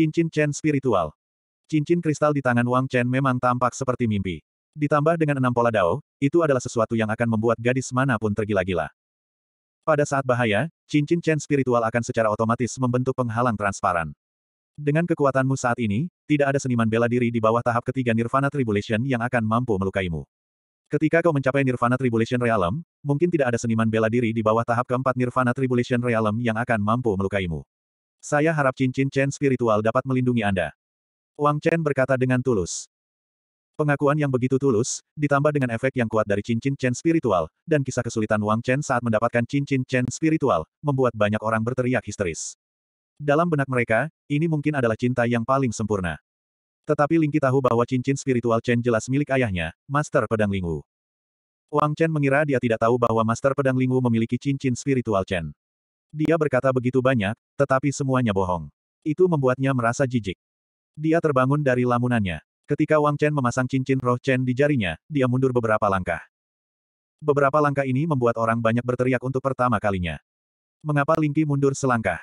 Cincin Chen spiritual. Cincin kristal di tangan Wang Chen memang tampak seperti mimpi. Ditambah dengan enam pola dao, itu adalah sesuatu yang akan membuat gadis manapun tergila-gila. Pada saat bahaya, cincin Chen spiritual akan secara otomatis membentuk penghalang transparan. Dengan kekuatanmu saat ini, tidak ada seniman bela diri di bawah tahap ketiga Nirvana Tribulation yang akan mampu melukaimu. Ketika kau mencapai Nirvana Tribulation Realm, mungkin tidak ada seniman bela diri di bawah tahap keempat Nirvana Tribulation Realm yang akan mampu melukaimu. Saya harap cincin Chen spiritual dapat melindungi Anda. Wang Chen berkata dengan tulus. Pengakuan yang begitu tulus, ditambah dengan efek yang kuat dari cincin Chen spiritual, dan kisah kesulitan Wang Chen saat mendapatkan cincin Chen spiritual, membuat banyak orang berteriak histeris. Dalam benak mereka, ini mungkin adalah cinta yang paling sempurna. Tetapi Lingqi tahu bahwa cincin spiritual Chen jelas milik ayahnya, Master Pedang Lingwu. Wang Chen mengira dia tidak tahu bahwa Master Pedang Lingwu memiliki cincin spiritual Chen. Dia berkata begitu banyak, tetapi semuanya bohong. Itu membuatnya merasa jijik. Dia terbangun dari lamunannya. Ketika Wang Chen memasang cincin roh Chen di jarinya, dia mundur beberapa langkah. Beberapa langkah ini membuat orang banyak berteriak untuk pertama kalinya. Mengapa Lingqi mundur selangkah?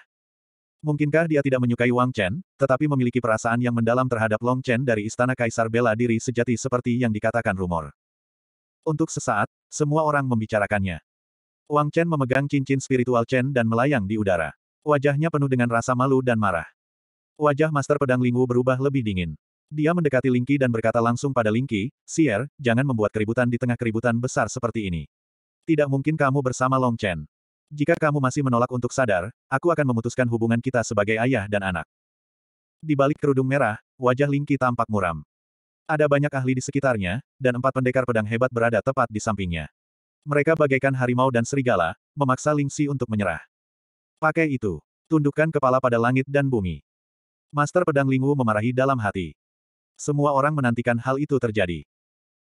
Mungkinkah dia tidak menyukai Wang Chen, tetapi memiliki perasaan yang mendalam terhadap Long Chen dari istana kaisar bela diri sejati seperti yang dikatakan rumor. Untuk sesaat, semua orang membicarakannya. Wang Chen memegang cincin spiritual Chen dan melayang di udara. Wajahnya penuh dengan rasa malu dan marah. Wajah Master Pedang Lingwu berubah lebih dingin. Dia mendekati Lingqi dan berkata langsung pada Lingqi, Sier, jangan membuat keributan di tengah keributan besar seperti ini. Tidak mungkin kamu bersama Long Chen. Jika kamu masih menolak untuk sadar, aku akan memutuskan hubungan kita sebagai ayah dan anak. Di balik kerudung merah, wajah Lingqi tampak muram. Ada banyak ahli di sekitarnya, dan empat pendekar pedang hebat berada tepat di sampingnya. Mereka bagaikan harimau dan serigala, memaksa Lingxi untuk menyerah. Pakai itu. Tundukkan kepala pada langit dan bumi. Master pedang Lingwu memarahi dalam hati. Semua orang menantikan hal itu terjadi.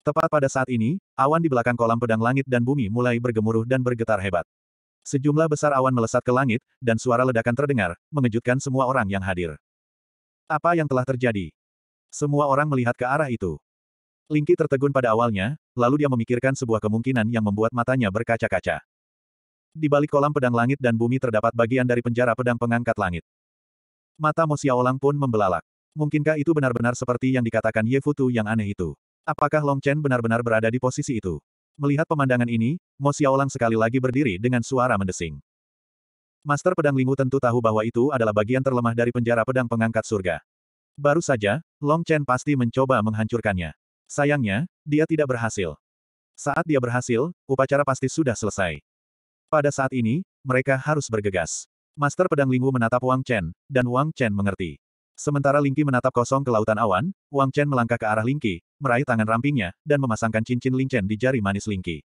Tepat pada saat ini, awan di belakang kolam pedang langit dan bumi mulai bergemuruh dan bergetar hebat. Sejumlah besar awan melesat ke langit, dan suara ledakan terdengar, mengejutkan semua orang yang hadir. Apa yang telah terjadi? Semua orang melihat ke arah itu. Lingki tertegun pada awalnya, lalu dia memikirkan sebuah kemungkinan yang membuat matanya berkaca-kaca. Di balik kolam pedang langit dan bumi terdapat bagian dari penjara pedang pengangkat langit. Mata Mo Xiaolang pun membelalak. Mungkinkah itu benar-benar seperti yang dikatakan Ye Futu yang aneh itu? Apakah Long Chen benar-benar berada di posisi itu? Melihat pemandangan ini, Mo Xiaolang sekali lagi berdiri dengan suara mendesing. Master Pedang Lingu tentu tahu bahwa itu adalah bagian terlemah dari penjara pedang pengangkat surga. Baru saja, Long Chen pasti mencoba menghancurkannya. Sayangnya, dia tidak berhasil. Saat dia berhasil, upacara pasti sudah selesai. Pada saat ini, mereka harus bergegas. Master Pedang Lingwu menatap Wang Chen, dan Wang Chen mengerti. Sementara Lingqi menatap kosong ke lautan awan, Wang Chen melangkah ke arah Lingqi, meraih tangan rampingnya, dan memasangkan cincin Ling Chen di jari manis Lingqi.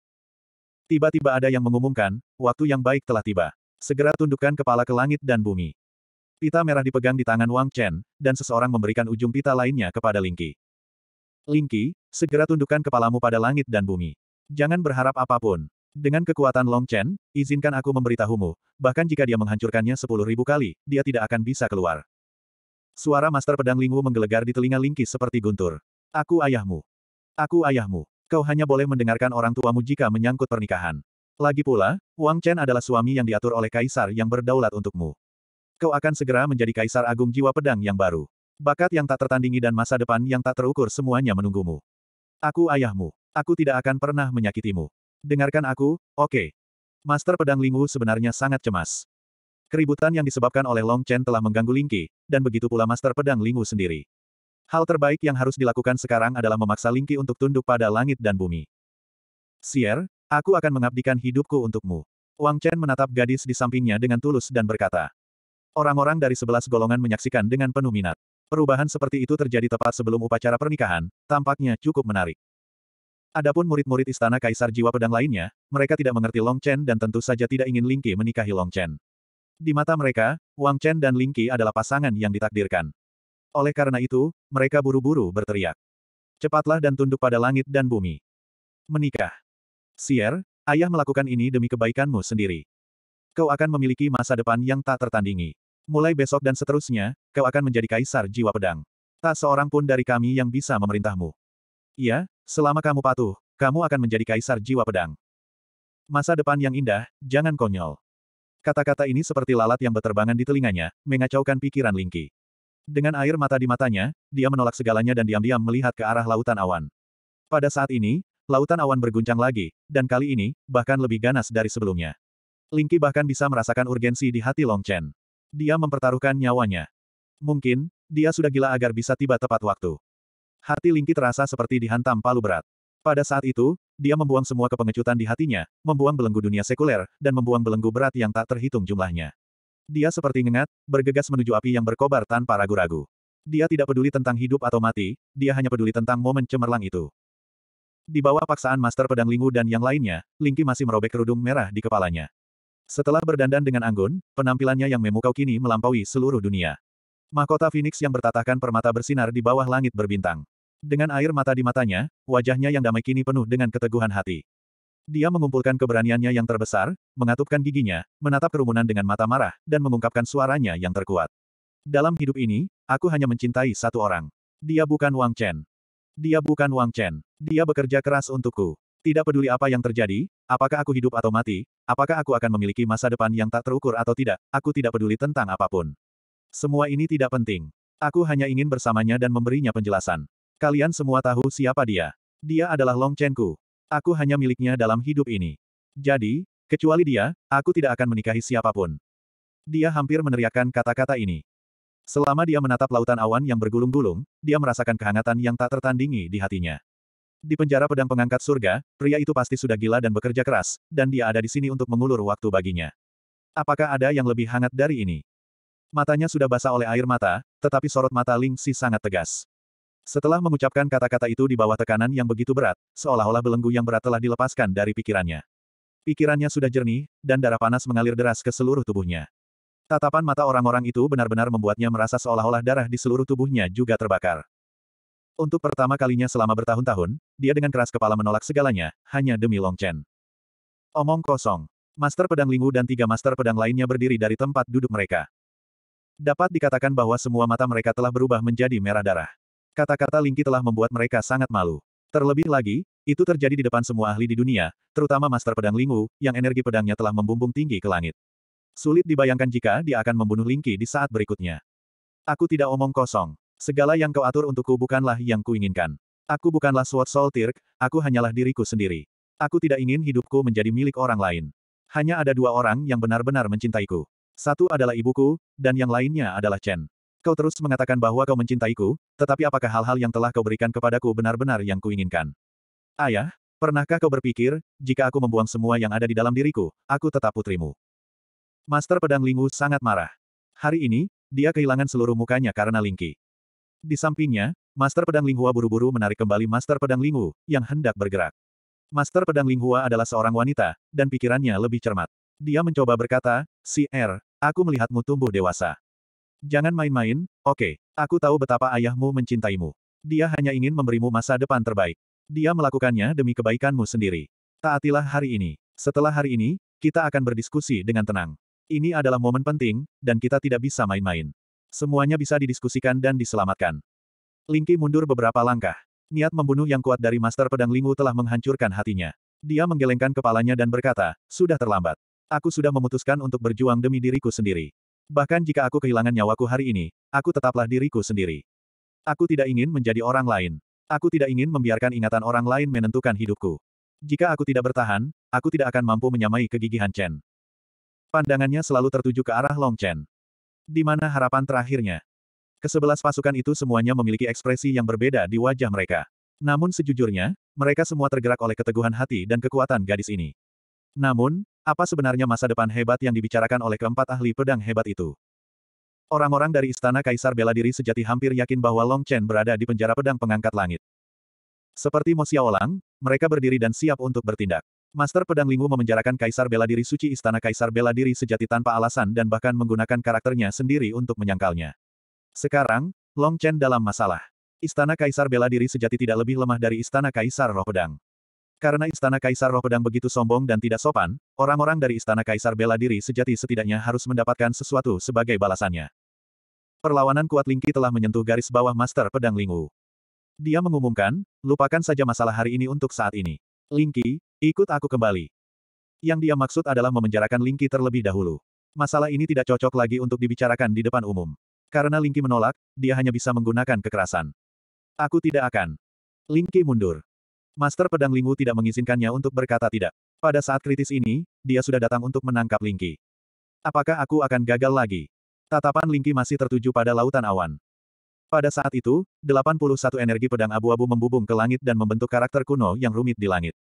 Tiba-tiba ada yang mengumumkan, waktu yang baik telah tiba. Segera tundukkan kepala ke langit dan bumi. Pita merah dipegang di tangan Wang Chen, dan seseorang memberikan ujung pita lainnya kepada Lingqi. Lingqi, segera tundukkan kepalamu pada langit dan bumi. Jangan berharap apapun. Dengan kekuatan Long Chen, izinkan aku memberitahumu, bahkan jika dia menghancurkannya sepuluh ribu kali, dia tidak akan bisa keluar. Suara Master Pedang Lingwu menggelegar di telinga Lingqi seperti guntur. Aku ayahmu. Aku ayahmu. Kau hanya boleh mendengarkan orang tuamu jika menyangkut pernikahan. Lagi pula, Wang Chen adalah suami yang diatur oleh kaisar yang berdaulat untukmu. Kau akan segera menjadi kaisar agung jiwa pedang yang baru. Bakat yang tak tertandingi dan masa depan yang tak terukur semuanya menunggumu. Aku ayahmu. Aku tidak akan pernah menyakitimu. Dengarkan aku, oke. Okay. Master Pedang Lingwu sebenarnya sangat cemas. Keributan yang disebabkan oleh Long Chen telah mengganggu Lingqi, dan begitu pula Master Pedang Lingwu sendiri. Hal terbaik yang harus dilakukan sekarang adalah memaksa Lingqi untuk tunduk pada langit dan bumi. Sier, aku akan mengabdikan hidupku untukmu. Wang Chen menatap gadis di sampingnya dengan tulus dan berkata. Orang-orang dari sebelas golongan menyaksikan dengan penuh minat. Perubahan seperti itu terjadi tepat sebelum upacara pernikahan, tampaknya cukup menarik. Adapun murid-murid istana Kaisar Jiwa Pedang lainnya, mereka tidak mengerti Long Chen dan tentu saja tidak ingin Ling Qi menikahi Long Chen. Di mata mereka, Wang Chen dan Ling Qi adalah pasangan yang ditakdirkan. Oleh karena itu, mereka buru-buru berteriak. Cepatlah dan tunduk pada langit dan bumi. Menikah. Sier, ayah melakukan ini demi kebaikanmu sendiri. Kau akan memiliki masa depan yang tak tertandingi. Mulai besok dan seterusnya, kau akan menjadi kaisar jiwa pedang. Tak seorang pun dari kami yang bisa memerintahmu. Iya, selama kamu patuh, kamu akan menjadi kaisar jiwa pedang. Masa depan yang indah, jangan konyol. Kata-kata ini seperti lalat yang berterbangan di telinganya, mengacaukan pikiran Lingki. Dengan air mata di matanya, dia menolak segalanya dan diam-diam melihat ke arah lautan awan. Pada saat ini, lautan awan berguncang lagi, dan kali ini, bahkan lebih ganas dari sebelumnya. Lingki bahkan bisa merasakan urgensi di hati Long Chen. Dia mempertaruhkan nyawanya. Mungkin, dia sudah gila agar bisa tiba tepat waktu. Hati Lingki terasa seperti dihantam palu berat. Pada saat itu, dia membuang semua kepengecutan di hatinya, membuang belenggu dunia sekuler, dan membuang belenggu berat yang tak terhitung jumlahnya. Dia seperti ngengat, bergegas menuju api yang berkobar tanpa ragu-ragu. Dia tidak peduli tentang hidup atau mati, dia hanya peduli tentang momen cemerlang itu. Di bawah paksaan Master Pedang Lingu dan yang lainnya, Lingki masih merobek kerudung merah di kepalanya. Setelah berdandan dengan anggun, penampilannya yang memukau kini melampaui seluruh dunia. Mahkota Phoenix yang bertatakan permata bersinar di bawah langit berbintang. Dengan air mata di matanya, wajahnya yang damai kini penuh dengan keteguhan hati. Dia mengumpulkan keberaniannya yang terbesar, mengatupkan giginya, menatap kerumunan dengan mata marah, dan mengungkapkan suaranya yang terkuat. Dalam hidup ini, aku hanya mencintai satu orang. Dia bukan Wang Chen. Dia bukan Wang Chen. Dia bekerja keras untukku. Tidak peduli apa yang terjadi, apakah aku hidup atau mati, Apakah aku akan memiliki masa depan yang tak terukur atau tidak, aku tidak peduli tentang apapun. Semua ini tidak penting. Aku hanya ingin bersamanya dan memberinya penjelasan. Kalian semua tahu siapa dia. Dia adalah Long Chenku. Aku hanya miliknya dalam hidup ini. Jadi, kecuali dia, aku tidak akan menikahi siapapun. Dia hampir meneriakkan kata-kata ini. Selama dia menatap lautan awan yang bergulung-gulung, dia merasakan kehangatan yang tak tertandingi di hatinya. Di penjara pedang pengangkat surga, pria itu pasti sudah gila dan bekerja keras, dan dia ada di sini untuk mengulur waktu baginya. Apakah ada yang lebih hangat dari ini? Matanya sudah basah oleh air mata, tetapi sorot mata Ling Si sangat tegas. Setelah mengucapkan kata-kata itu di bawah tekanan yang begitu berat, seolah-olah belenggu yang berat telah dilepaskan dari pikirannya. Pikirannya sudah jernih, dan darah panas mengalir deras ke seluruh tubuhnya. Tatapan mata orang-orang itu benar-benar membuatnya merasa seolah-olah darah di seluruh tubuhnya juga terbakar. Untuk pertama kalinya selama bertahun-tahun, dia dengan keras kepala menolak segalanya, hanya demi Long Chen. Omong kosong. Master Pedang Lingwu dan tiga Master Pedang lainnya berdiri dari tempat duduk mereka. Dapat dikatakan bahwa semua mata mereka telah berubah menjadi merah darah. Kata-kata Lingki telah membuat mereka sangat malu. Terlebih lagi, itu terjadi di depan semua ahli di dunia, terutama Master Pedang Lingwu, yang energi pedangnya telah membumbung tinggi ke langit. Sulit dibayangkan jika dia akan membunuh Lingki di saat berikutnya. Aku tidak omong kosong. Segala yang kau atur untukku bukanlah yang kuinginkan. Aku bukanlah Sword Soul Tirk, aku hanyalah diriku sendiri. Aku tidak ingin hidupku menjadi milik orang lain. Hanya ada dua orang yang benar-benar mencintaiku. Satu adalah ibuku, dan yang lainnya adalah Chen. Kau terus mengatakan bahwa kau mencintaiku, tetapi apakah hal-hal yang telah kau berikan kepadaku benar-benar yang kuinginkan? Ayah, pernahkah kau berpikir, jika aku membuang semua yang ada di dalam diriku, aku tetap putrimu? Master Pedang Lingu sangat marah. Hari ini, dia kehilangan seluruh mukanya karena Lingqi. Di sampingnya, Master Pedang Linghua buru-buru menarik kembali Master Pedang Lingwu, yang hendak bergerak. Master Pedang Linghua adalah seorang wanita, dan pikirannya lebih cermat. Dia mencoba berkata, Si Er, aku melihatmu tumbuh dewasa. Jangan main-main, oke, okay. aku tahu betapa ayahmu mencintaimu. Dia hanya ingin memberimu masa depan terbaik. Dia melakukannya demi kebaikanmu sendiri. Taatilah hari ini. Setelah hari ini, kita akan berdiskusi dengan tenang. Ini adalah momen penting, dan kita tidak bisa main-main. Semuanya bisa didiskusikan dan diselamatkan. Lingki mundur beberapa langkah. Niat membunuh yang kuat dari Master Pedang Lingwu telah menghancurkan hatinya. Dia menggelengkan kepalanya dan berkata, sudah terlambat. Aku sudah memutuskan untuk berjuang demi diriku sendiri. Bahkan jika aku kehilangan nyawaku hari ini, aku tetaplah diriku sendiri. Aku tidak ingin menjadi orang lain. Aku tidak ingin membiarkan ingatan orang lain menentukan hidupku. Jika aku tidak bertahan, aku tidak akan mampu menyamai kegigihan Chen. Pandangannya selalu tertuju ke arah Long Chen. Di mana harapan terakhirnya? Kesebelas pasukan itu semuanya memiliki ekspresi yang berbeda di wajah mereka. Namun sejujurnya, mereka semua tergerak oleh keteguhan hati dan kekuatan gadis ini. Namun, apa sebenarnya masa depan hebat yang dibicarakan oleh keempat ahli pedang hebat itu? Orang-orang dari Istana Kaisar bela diri sejati hampir yakin bahwa Long Chen berada di penjara pedang pengangkat langit. Seperti Mo Xiaolang, mereka berdiri dan siap untuk bertindak. Master Pedang Lingwu memenjarakan Kaisar Bela Diri Suci Istana Kaisar Bela Diri sejati tanpa alasan dan bahkan menggunakan karakternya sendiri untuk menyangkalnya. Sekarang, Long Chen dalam masalah. Istana Kaisar Bela Diri sejati tidak lebih lemah dari Istana Kaisar Roh Pedang. Karena Istana Kaisar Roh Pedang begitu sombong dan tidak sopan, orang-orang dari Istana Kaisar Bela Diri sejati setidaknya harus mendapatkan sesuatu sebagai balasannya. Perlawanan kuat Lingqi telah menyentuh garis bawah Master Pedang Lingwu. Dia mengumumkan, lupakan saja masalah hari ini untuk saat ini. Lingki, ikut aku kembali. Yang dia maksud adalah memenjarakan Lingki terlebih dahulu. Masalah ini tidak cocok lagi untuk dibicarakan di depan umum. Karena Lingki menolak, dia hanya bisa menggunakan kekerasan. Aku tidak akan. Lingki mundur. Master Pedang Lingwu tidak mengizinkannya untuk berkata tidak. Pada saat kritis ini, dia sudah datang untuk menangkap Lingki. Apakah aku akan gagal lagi? Tatapan Lingki masih tertuju pada lautan awan. Pada saat itu, 81 energi pedang abu-abu membubung ke langit dan membentuk karakter kuno yang rumit di langit.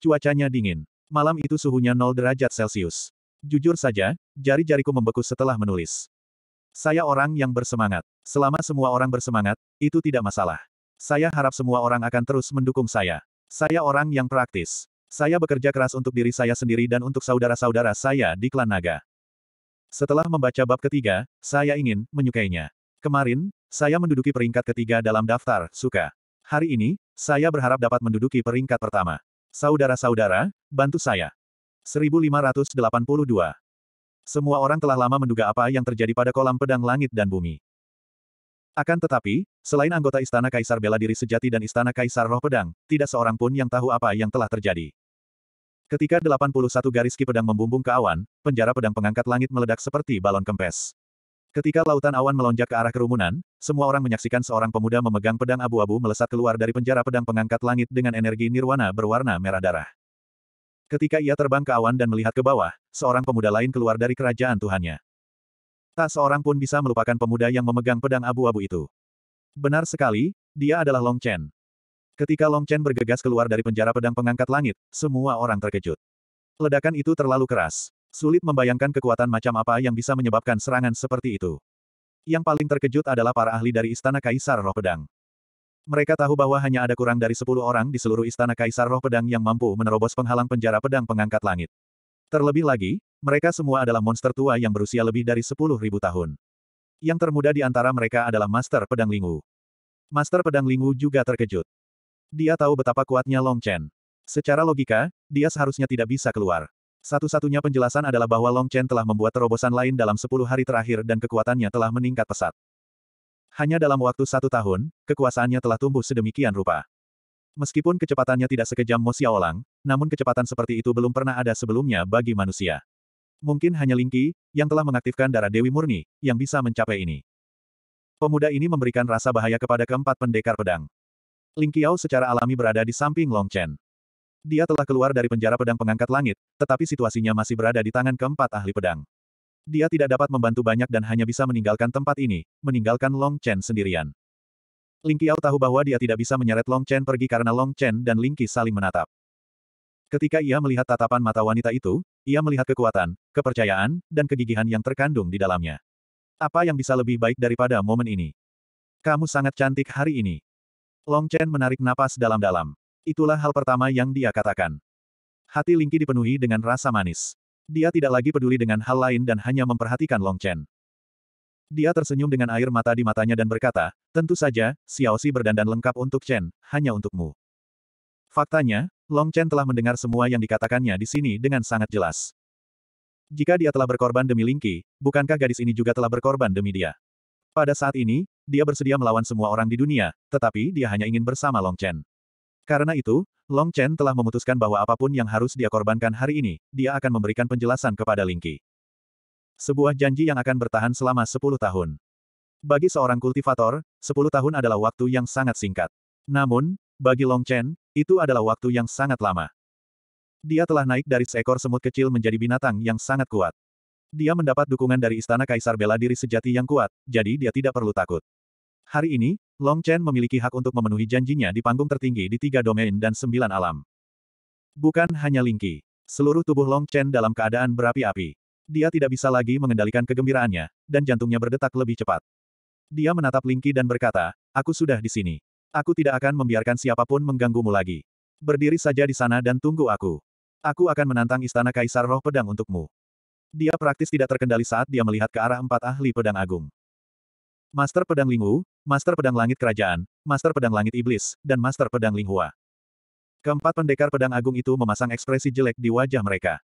Cuacanya dingin. Malam itu suhunya 0 derajat Celcius. Jujur saja, jari-jariku membeku setelah menulis. Saya orang yang bersemangat. Selama semua orang bersemangat, itu tidak masalah. Saya harap semua orang akan terus mendukung saya. Saya orang yang praktis. Saya bekerja keras untuk diri saya sendiri dan untuk saudara-saudara saya di klan naga. Setelah membaca bab ketiga, saya ingin menyukainya. Kemarin, saya menduduki peringkat ketiga dalam daftar suka. Hari ini, saya berharap dapat menduduki peringkat pertama. Saudara-saudara, bantu saya. 1582. Semua orang telah lama menduga apa yang terjadi pada kolam pedang langit dan bumi. Akan tetapi, selain anggota Istana Kaisar Bela Diri Sejati dan Istana Kaisar Roh Pedang, tidak seorang pun yang tahu apa yang telah terjadi. Ketika 81 garis ki pedang membumbung ke awan, penjara pedang pengangkat langit meledak seperti balon kempes. Ketika lautan awan melonjak ke arah kerumunan, semua orang menyaksikan seorang pemuda memegang pedang abu-abu melesat keluar dari penjara pedang pengangkat langit dengan energi nirwana berwarna merah darah. Ketika ia terbang ke awan dan melihat ke bawah, seorang pemuda lain keluar dari kerajaan Tuhannya. Tak seorang pun bisa melupakan pemuda yang memegang pedang abu-abu itu. Benar sekali, dia adalah Long Chen. Ketika Long Chen bergegas keluar dari penjara pedang pengangkat langit, semua orang terkejut. Ledakan itu terlalu keras. Sulit membayangkan kekuatan macam apa yang bisa menyebabkan serangan seperti itu. Yang paling terkejut adalah para ahli dari Istana Kaisar Roh Pedang. Mereka tahu bahwa hanya ada kurang dari sepuluh orang di seluruh Istana Kaisar Roh Pedang yang mampu menerobos penghalang penjara pedang pengangkat langit. Terlebih lagi, mereka semua adalah monster tua yang berusia lebih dari sepuluh ribu tahun. Yang termuda di antara mereka adalah Master Pedang Lingu. Master Pedang Lingu juga terkejut. Dia tahu betapa kuatnya Long Chen. Secara logika, dia seharusnya tidak bisa keluar. Satu-satunya penjelasan adalah bahwa Long Chen telah membuat terobosan lain dalam sepuluh hari terakhir dan kekuatannya telah meningkat pesat. Hanya dalam waktu satu tahun, kekuasaannya telah tumbuh sedemikian rupa. Meskipun kecepatannya tidak sekejam Mo Xiaolang, namun kecepatan seperti itu belum pernah ada sebelumnya bagi manusia. Mungkin hanya Lingqi, yang telah mengaktifkan darah Dewi Murni, yang bisa mencapai ini. Pemuda ini memberikan rasa bahaya kepada keempat pendekar pedang. Ling Qiao secara alami berada di samping Long Chen. Dia telah keluar dari penjara pedang pengangkat langit, tetapi situasinya masih berada di tangan keempat ahli pedang. Dia tidak dapat membantu banyak dan hanya bisa meninggalkan tempat ini, meninggalkan Long Chen sendirian. Ling Qiao tahu bahwa dia tidak bisa menyeret Long Chen pergi karena Long Chen dan Ling Qi saling menatap. Ketika ia melihat tatapan mata wanita itu, ia melihat kekuatan, kepercayaan, dan kegigihan yang terkandung di dalamnya. Apa yang bisa lebih baik daripada momen ini? Kamu sangat cantik hari ini. Long Chen menarik napas dalam-dalam. Itulah hal pertama yang dia katakan. Hati Lingqi dipenuhi dengan rasa manis. Dia tidak lagi peduli dengan hal lain dan hanya memperhatikan Long Chen. Dia tersenyum dengan air mata di matanya dan berkata, tentu saja, Xiao Xi berdandan lengkap untuk Chen, hanya untukmu. Faktanya, Long Chen telah mendengar semua yang dikatakannya di sini dengan sangat jelas. Jika dia telah berkorban demi Lingqi, bukankah gadis ini juga telah berkorban demi dia? Pada saat ini, dia bersedia melawan semua orang di dunia, tetapi dia hanya ingin bersama Long Chen. Karena itu, Long Chen telah memutuskan bahwa apapun yang harus dia korbankan hari ini, dia akan memberikan penjelasan kepada Lingqi. Sebuah janji yang akan bertahan selama 10 tahun. Bagi seorang kultivator, 10 tahun adalah waktu yang sangat singkat. Namun, bagi Long Chen, itu adalah waktu yang sangat lama. Dia telah naik dari seekor semut kecil menjadi binatang yang sangat kuat. Dia mendapat dukungan dari Istana Kaisar Bela Diri Sejati yang kuat, jadi dia tidak perlu takut. Hari ini, Long Chen memiliki hak untuk memenuhi janjinya di panggung tertinggi di tiga domain dan sembilan alam. Bukan hanya Lingqi. Seluruh tubuh Long Chen dalam keadaan berapi-api. Dia tidak bisa lagi mengendalikan kegembiraannya, dan jantungnya berdetak lebih cepat. Dia menatap Lingqi dan berkata, Aku sudah di sini. Aku tidak akan membiarkan siapapun mengganggumu lagi. Berdiri saja di sana dan tunggu aku. Aku akan menantang istana Kaisar Roh Pedang untukmu. Dia praktis tidak terkendali saat dia melihat ke arah empat ahli pedang agung. Master Pedang Lingwu, Master Pedang Langit Kerajaan, Master Pedang Langit Iblis, dan Master Pedang Linghua. Keempat pendekar pedang agung itu memasang ekspresi jelek di wajah mereka.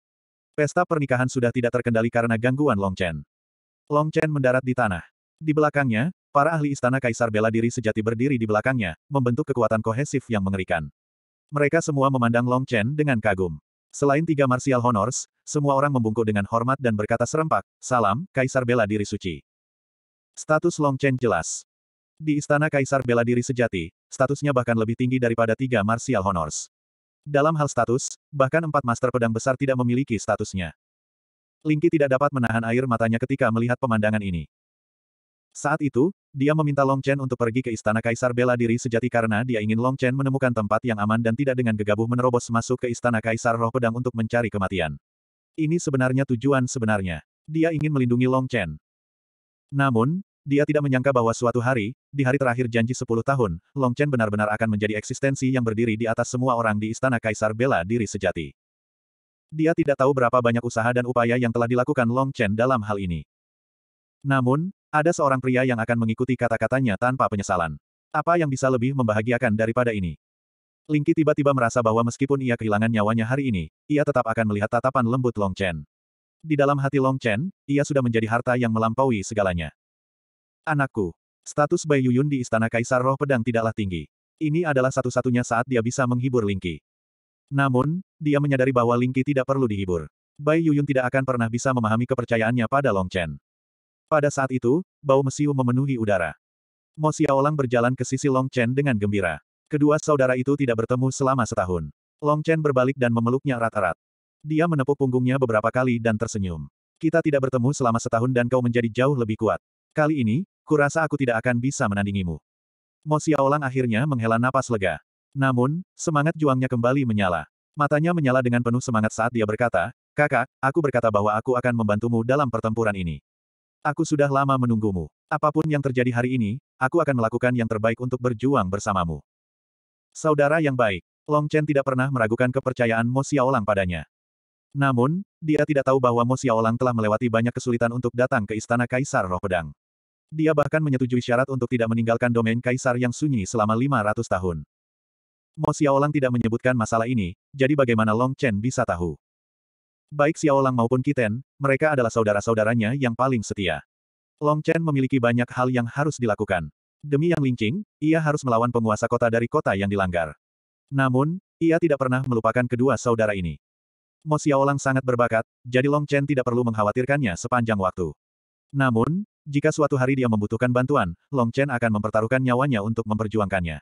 Pesta pernikahan sudah tidak terkendali karena gangguan Long Chen. Long Chen mendarat di tanah. Di belakangnya, para ahli istana kaisar bela diri sejati berdiri di belakangnya, membentuk kekuatan kohesif yang mengerikan. Mereka semua memandang Long Chen dengan kagum. Selain tiga martial honors, semua orang membungkuk dengan hormat dan berkata serempak, salam, Kaisar Bela Diri Suci. Status Long Chen jelas. Di Istana Kaisar Bela Diri Sejati, statusnya bahkan lebih tinggi daripada tiga martial honors. Dalam hal status, bahkan empat master pedang besar tidak memiliki statusnya. Lingki tidak dapat menahan air matanya ketika melihat pemandangan ini. Saat itu, dia meminta Long Chen untuk pergi ke istana Kaisar Bela Diri sejati karena dia ingin Long Chen menemukan tempat yang aman dan tidak dengan gegabah menerobos masuk ke istana Kaisar Roh Pedang untuk mencari kematian. Ini sebenarnya tujuan sebenarnya. Dia ingin melindungi Long Chen. Namun, dia tidak menyangka bahwa suatu hari, di hari terakhir janji 10 tahun, Long Chen benar-benar akan menjadi eksistensi yang berdiri di atas semua orang di Istana Kaisar Bela Diri Sejati. Dia tidak tahu berapa banyak usaha dan upaya yang telah dilakukan Long Chen dalam hal ini. Namun, ada seorang pria yang akan mengikuti kata-katanya tanpa penyesalan. Apa yang bisa lebih membahagiakan daripada ini? Lingki tiba-tiba merasa bahwa meskipun ia kehilangan nyawanya hari ini, ia tetap akan melihat tatapan lembut Long Chen. Di dalam hati Long Chen, ia sudah menjadi harta yang melampaui segalanya. Anakku. Status Bai Yuyun di Istana Kaisar Roh Pedang tidaklah tinggi. Ini adalah satu-satunya saat dia bisa menghibur Lingki. Namun, dia menyadari bahwa Lingki tidak perlu dihibur. Bai Yuyun tidak akan pernah bisa memahami kepercayaannya pada Long Chen. Pada saat itu, bau mesiu memenuhi udara. Mo Xiaolang berjalan ke sisi Long Chen dengan gembira. Kedua saudara itu tidak bertemu selama setahun. Long Chen berbalik dan memeluknya erat-erat. Dia menepuk punggungnya beberapa kali dan tersenyum. Kita tidak bertemu selama setahun dan kau menjadi jauh lebih kuat. Kali ini, kurasa aku tidak akan bisa menandingimu. Mo Xiaolang akhirnya menghela napas lega. Namun, semangat juangnya kembali menyala. Matanya menyala dengan penuh semangat saat dia berkata, Kakak, aku berkata bahwa aku akan membantumu dalam pertempuran ini. Aku sudah lama menunggumu. Apapun yang terjadi hari ini, aku akan melakukan yang terbaik untuk berjuang bersamamu. Saudara yang baik, Long Chen tidak pernah meragukan kepercayaan Mo Xiaolang padanya. Namun, dia tidak tahu bahwa Mo Xiaolang telah melewati banyak kesulitan untuk datang ke istana Kaisar Roh Pedang. Dia bahkan menyetujui syarat untuk tidak meninggalkan domain Kaisar yang sunyi selama 500 tahun. Mo Xiaolang tidak menyebutkan masalah ini, jadi bagaimana Long Chen bisa tahu? Baik Xiaolang maupun Kiten, mereka adalah saudara-saudaranya yang paling setia. Long Chen memiliki banyak hal yang harus dilakukan. Demi Yang Lingqing, ia harus melawan penguasa kota dari kota yang dilanggar. Namun, ia tidak pernah melupakan kedua saudara ini. Mo Xiaolang sangat berbakat, jadi Long Chen tidak perlu mengkhawatirkannya sepanjang waktu. Namun, jika suatu hari dia membutuhkan bantuan, Long Chen akan mempertaruhkan nyawanya untuk memperjuangkannya.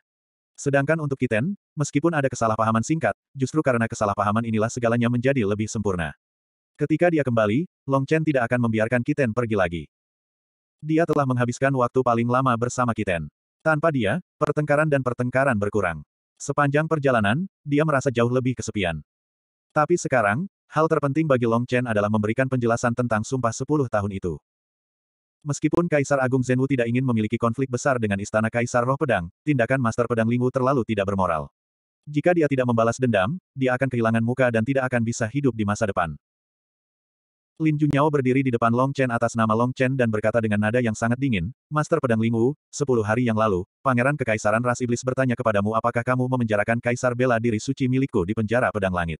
Sedangkan untuk Kiten, meskipun ada kesalahpahaman singkat, justru karena kesalahpahaman inilah segalanya menjadi lebih sempurna. Ketika dia kembali, Long Chen tidak akan membiarkan Kiten pergi lagi. Dia telah menghabiskan waktu paling lama bersama Kiten. Tanpa dia, pertengkaran dan pertengkaran berkurang. Sepanjang perjalanan, dia merasa jauh lebih kesepian. Tapi sekarang, hal terpenting bagi Long Chen adalah memberikan penjelasan tentang sumpah 10 tahun itu. Meskipun Kaisar Agung Zenwu tidak ingin memiliki konflik besar dengan Istana Kaisar Roh Pedang, tindakan Master Pedang Lingwu terlalu tidak bermoral. Jika dia tidak membalas dendam, dia akan kehilangan muka dan tidak akan bisa hidup di masa depan. Lin Junyao berdiri di depan Long Chen atas nama Long Chen dan berkata dengan nada yang sangat dingin, Master Pedang Lingwu, sepuluh hari yang lalu, Pangeran Kekaisaran Ras Iblis bertanya kepadamu apakah kamu memenjarakan Kaisar Bela Diri Suci milikku di penjara Pedang Langit.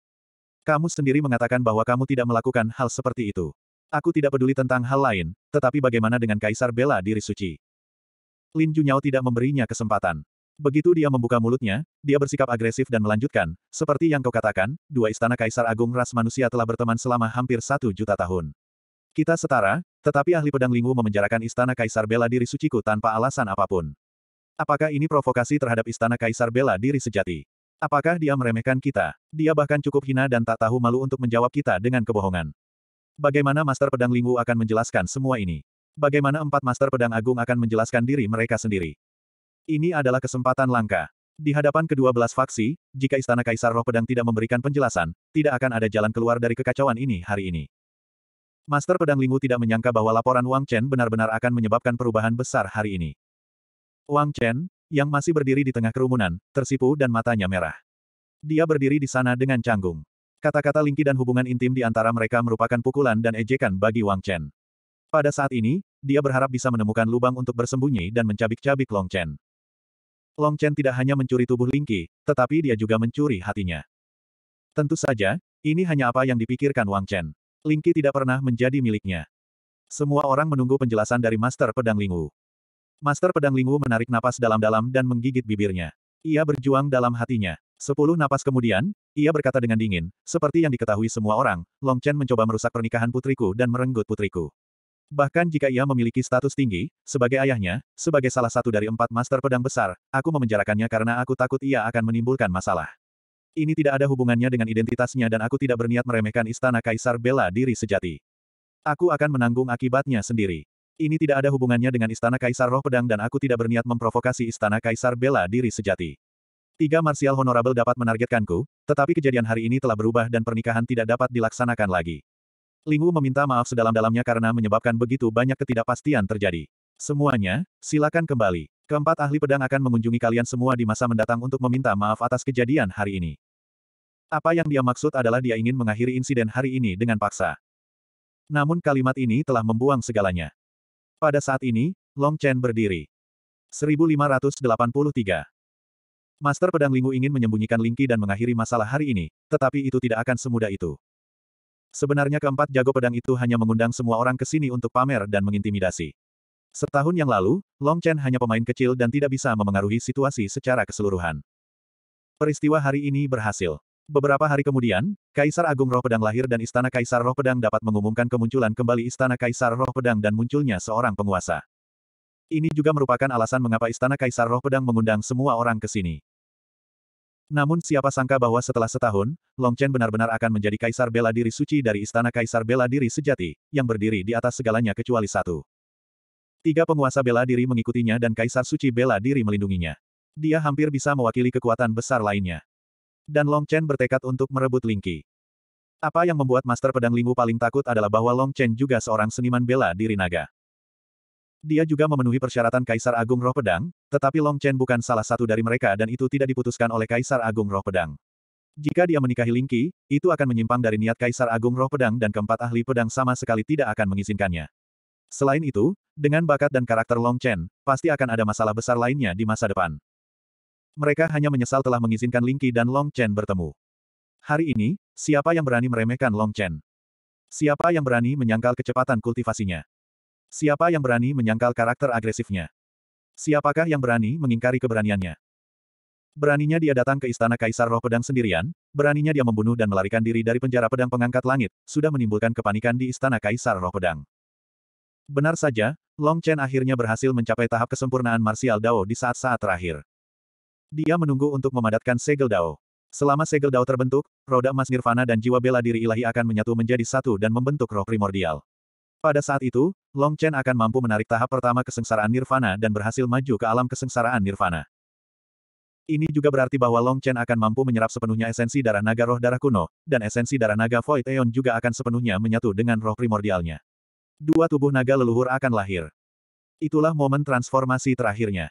Kamu sendiri mengatakan bahwa kamu tidak melakukan hal seperti itu. Aku tidak peduli tentang hal lain, tetapi bagaimana dengan Kaisar Bela Diri Suci? Lin Junyao tidak memberinya kesempatan. Begitu dia membuka mulutnya, dia bersikap agresif dan melanjutkan, seperti yang kau katakan, dua istana Kaisar Agung ras manusia telah berteman selama hampir satu juta tahun. Kita setara, tetapi ahli pedang Lingwu memenjarakan istana Kaisar bela diri suciku tanpa alasan apapun. Apakah ini provokasi terhadap istana Kaisar bela diri sejati? Apakah dia meremehkan kita? Dia bahkan cukup hina dan tak tahu malu untuk menjawab kita dengan kebohongan. Bagaimana Master Pedang Lingwu akan menjelaskan semua ini? Bagaimana empat Master Pedang Agung akan menjelaskan diri mereka sendiri? Ini adalah kesempatan langka. Di hadapan kedua belas faksi, jika Istana Kaisar Roh Pedang tidak memberikan penjelasan, tidak akan ada jalan keluar dari kekacauan ini hari ini. Master Pedang Lingu tidak menyangka bahwa laporan Wang Chen benar-benar akan menyebabkan perubahan besar hari ini. Wang Chen, yang masih berdiri di tengah kerumunan, tersipu dan matanya merah. Dia berdiri di sana dengan canggung. Kata-kata lingki dan hubungan intim di antara mereka merupakan pukulan dan ejekan bagi Wang Chen. Pada saat ini, dia berharap bisa menemukan lubang untuk bersembunyi dan mencabik-cabik Long Chen. Long Chen tidak hanya mencuri tubuh Lingqi, tetapi dia juga mencuri hatinya. Tentu saja, ini hanya apa yang dipikirkan Wang Chen. Lingqi tidak pernah menjadi miliknya. Semua orang menunggu penjelasan dari Master Pedang Lingwu. Master Pedang Lingwu menarik napas dalam-dalam dan menggigit bibirnya. Ia berjuang dalam hatinya. Sepuluh napas kemudian, ia berkata dengan dingin, seperti yang diketahui semua orang, Long Chen mencoba merusak pernikahan putriku dan merenggut putriku. Bahkan jika ia memiliki status tinggi, sebagai ayahnya, sebagai salah satu dari empat master pedang besar, aku memenjarakannya karena aku takut ia akan menimbulkan masalah. Ini tidak ada hubungannya dengan identitasnya dan aku tidak berniat meremehkan istana kaisar bela diri sejati. Aku akan menanggung akibatnya sendiri. Ini tidak ada hubungannya dengan istana kaisar roh pedang dan aku tidak berniat memprovokasi istana kaisar bela diri sejati. Tiga marsial honorable dapat menargetkanku, tetapi kejadian hari ini telah berubah dan pernikahan tidak dapat dilaksanakan lagi. Lingu meminta maaf sedalam-dalamnya karena menyebabkan begitu banyak ketidakpastian terjadi. Semuanya, silakan kembali. Keempat ahli pedang akan mengunjungi kalian semua di masa mendatang untuk meminta maaf atas kejadian hari ini. Apa yang dia maksud adalah dia ingin mengakhiri insiden hari ini dengan paksa. Namun kalimat ini telah membuang segalanya. Pada saat ini, Long Chen berdiri. 1583 Master Pedang Lingu ingin menyembunyikan Lingqi dan mengakhiri masalah hari ini, tetapi itu tidak akan semudah itu. Sebenarnya keempat jago pedang itu hanya mengundang semua orang ke sini untuk pamer dan mengintimidasi. Setahun yang lalu, Long Chen hanya pemain kecil dan tidak bisa memengaruhi situasi secara keseluruhan. Peristiwa hari ini berhasil. Beberapa hari kemudian, Kaisar Agung Roh Pedang lahir dan Istana Kaisar Roh Pedang dapat mengumumkan kemunculan kembali Istana Kaisar Roh Pedang dan munculnya seorang penguasa. Ini juga merupakan alasan mengapa Istana Kaisar Roh Pedang mengundang semua orang ke sini. Namun siapa sangka bahwa setelah setahun, Long Chen benar-benar akan menjadi kaisar bela diri suci dari istana kaisar bela diri sejati, yang berdiri di atas segalanya kecuali satu. Tiga penguasa bela diri mengikutinya dan kaisar suci bela diri melindunginya. Dia hampir bisa mewakili kekuatan besar lainnya. Dan Long Chen bertekad untuk merebut Lingqi. Apa yang membuat Master Pedang Lingwu paling takut adalah bahwa Long Chen juga seorang seniman bela diri naga. Dia juga memenuhi persyaratan Kaisar Agung Roh Pedang, tetapi Long Chen bukan salah satu dari mereka dan itu tidak diputuskan oleh Kaisar Agung Roh Pedang. Jika dia menikahi Ling Qi, itu akan menyimpang dari niat Kaisar Agung Roh Pedang dan keempat ahli pedang sama sekali tidak akan mengizinkannya. Selain itu, dengan bakat dan karakter Long Chen, pasti akan ada masalah besar lainnya di masa depan. Mereka hanya menyesal telah mengizinkan Ling Qi dan Long Chen bertemu. Hari ini, siapa yang berani meremehkan Long Chen? Siapa yang berani menyangkal kecepatan kultivasinya? Siapa yang berani menyangkal karakter agresifnya? Siapakah yang berani mengingkari keberaniannya? Beraninya dia datang ke istana Kaisar Roh Pedang sendirian, beraninya dia membunuh dan melarikan diri dari penjara pedang pengangkat langit, sudah menimbulkan kepanikan di istana Kaisar Roh Pedang. Benar saja, Long Chen akhirnya berhasil mencapai tahap kesempurnaan martial Dao di saat-saat terakhir. Dia menunggu untuk memadatkan segel Dao. Selama segel Dao terbentuk, roda emas nirvana dan jiwa bela diri ilahi akan menyatu menjadi satu dan membentuk roh primordial. Pada saat itu, Long Chen akan mampu menarik tahap pertama kesengsaraan nirvana dan berhasil maju ke alam kesengsaraan nirvana. Ini juga berarti bahwa Long Chen akan mampu menyerap sepenuhnya esensi darah naga roh darah kuno, dan esensi darah naga Void Aeon juga akan sepenuhnya menyatu dengan roh primordialnya. Dua tubuh naga leluhur akan lahir. Itulah momen transformasi terakhirnya.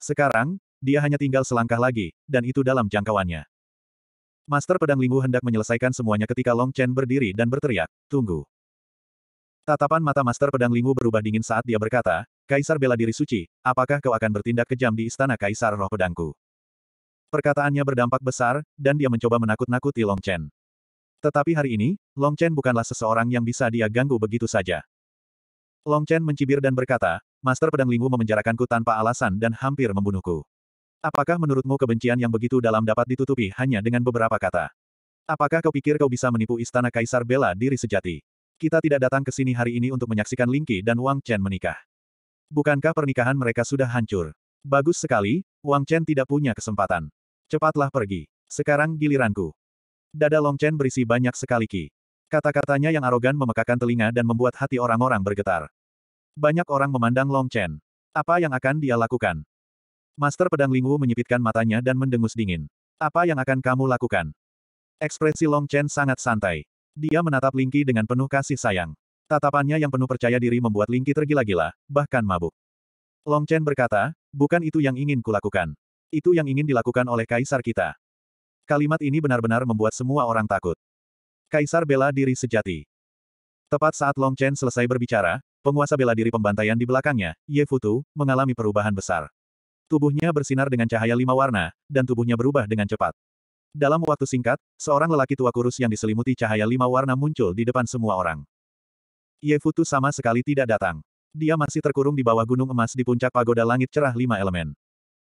Sekarang, dia hanya tinggal selangkah lagi, dan itu dalam jangkauannya. Master Pedang Linggu hendak menyelesaikan semuanya ketika Long Chen berdiri dan berteriak, Tunggu. Tatapan mata Master Pedang Lingu berubah dingin saat dia berkata, Kaisar bela diri suci, apakah kau akan bertindak kejam di istana Kaisar Roh Pedangku? Perkataannya berdampak besar, dan dia mencoba menakut-nakuti Long Chen. Tetapi hari ini, Long Chen bukanlah seseorang yang bisa dia ganggu begitu saja. Long Chen mencibir dan berkata, Master Pedang Lingu memenjarakanku tanpa alasan dan hampir membunuhku. Apakah menurutmu kebencian yang begitu dalam dapat ditutupi hanya dengan beberapa kata? Apakah kau pikir kau bisa menipu istana Kaisar bela diri sejati? kita tidak datang ke sini hari ini untuk menyaksikan Lingqi dan Wang Chen menikah. Bukankah pernikahan mereka sudah hancur? Bagus sekali, Wang Chen tidak punya kesempatan. Cepatlah pergi. Sekarang giliranku. Dada Long Chen berisi banyak sekali ki. Kata-katanya yang arogan memekakan telinga dan membuat hati orang-orang bergetar. Banyak orang memandang Long Chen. Apa yang akan dia lakukan? Master Pedang Lingwu menyipitkan matanya dan mendengus dingin. Apa yang akan kamu lakukan? Ekspresi Long Chen sangat santai. Dia menatap Lingki dengan penuh kasih sayang. Tatapannya yang penuh percaya diri membuat Lingki tergila-gila, bahkan mabuk. Long Chen berkata, bukan itu yang ingin kulakukan. Itu yang ingin dilakukan oleh kaisar kita. Kalimat ini benar-benar membuat semua orang takut. Kaisar bela diri sejati. Tepat saat Long Chen selesai berbicara, penguasa bela diri pembantaian di belakangnya, Ye Futu, mengalami perubahan besar. Tubuhnya bersinar dengan cahaya lima warna, dan tubuhnya berubah dengan cepat. Dalam waktu singkat, seorang lelaki tua kurus yang diselimuti cahaya lima warna muncul di depan semua orang. Ye Futu sama sekali tidak datang. Dia masih terkurung di bawah gunung emas di puncak pagoda langit cerah lima elemen.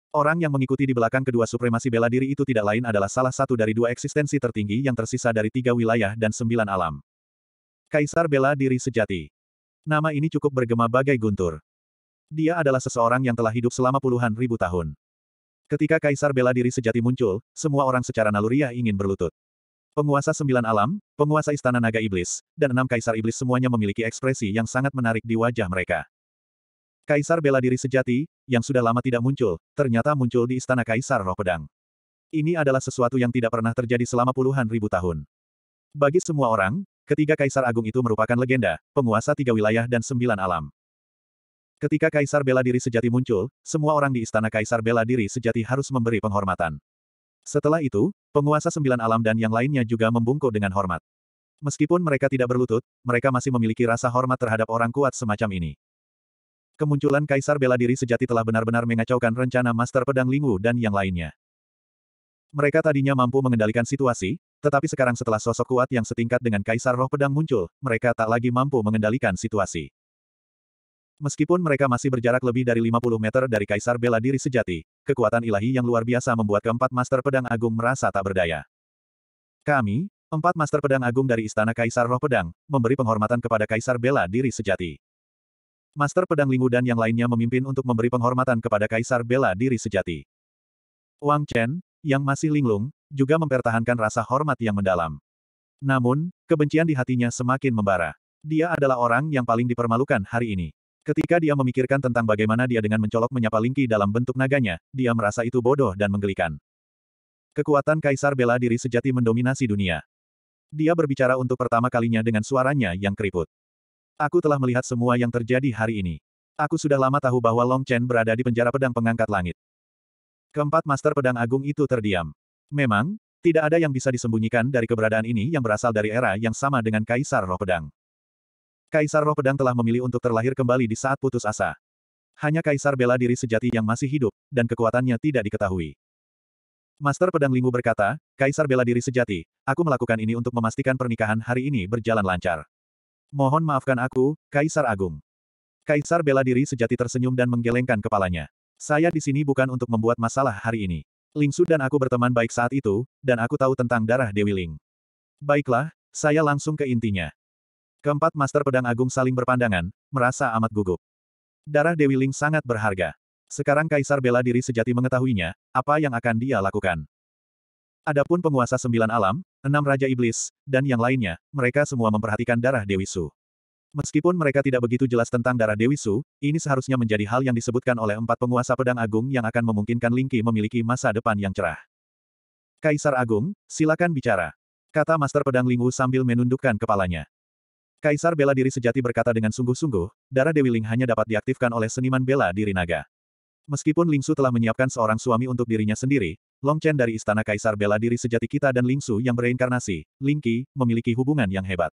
Orang yang mengikuti di belakang kedua supremasi bela diri itu tidak lain adalah salah satu dari dua eksistensi tertinggi yang tersisa dari tiga wilayah dan sembilan alam. Kaisar bela diri sejati. Nama ini cukup bergema bagai guntur. Dia adalah seseorang yang telah hidup selama puluhan ribu tahun. Ketika kaisar bela diri sejati muncul, semua orang secara naluriah ingin berlutut. Penguasa sembilan alam, penguasa istana naga iblis, dan enam kaisar iblis semuanya memiliki ekspresi yang sangat menarik di wajah mereka. Kaisar bela diri sejati, yang sudah lama tidak muncul, ternyata muncul di istana kaisar roh pedang. Ini adalah sesuatu yang tidak pernah terjadi selama puluhan ribu tahun. Bagi semua orang, ketiga kaisar agung itu merupakan legenda, penguasa tiga wilayah dan sembilan alam. Ketika Kaisar Bela Diri Sejati muncul, semua orang di Istana Kaisar Bela Diri Sejati harus memberi penghormatan. Setelah itu, penguasa sembilan alam dan yang lainnya juga membungkuk dengan hormat. Meskipun mereka tidak berlutut, mereka masih memiliki rasa hormat terhadap orang kuat semacam ini. Kemunculan Kaisar Bela Diri Sejati telah benar-benar mengacaukan rencana Master Pedang Lingwu dan yang lainnya. Mereka tadinya mampu mengendalikan situasi, tetapi sekarang setelah sosok kuat yang setingkat dengan Kaisar Roh Pedang muncul, mereka tak lagi mampu mengendalikan situasi. Meskipun mereka masih berjarak lebih dari 50 meter dari Kaisar Bela Diri Sejati, kekuatan ilahi yang luar biasa membuat keempat Master Pedang Agung merasa tak berdaya. Kami, empat Master Pedang Agung dari Istana Kaisar Roh Pedang, memberi penghormatan kepada Kaisar Bela Diri Sejati. Master Pedang Lingu dan yang lainnya memimpin untuk memberi penghormatan kepada Kaisar Bela Diri Sejati. Wang Chen, yang masih linglung, juga mempertahankan rasa hormat yang mendalam. Namun, kebencian di hatinya semakin membara. Dia adalah orang yang paling dipermalukan hari ini. Ketika dia memikirkan tentang bagaimana dia dengan mencolok menyapa Lingqi dalam bentuk naganya, dia merasa itu bodoh dan menggelikan. Kekuatan Kaisar Bela Diri sejati mendominasi dunia. Dia berbicara untuk pertama kalinya dengan suaranya yang keriput. Aku telah melihat semua yang terjadi hari ini. Aku sudah lama tahu bahwa Long Chen berada di penjara pedang pengangkat langit. Keempat Master Pedang Agung itu terdiam. Memang, tidak ada yang bisa disembunyikan dari keberadaan ini yang berasal dari era yang sama dengan Kaisar Roh Pedang. Kaisar Roh Pedang telah memilih untuk terlahir kembali di saat putus asa. Hanya Kaisar bela diri sejati yang masih hidup, dan kekuatannya tidak diketahui. Master Pedang Lingu berkata, Kaisar bela diri sejati, aku melakukan ini untuk memastikan pernikahan hari ini berjalan lancar. Mohon maafkan aku, Kaisar Agung. Kaisar bela diri sejati tersenyum dan menggelengkan kepalanya. Saya di sini bukan untuk membuat masalah hari ini. Lingsu dan aku berteman baik saat itu, dan aku tahu tentang darah Dewi Ling. Baiklah, saya langsung ke intinya. Keempat Master Pedang Agung saling berpandangan, merasa amat gugup. Darah Dewi Ling sangat berharga. Sekarang Kaisar bela diri sejati mengetahuinya, apa yang akan dia lakukan. Adapun penguasa sembilan alam, enam Raja Iblis, dan yang lainnya, mereka semua memperhatikan darah Dewi Su. Meskipun mereka tidak begitu jelas tentang darah Dewi Su, ini seharusnya menjadi hal yang disebutkan oleh empat penguasa pedang agung yang akan memungkinkan Lingki memiliki masa depan yang cerah. Kaisar Agung, silakan bicara. Kata Master Pedang Lingwu sambil menundukkan kepalanya. Kaisar bela diri sejati berkata dengan sungguh-sungguh, darah Dewi Ling hanya dapat diaktifkan oleh seniman bela diri naga. Meskipun Ling Su telah menyiapkan seorang suami untuk dirinya sendiri, Long Chen dari Istana Kaisar bela diri sejati kita dan Ling Su yang bereinkarnasi, Ling Qi, memiliki hubungan yang hebat.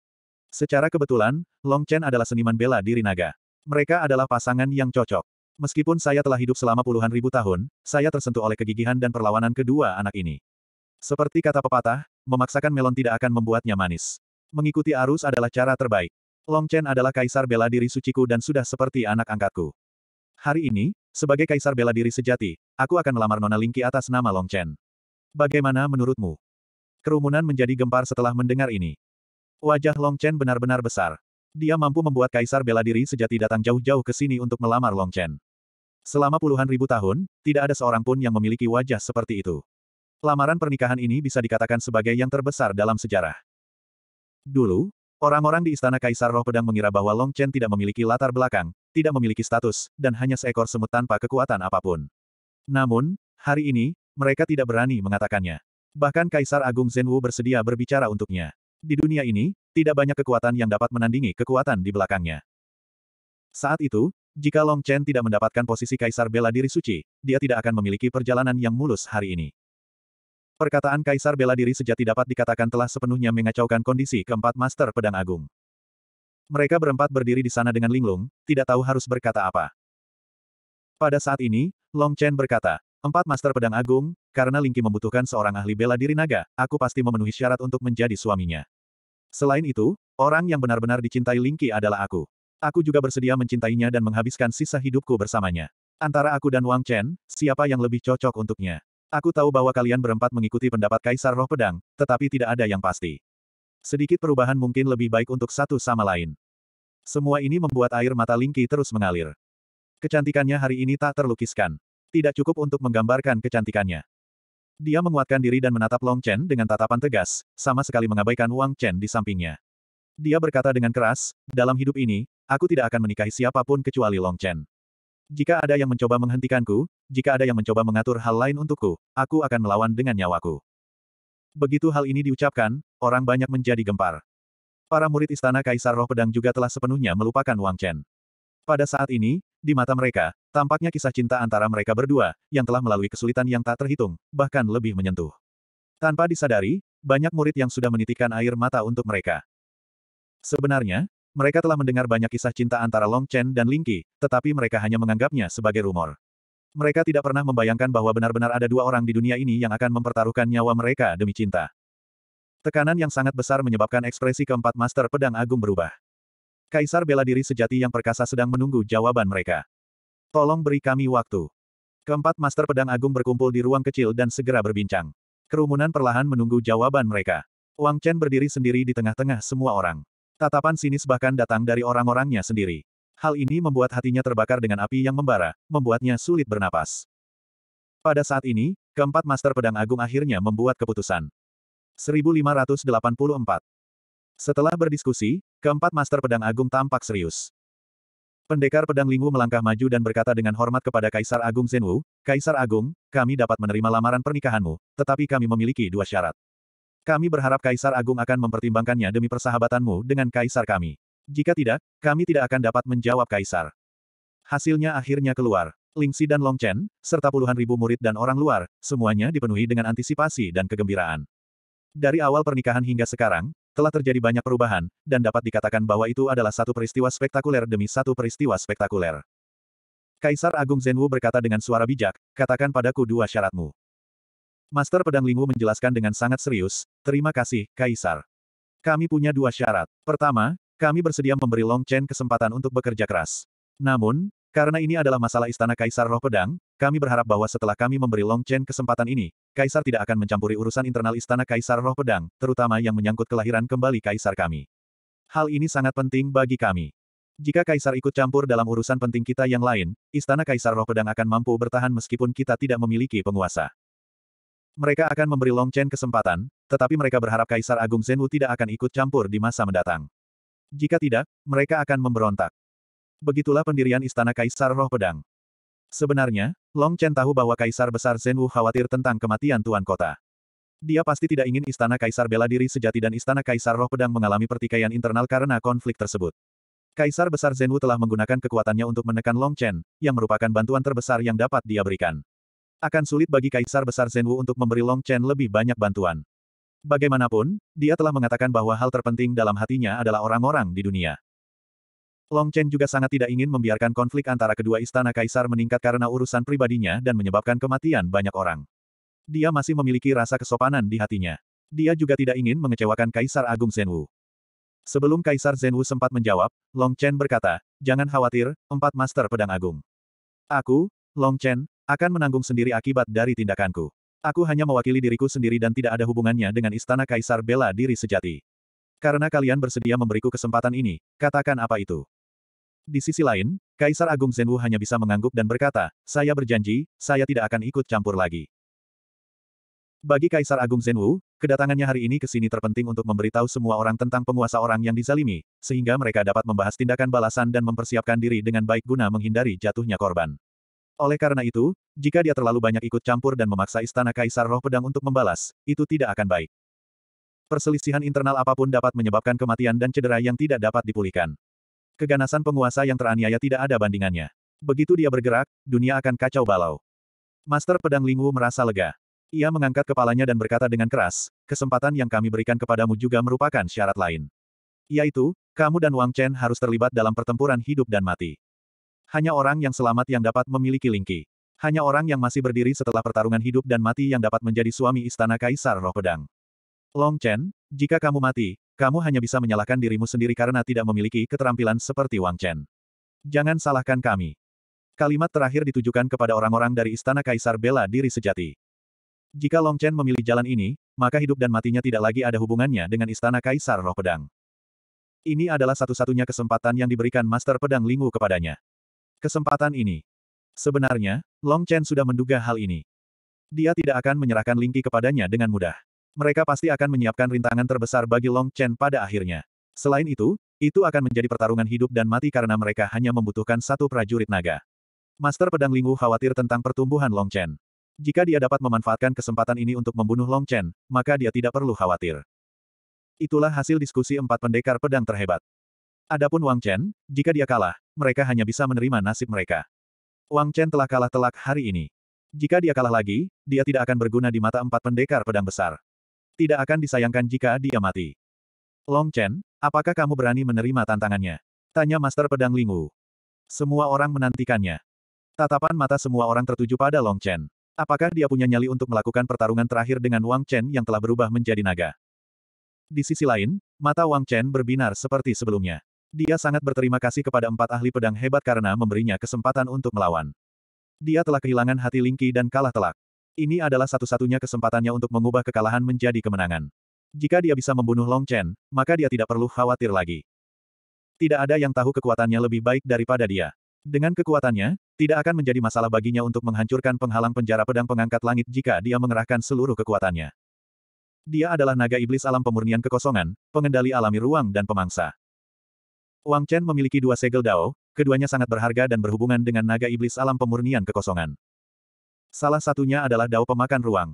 Secara kebetulan, Long Chen adalah seniman bela diri naga. Mereka adalah pasangan yang cocok. Meskipun saya telah hidup selama puluhan ribu tahun, saya tersentuh oleh kegigihan dan perlawanan kedua anak ini. Seperti kata pepatah, memaksakan melon tidak akan membuatnya manis. Mengikuti arus adalah cara terbaik. Long Chen adalah kaisar bela diri suciku dan sudah seperti anak angkatku. Hari ini, sebagai kaisar bela diri sejati, aku akan melamar Nona Lingqi atas nama Long Chen. Bagaimana menurutmu? Kerumunan menjadi gempar setelah mendengar ini. Wajah Long Chen benar-benar besar. Dia mampu membuat kaisar bela diri sejati datang jauh-jauh ke sini untuk melamar Long Chen. Selama puluhan ribu tahun, tidak ada seorang pun yang memiliki wajah seperti itu. Lamaran pernikahan ini bisa dikatakan sebagai yang terbesar dalam sejarah. Dulu, orang-orang di Istana Kaisar Roh Pedang mengira bahwa Long Chen tidak memiliki latar belakang, tidak memiliki status, dan hanya seekor semut tanpa kekuatan apapun. Namun, hari ini, mereka tidak berani mengatakannya. Bahkan Kaisar Agung Zhenwu bersedia berbicara untuknya. Di dunia ini, tidak banyak kekuatan yang dapat menandingi kekuatan di belakangnya. Saat itu, jika Long Chen tidak mendapatkan posisi Kaisar Bela Diri Suci, dia tidak akan memiliki perjalanan yang mulus hari ini. Perkataan Kaisar bela diri sejati dapat dikatakan telah sepenuhnya mengacaukan kondisi keempat Master Pedang Agung. Mereka berempat berdiri di sana dengan linglung, tidak tahu harus berkata apa. Pada saat ini, Long Chen berkata, Empat Master Pedang Agung, karena Lingqi membutuhkan seorang ahli bela diri naga, aku pasti memenuhi syarat untuk menjadi suaminya. Selain itu, orang yang benar-benar dicintai Lingqi adalah aku. Aku juga bersedia mencintainya dan menghabiskan sisa hidupku bersamanya. Antara aku dan Wang Chen, siapa yang lebih cocok untuknya? Aku tahu bahwa kalian berempat mengikuti pendapat Kaisar Roh Pedang, tetapi tidak ada yang pasti. Sedikit perubahan mungkin lebih baik untuk satu sama lain. Semua ini membuat air mata Lingki terus mengalir. Kecantikannya hari ini tak terlukiskan. Tidak cukup untuk menggambarkan kecantikannya. Dia menguatkan diri dan menatap Long Chen dengan tatapan tegas, sama sekali mengabaikan Wang Chen di sampingnya. Dia berkata dengan keras, dalam hidup ini, aku tidak akan menikahi siapapun kecuali Long Chen. Jika ada yang mencoba menghentikanku, jika ada yang mencoba mengatur hal lain untukku, aku akan melawan dengan nyawaku. Begitu hal ini diucapkan, orang banyak menjadi gempar. Para murid istana Kaisar Roh Pedang juga telah sepenuhnya melupakan Wang Chen. Pada saat ini, di mata mereka, tampaknya kisah cinta antara mereka berdua, yang telah melalui kesulitan yang tak terhitung, bahkan lebih menyentuh. Tanpa disadari, banyak murid yang sudah menitikkan air mata untuk mereka. Sebenarnya, mereka telah mendengar banyak kisah cinta antara Long Chen dan Ling Lingqi, tetapi mereka hanya menganggapnya sebagai rumor. Mereka tidak pernah membayangkan bahwa benar-benar ada dua orang di dunia ini yang akan mempertaruhkan nyawa mereka demi cinta. Tekanan yang sangat besar menyebabkan ekspresi keempat Master Pedang Agung berubah. Kaisar bela diri sejati yang perkasa sedang menunggu jawaban mereka. Tolong beri kami waktu. Keempat Master Pedang Agung berkumpul di ruang kecil dan segera berbincang. Kerumunan perlahan menunggu jawaban mereka. Wang Chen berdiri sendiri di tengah-tengah semua orang. Tatapan sinis bahkan datang dari orang-orangnya sendiri. Hal ini membuat hatinya terbakar dengan api yang membara, membuatnya sulit bernapas. Pada saat ini, keempat Master Pedang Agung akhirnya membuat keputusan. 1584 Setelah berdiskusi, keempat Master Pedang Agung tampak serius. Pendekar Pedang Lingwu melangkah maju dan berkata dengan hormat kepada Kaisar Agung Zenwu: Kaisar Agung, kami dapat menerima lamaran pernikahanmu, tetapi kami memiliki dua syarat. Kami berharap Kaisar Agung akan mempertimbangkannya demi persahabatanmu dengan Kaisar kami. Jika tidak, kami tidak akan dapat menjawab kaisar. Hasilnya akhirnya keluar. Lingxi dan Long Chen, serta puluhan ribu murid dan orang luar, semuanya dipenuhi dengan antisipasi dan kegembiraan. Dari awal pernikahan hingga sekarang, telah terjadi banyak perubahan, dan dapat dikatakan bahwa itu adalah satu peristiwa spektakuler demi satu peristiwa spektakuler. Kaisar Agung Zhenwu berkata dengan suara bijak, katakan padaku dua syaratmu. Master Pedang Lingwu menjelaskan dengan sangat serius, terima kasih, Kaisar. Kami punya dua syarat. Pertama, kami bersedia memberi Long Chen kesempatan untuk bekerja keras. Namun, karena ini adalah masalah Istana Kaisar Roh Pedang, kami berharap bahwa setelah kami memberi Long Chen kesempatan ini, Kaisar tidak akan mencampuri urusan internal Istana Kaisar Roh Pedang, terutama yang menyangkut kelahiran kembali Kaisar kami. Hal ini sangat penting bagi kami. Jika Kaisar ikut campur dalam urusan penting kita yang lain, Istana Kaisar Roh Pedang akan mampu bertahan meskipun kita tidak memiliki penguasa. Mereka akan memberi Long Chen kesempatan, tetapi mereka berharap Kaisar Agung Zenwu tidak akan ikut campur di masa mendatang. Jika tidak, mereka akan memberontak. Begitulah pendirian Istana Kaisar Roh Pedang. Sebenarnya, Long Chen tahu bahwa Kaisar Besar Zenwu khawatir tentang kematian Tuan Kota. Dia pasti tidak ingin Istana Kaisar bela diri sejati dan Istana Kaisar Roh Pedang mengalami pertikaian internal karena konflik tersebut. Kaisar Besar Zenwu telah menggunakan kekuatannya untuk menekan Long Chen, yang merupakan bantuan terbesar yang dapat dia berikan. Akan sulit bagi Kaisar Besar Zenwu untuk memberi Long Chen lebih banyak bantuan. Bagaimanapun, dia telah mengatakan bahwa hal terpenting dalam hatinya adalah orang-orang di dunia. Long Chen juga sangat tidak ingin membiarkan konflik antara kedua istana kaisar meningkat karena urusan pribadinya dan menyebabkan kematian banyak orang. Dia masih memiliki rasa kesopanan di hatinya. Dia juga tidak ingin mengecewakan Kaisar Agung Zhenwu. Sebelum Kaisar Zhenwu sempat menjawab, Long Chen berkata, Jangan khawatir, empat master pedang agung. Aku, Long Chen, akan menanggung sendiri akibat dari tindakanku. Aku hanya mewakili diriku sendiri dan tidak ada hubungannya dengan istana kaisar bela diri sejati. Karena kalian bersedia memberiku kesempatan ini, katakan apa itu. Di sisi lain, Kaisar Agung Zenwu hanya bisa mengangguk dan berkata, saya berjanji, saya tidak akan ikut campur lagi. Bagi Kaisar Agung Zenwu, kedatangannya hari ini ke sini terpenting untuk memberitahu semua orang tentang penguasa orang yang dizalimi, sehingga mereka dapat membahas tindakan balasan dan mempersiapkan diri dengan baik guna menghindari jatuhnya korban. Oleh karena itu, jika dia terlalu banyak ikut campur dan memaksa istana kaisar roh pedang untuk membalas, itu tidak akan baik. Perselisihan internal apapun dapat menyebabkan kematian dan cedera yang tidak dapat dipulihkan. Keganasan penguasa yang teraniaya tidak ada bandingannya. Begitu dia bergerak, dunia akan kacau balau. Master Pedang Lingwu merasa lega. Ia mengangkat kepalanya dan berkata dengan keras, kesempatan yang kami berikan kepadamu juga merupakan syarat lain. Yaitu, kamu dan Wang Chen harus terlibat dalam pertempuran hidup dan mati. Hanya orang yang selamat yang dapat memiliki Lingqi. Hanya orang yang masih berdiri setelah pertarungan hidup dan mati yang dapat menjadi suami istana Kaisar Roh Pedang. Long Chen, jika kamu mati, kamu hanya bisa menyalahkan dirimu sendiri karena tidak memiliki keterampilan seperti Wang Chen. Jangan salahkan kami. Kalimat terakhir ditujukan kepada orang-orang dari Istana Kaisar Bela Diri Sejati. Jika Long Chen memilih jalan ini, maka hidup dan matinya tidak lagi ada hubungannya dengan Istana Kaisar Roh Pedang. Ini adalah satu-satunya kesempatan yang diberikan Master Pedang Lingu kepadanya kesempatan ini. Sebenarnya, Long Chen sudah menduga hal ini. Dia tidak akan menyerahkan Lingqi kepadanya dengan mudah. Mereka pasti akan menyiapkan rintangan terbesar bagi Long Chen pada akhirnya. Selain itu, itu akan menjadi pertarungan hidup dan mati karena mereka hanya membutuhkan satu prajurit naga. Master Pedang Lingwu khawatir tentang pertumbuhan Long Chen. Jika dia dapat memanfaatkan kesempatan ini untuk membunuh Long Chen, maka dia tidak perlu khawatir. Itulah hasil diskusi empat pendekar pedang terhebat. Adapun Wang Chen, jika dia kalah, mereka hanya bisa menerima nasib mereka. Wang Chen telah kalah telak hari ini. Jika dia kalah lagi, dia tidak akan berguna di mata empat pendekar pedang besar. Tidak akan disayangkan jika dia mati. Long Chen, apakah kamu berani menerima tantangannya? Tanya Master Pedang Lingwu. Semua orang menantikannya. Tatapan mata semua orang tertuju pada Long Chen. Apakah dia punya nyali untuk melakukan pertarungan terakhir dengan Wang Chen yang telah berubah menjadi naga? Di sisi lain, mata Wang Chen berbinar seperti sebelumnya. Dia sangat berterima kasih kepada empat ahli pedang hebat karena memberinya kesempatan untuk melawan. Dia telah kehilangan hati Lingqi dan kalah telak. Ini adalah satu-satunya kesempatannya untuk mengubah kekalahan menjadi kemenangan. Jika dia bisa membunuh Long Chen, maka dia tidak perlu khawatir lagi. Tidak ada yang tahu kekuatannya lebih baik daripada dia. Dengan kekuatannya, tidak akan menjadi masalah baginya untuk menghancurkan penghalang penjara pedang pengangkat langit jika dia mengerahkan seluruh kekuatannya. Dia adalah naga iblis alam pemurnian kekosongan, pengendali alami ruang dan pemangsa. Wang Chen memiliki dua segel Dao, keduanya sangat berharga dan berhubungan dengan naga iblis alam pemurnian kekosongan. Salah satunya adalah Dao pemakan ruang.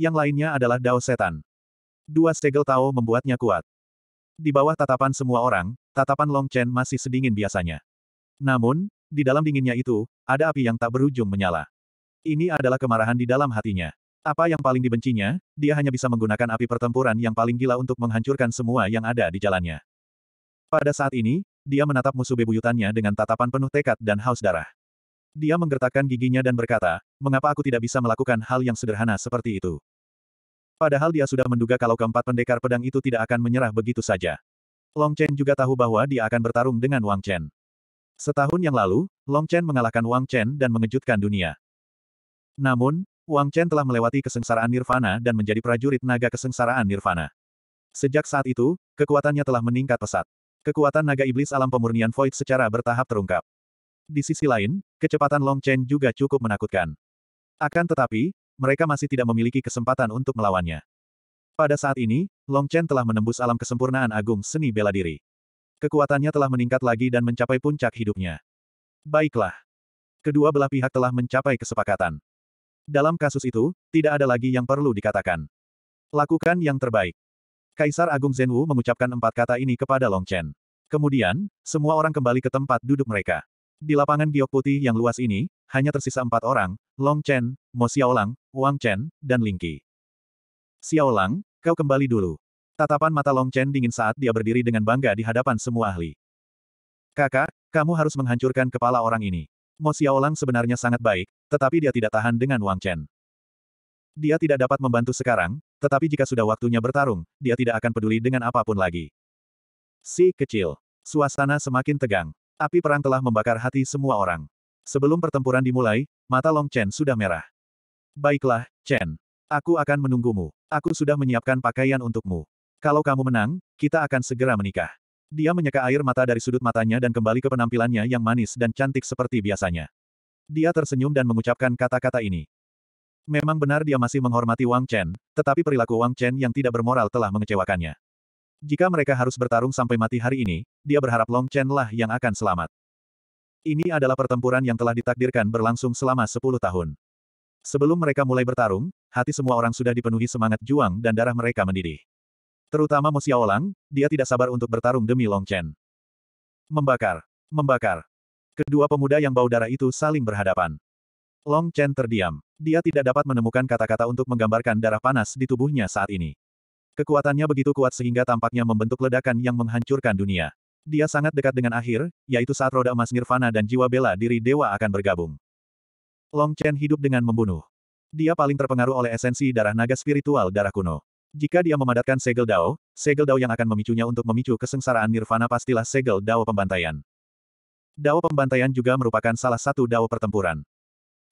Yang lainnya adalah Dao setan. Dua segel Tao membuatnya kuat. Di bawah tatapan semua orang, tatapan Long Chen masih sedingin biasanya. Namun, di dalam dinginnya itu, ada api yang tak berujung menyala. Ini adalah kemarahan di dalam hatinya. Apa yang paling dibencinya, dia hanya bisa menggunakan api pertempuran yang paling gila untuk menghancurkan semua yang ada di jalannya. Pada saat ini, dia menatap musuh bebuyutannya dengan tatapan penuh tekad dan haus darah. Dia menggertakkan giginya dan berkata, mengapa aku tidak bisa melakukan hal yang sederhana seperti itu? Padahal dia sudah menduga kalau keempat pendekar pedang itu tidak akan menyerah begitu saja. Long Chen juga tahu bahwa dia akan bertarung dengan Wang Chen. Setahun yang lalu, Long Chen mengalahkan Wang Chen dan mengejutkan dunia. Namun, Wang Chen telah melewati kesengsaraan nirvana dan menjadi prajurit naga kesengsaraan nirvana. Sejak saat itu, kekuatannya telah meningkat pesat kekuatan naga iblis alam pemurnian void secara bertahap terungkap. Di sisi lain, kecepatan Long Chen juga cukup menakutkan. Akan tetapi, mereka masih tidak memiliki kesempatan untuk melawannya. Pada saat ini, Long Chen telah menembus alam kesempurnaan agung seni bela diri. Kekuatannya telah meningkat lagi dan mencapai puncak hidupnya. Baiklah. Kedua belah pihak telah mencapai kesepakatan. Dalam kasus itu, tidak ada lagi yang perlu dikatakan. Lakukan yang terbaik. Kaisar Agung Zenwu mengucapkan empat kata ini kepada Long Chen. Kemudian, semua orang kembali ke tempat duduk mereka. Di lapangan giok putih yang luas ini, hanya tersisa empat orang, Long Chen, Mo Xiaolang, Wang Chen, dan Ling Qi. Xiaolang, kau kembali dulu. Tatapan mata Long Chen dingin saat dia berdiri dengan bangga di hadapan semua ahli. Kakak, kamu harus menghancurkan kepala orang ini. Mo Xiaolang sebenarnya sangat baik, tetapi dia tidak tahan dengan Wang Chen. Dia tidak dapat membantu sekarang, tetapi jika sudah waktunya bertarung, dia tidak akan peduli dengan apapun lagi. Si kecil. Suasana semakin tegang. Api perang telah membakar hati semua orang. Sebelum pertempuran dimulai, mata Long Chen sudah merah. Baiklah, Chen. Aku akan menunggumu. Aku sudah menyiapkan pakaian untukmu. Kalau kamu menang, kita akan segera menikah. Dia menyeka air mata dari sudut matanya dan kembali ke penampilannya yang manis dan cantik seperti biasanya. Dia tersenyum dan mengucapkan kata-kata ini. Memang benar dia masih menghormati Wang Chen, tetapi perilaku Wang Chen yang tidak bermoral telah mengecewakannya. Jika mereka harus bertarung sampai mati hari ini, dia berharap Long Chen lah yang akan selamat. Ini adalah pertempuran yang telah ditakdirkan berlangsung selama 10 tahun. Sebelum mereka mulai bertarung, hati semua orang sudah dipenuhi semangat juang dan darah mereka mendidih. Terutama Mo Xiaolang, dia tidak sabar untuk bertarung demi Long Chen. Membakar. Membakar. Kedua pemuda yang bau darah itu saling berhadapan. Long Chen terdiam. Dia tidak dapat menemukan kata-kata untuk menggambarkan darah panas di tubuhnya saat ini. Kekuatannya begitu kuat sehingga tampaknya membentuk ledakan yang menghancurkan dunia. Dia sangat dekat dengan akhir, yaitu saat roda emas nirvana dan jiwa bela diri dewa akan bergabung. Long Chen hidup dengan membunuh. Dia paling terpengaruh oleh esensi darah naga spiritual darah kuno. Jika dia memadatkan segel dao, segel dao yang akan memicunya untuk memicu kesengsaraan nirvana pastilah segel dao pembantaian. Dao pembantaian juga merupakan salah satu dao pertempuran.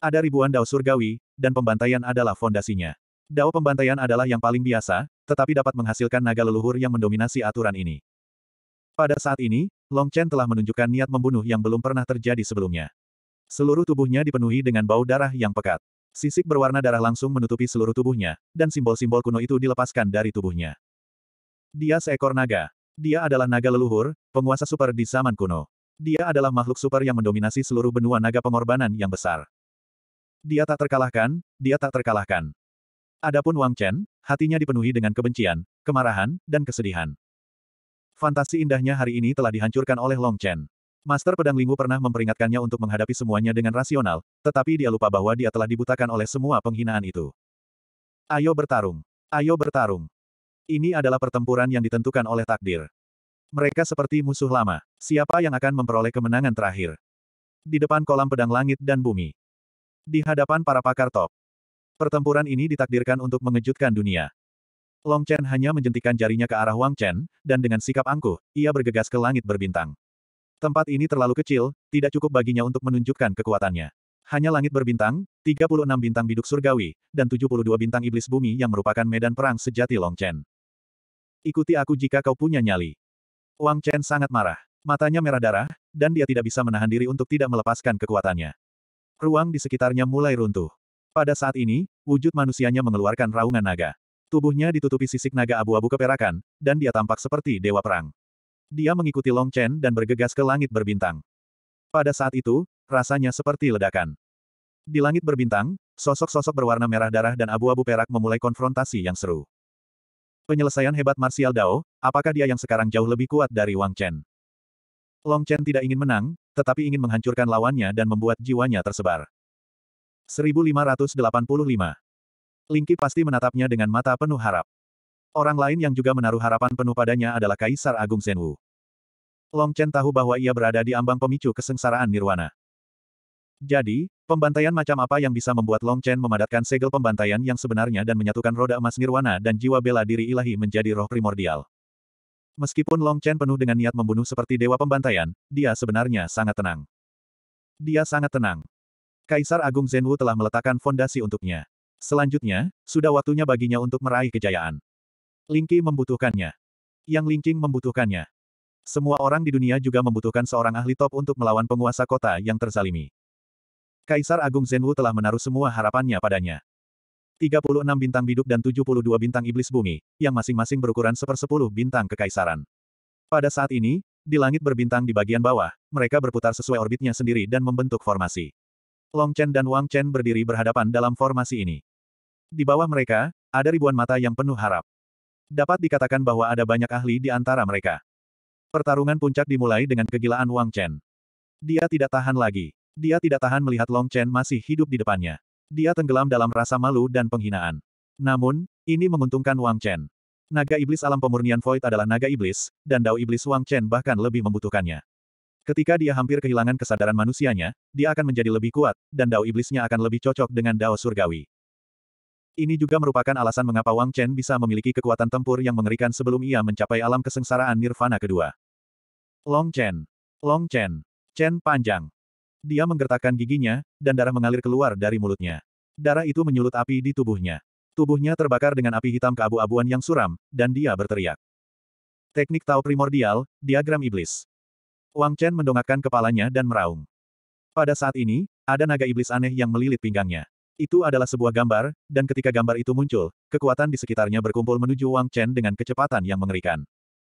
Ada ribuan dao surgawi, dan pembantaian adalah fondasinya. Dao pembantaian adalah yang paling biasa, tetapi dapat menghasilkan naga leluhur yang mendominasi aturan ini. Pada saat ini, Long Chen telah menunjukkan niat membunuh yang belum pernah terjadi sebelumnya. Seluruh tubuhnya dipenuhi dengan bau darah yang pekat. Sisik berwarna darah langsung menutupi seluruh tubuhnya, dan simbol-simbol kuno itu dilepaskan dari tubuhnya. Dia seekor naga. Dia adalah naga leluhur, penguasa super di zaman kuno. Dia adalah makhluk super yang mendominasi seluruh benua naga pengorbanan yang besar. Dia tak terkalahkan, dia tak terkalahkan. Adapun Wang Chen, hatinya dipenuhi dengan kebencian, kemarahan, dan kesedihan. Fantasi indahnya hari ini telah dihancurkan oleh Long Chen. Master Pedang Lingwu pernah memperingatkannya untuk menghadapi semuanya dengan rasional, tetapi dia lupa bahwa dia telah dibutakan oleh semua penghinaan itu. Ayo bertarung. Ayo bertarung. Ini adalah pertempuran yang ditentukan oleh takdir. Mereka seperti musuh lama. Siapa yang akan memperoleh kemenangan terakhir? Di depan kolam pedang langit dan bumi, di hadapan para pakar top. Pertempuran ini ditakdirkan untuk mengejutkan dunia. Long Chen hanya menjentikan jarinya ke arah Wang Chen, dan dengan sikap angkuh, ia bergegas ke langit berbintang. Tempat ini terlalu kecil, tidak cukup baginya untuk menunjukkan kekuatannya. Hanya langit berbintang, 36 bintang biduk surgawi, dan 72 bintang iblis bumi yang merupakan medan perang sejati Long Chen. Ikuti aku jika kau punya nyali. Wang Chen sangat marah. Matanya merah darah, dan dia tidak bisa menahan diri untuk tidak melepaskan kekuatannya. Ruang di sekitarnya mulai runtuh. Pada saat ini, wujud manusianya mengeluarkan raungan naga. Tubuhnya ditutupi sisik naga abu-abu keperakan, dan dia tampak seperti dewa perang. Dia mengikuti Long Chen dan bergegas ke langit berbintang. Pada saat itu, rasanya seperti ledakan. Di langit berbintang, sosok-sosok berwarna merah darah dan abu-abu perak memulai konfrontasi yang seru. Penyelesaian hebat Martial Dao, apakah dia yang sekarang jauh lebih kuat dari Wang Chen? Long Chen tidak ingin menang, tetapi ingin menghancurkan lawannya dan membuat jiwanya tersebar. 1585. Lingki pasti menatapnya dengan mata penuh harap. Orang lain yang juga menaruh harapan penuh padanya adalah Kaisar Agung Senwu. Long Chen tahu bahwa ia berada di ambang pemicu kesengsaraan nirwana. Jadi, pembantaian macam apa yang bisa membuat Long Chen memadatkan segel pembantaian yang sebenarnya dan menyatukan roda emas nirwana dan jiwa bela diri ilahi menjadi roh primordial? Meskipun Long Chen penuh dengan niat membunuh seperti dewa pembantaian, dia sebenarnya sangat tenang. Dia sangat tenang. Kaisar Agung Zhenwu telah meletakkan fondasi untuknya. Selanjutnya, sudah waktunya baginya untuk meraih kejayaan. Lingqi membutuhkannya. Yang Lingqing membutuhkannya. Semua orang di dunia juga membutuhkan seorang ahli top untuk melawan penguasa kota yang terzalimi. Kaisar Agung Zhenwu telah menaruh semua harapannya padanya. 36 bintang biduk dan 72 bintang iblis bumi, yang masing-masing berukuran sepersepuluh bintang kekaisaran. Pada saat ini, di langit berbintang di bagian bawah, mereka berputar sesuai orbitnya sendiri dan membentuk formasi. Long Chen dan Wang Chen berdiri berhadapan dalam formasi ini. Di bawah mereka, ada ribuan mata yang penuh harap. Dapat dikatakan bahwa ada banyak ahli di antara mereka. Pertarungan puncak dimulai dengan kegilaan Wang Chen. Dia tidak tahan lagi. Dia tidak tahan melihat Long Chen masih hidup di depannya. Dia tenggelam dalam rasa malu dan penghinaan. Namun, ini menguntungkan Wang Chen. Naga iblis alam pemurnian Void adalah naga iblis, dan dao iblis Wang Chen bahkan lebih membutuhkannya. Ketika dia hampir kehilangan kesadaran manusianya, dia akan menjadi lebih kuat, dan dao iblisnya akan lebih cocok dengan dao surgawi. Ini juga merupakan alasan mengapa Wang Chen bisa memiliki kekuatan tempur yang mengerikan sebelum ia mencapai alam kesengsaraan Nirvana kedua. Long Chen. Long Chen. Chen panjang. Dia menggertakkan giginya, dan darah mengalir keluar dari mulutnya. Darah itu menyulut api di tubuhnya. Tubuhnya terbakar dengan api hitam keabu-abuan yang suram, dan dia berteriak. Teknik Tao Primordial, Diagram Iblis. Wang Chen mendongakkan kepalanya dan meraung. Pada saat ini, ada naga iblis aneh yang melilit pinggangnya. Itu adalah sebuah gambar, dan ketika gambar itu muncul, kekuatan di sekitarnya berkumpul menuju Wang Chen dengan kecepatan yang mengerikan.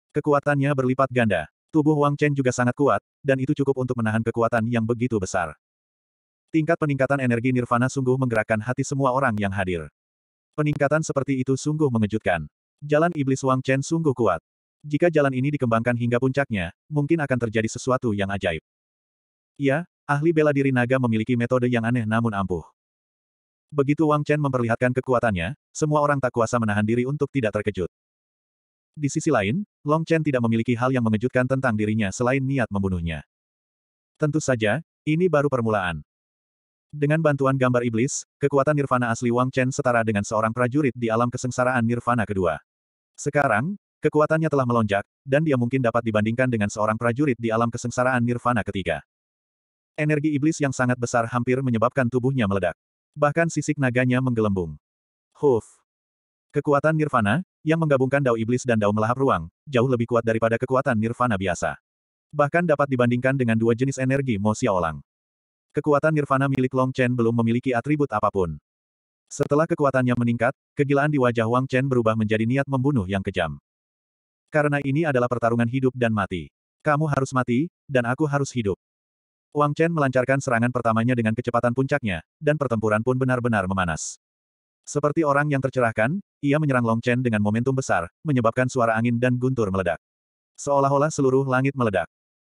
Kekuatannya berlipat ganda. Tubuh Wang Chen juga sangat kuat, dan itu cukup untuk menahan kekuatan yang begitu besar. Tingkat peningkatan energi nirvana sungguh menggerakkan hati semua orang yang hadir. Peningkatan seperti itu sungguh mengejutkan. Jalan iblis Wang Chen sungguh kuat. Jika jalan ini dikembangkan hingga puncaknya, mungkin akan terjadi sesuatu yang ajaib. Ya, ahli bela diri naga memiliki metode yang aneh namun ampuh. Begitu Wang Chen memperlihatkan kekuatannya, semua orang tak kuasa menahan diri untuk tidak terkejut. Di sisi lain, Long Chen tidak memiliki hal yang mengejutkan tentang dirinya selain niat membunuhnya. Tentu saja, ini baru permulaan. Dengan bantuan gambar iblis, kekuatan nirvana asli Wang Chen setara dengan seorang prajurit di alam kesengsaraan nirvana kedua. Sekarang, kekuatannya telah melonjak, dan dia mungkin dapat dibandingkan dengan seorang prajurit di alam kesengsaraan nirvana ketiga. Energi iblis yang sangat besar hampir menyebabkan tubuhnya meledak. Bahkan sisik naganya menggelembung. Huf! Kekuatan nirvana, yang menggabungkan dao iblis dan dao melahap ruang, jauh lebih kuat daripada kekuatan nirvana biasa. Bahkan dapat dibandingkan dengan dua jenis energi Mo Xiaolang. Kekuatan nirvana milik Long Chen belum memiliki atribut apapun. Setelah kekuatannya meningkat, kegilaan di wajah Wang Chen berubah menjadi niat membunuh yang kejam. Karena ini adalah pertarungan hidup dan mati. Kamu harus mati, dan aku harus hidup. Wang Chen melancarkan serangan pertamanya dengan kecepatan puncaknya, dan pertempuran pun benar-benar memanas. Seperti orang yang tercerahkan, ia menyerang Long Chen dengan momentum besar, menyebabkan suara angin dan guntur meledak. Seolah-olah seluruh langit meledak.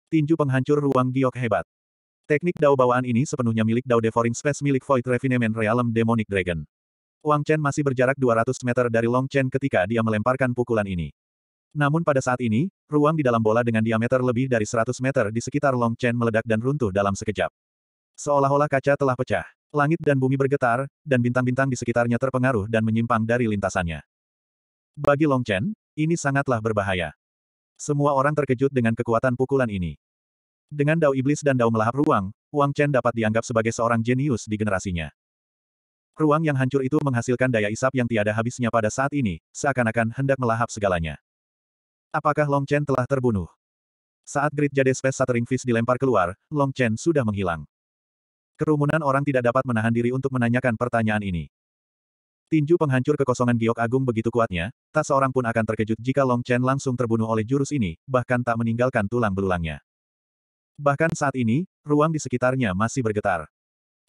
Tinju penghancur ruang giok hebat. Teknik dao bawaan ini sepenuhnya milik dao devouring space milik Void Refinement Realm Demonic Dragon. Wang Chen masih berjarak 200 meter dari Long Chen ketika dia melemparkan pukulan ini. Namun pada saat ini, ruang di dalam bola dengan diameter lebih dari 100 meter di sekitar Long Chen meledak dan runtuh dalam sekejap. Seolah-olah kaca telah pecah. Langit dan bumi bergetar, dan bintang-bintang di sekitarnya terpengaruh dan menyimpang dari lintasannya. Bagi Long Chen, ini sangatlah berbahaya. Semua orang terkejut dengan kekuatan pukulan ini. Dengan dao iblis dan dao melahap ruang, Wang Chen dapat dianggap sebagai seorang jenius di generasinya. Ruang yang hancur itu menghasilkan daya isap yang tiada habisnya pada saat ini, seakan-akan hendak melahap segalanya. Apakah Long Chen telah terbunuh? Saat grid jade space shattering fist dilempar keluar, Long Chen sudah menghilang. Kerumunan orang tidak dapat menahan diri untuk menanyakan pertanyaan ini. Tinju penghancur kekosongan giok agung begitu kuatnya, tak seorang pun akan terkejut jika Long Chen langsung terbunuh oleh jurus ini, bahkan tak meninggalkan tulang belulangnya. Bahkan saat ini, ruang di sekitarnya masih bergetar.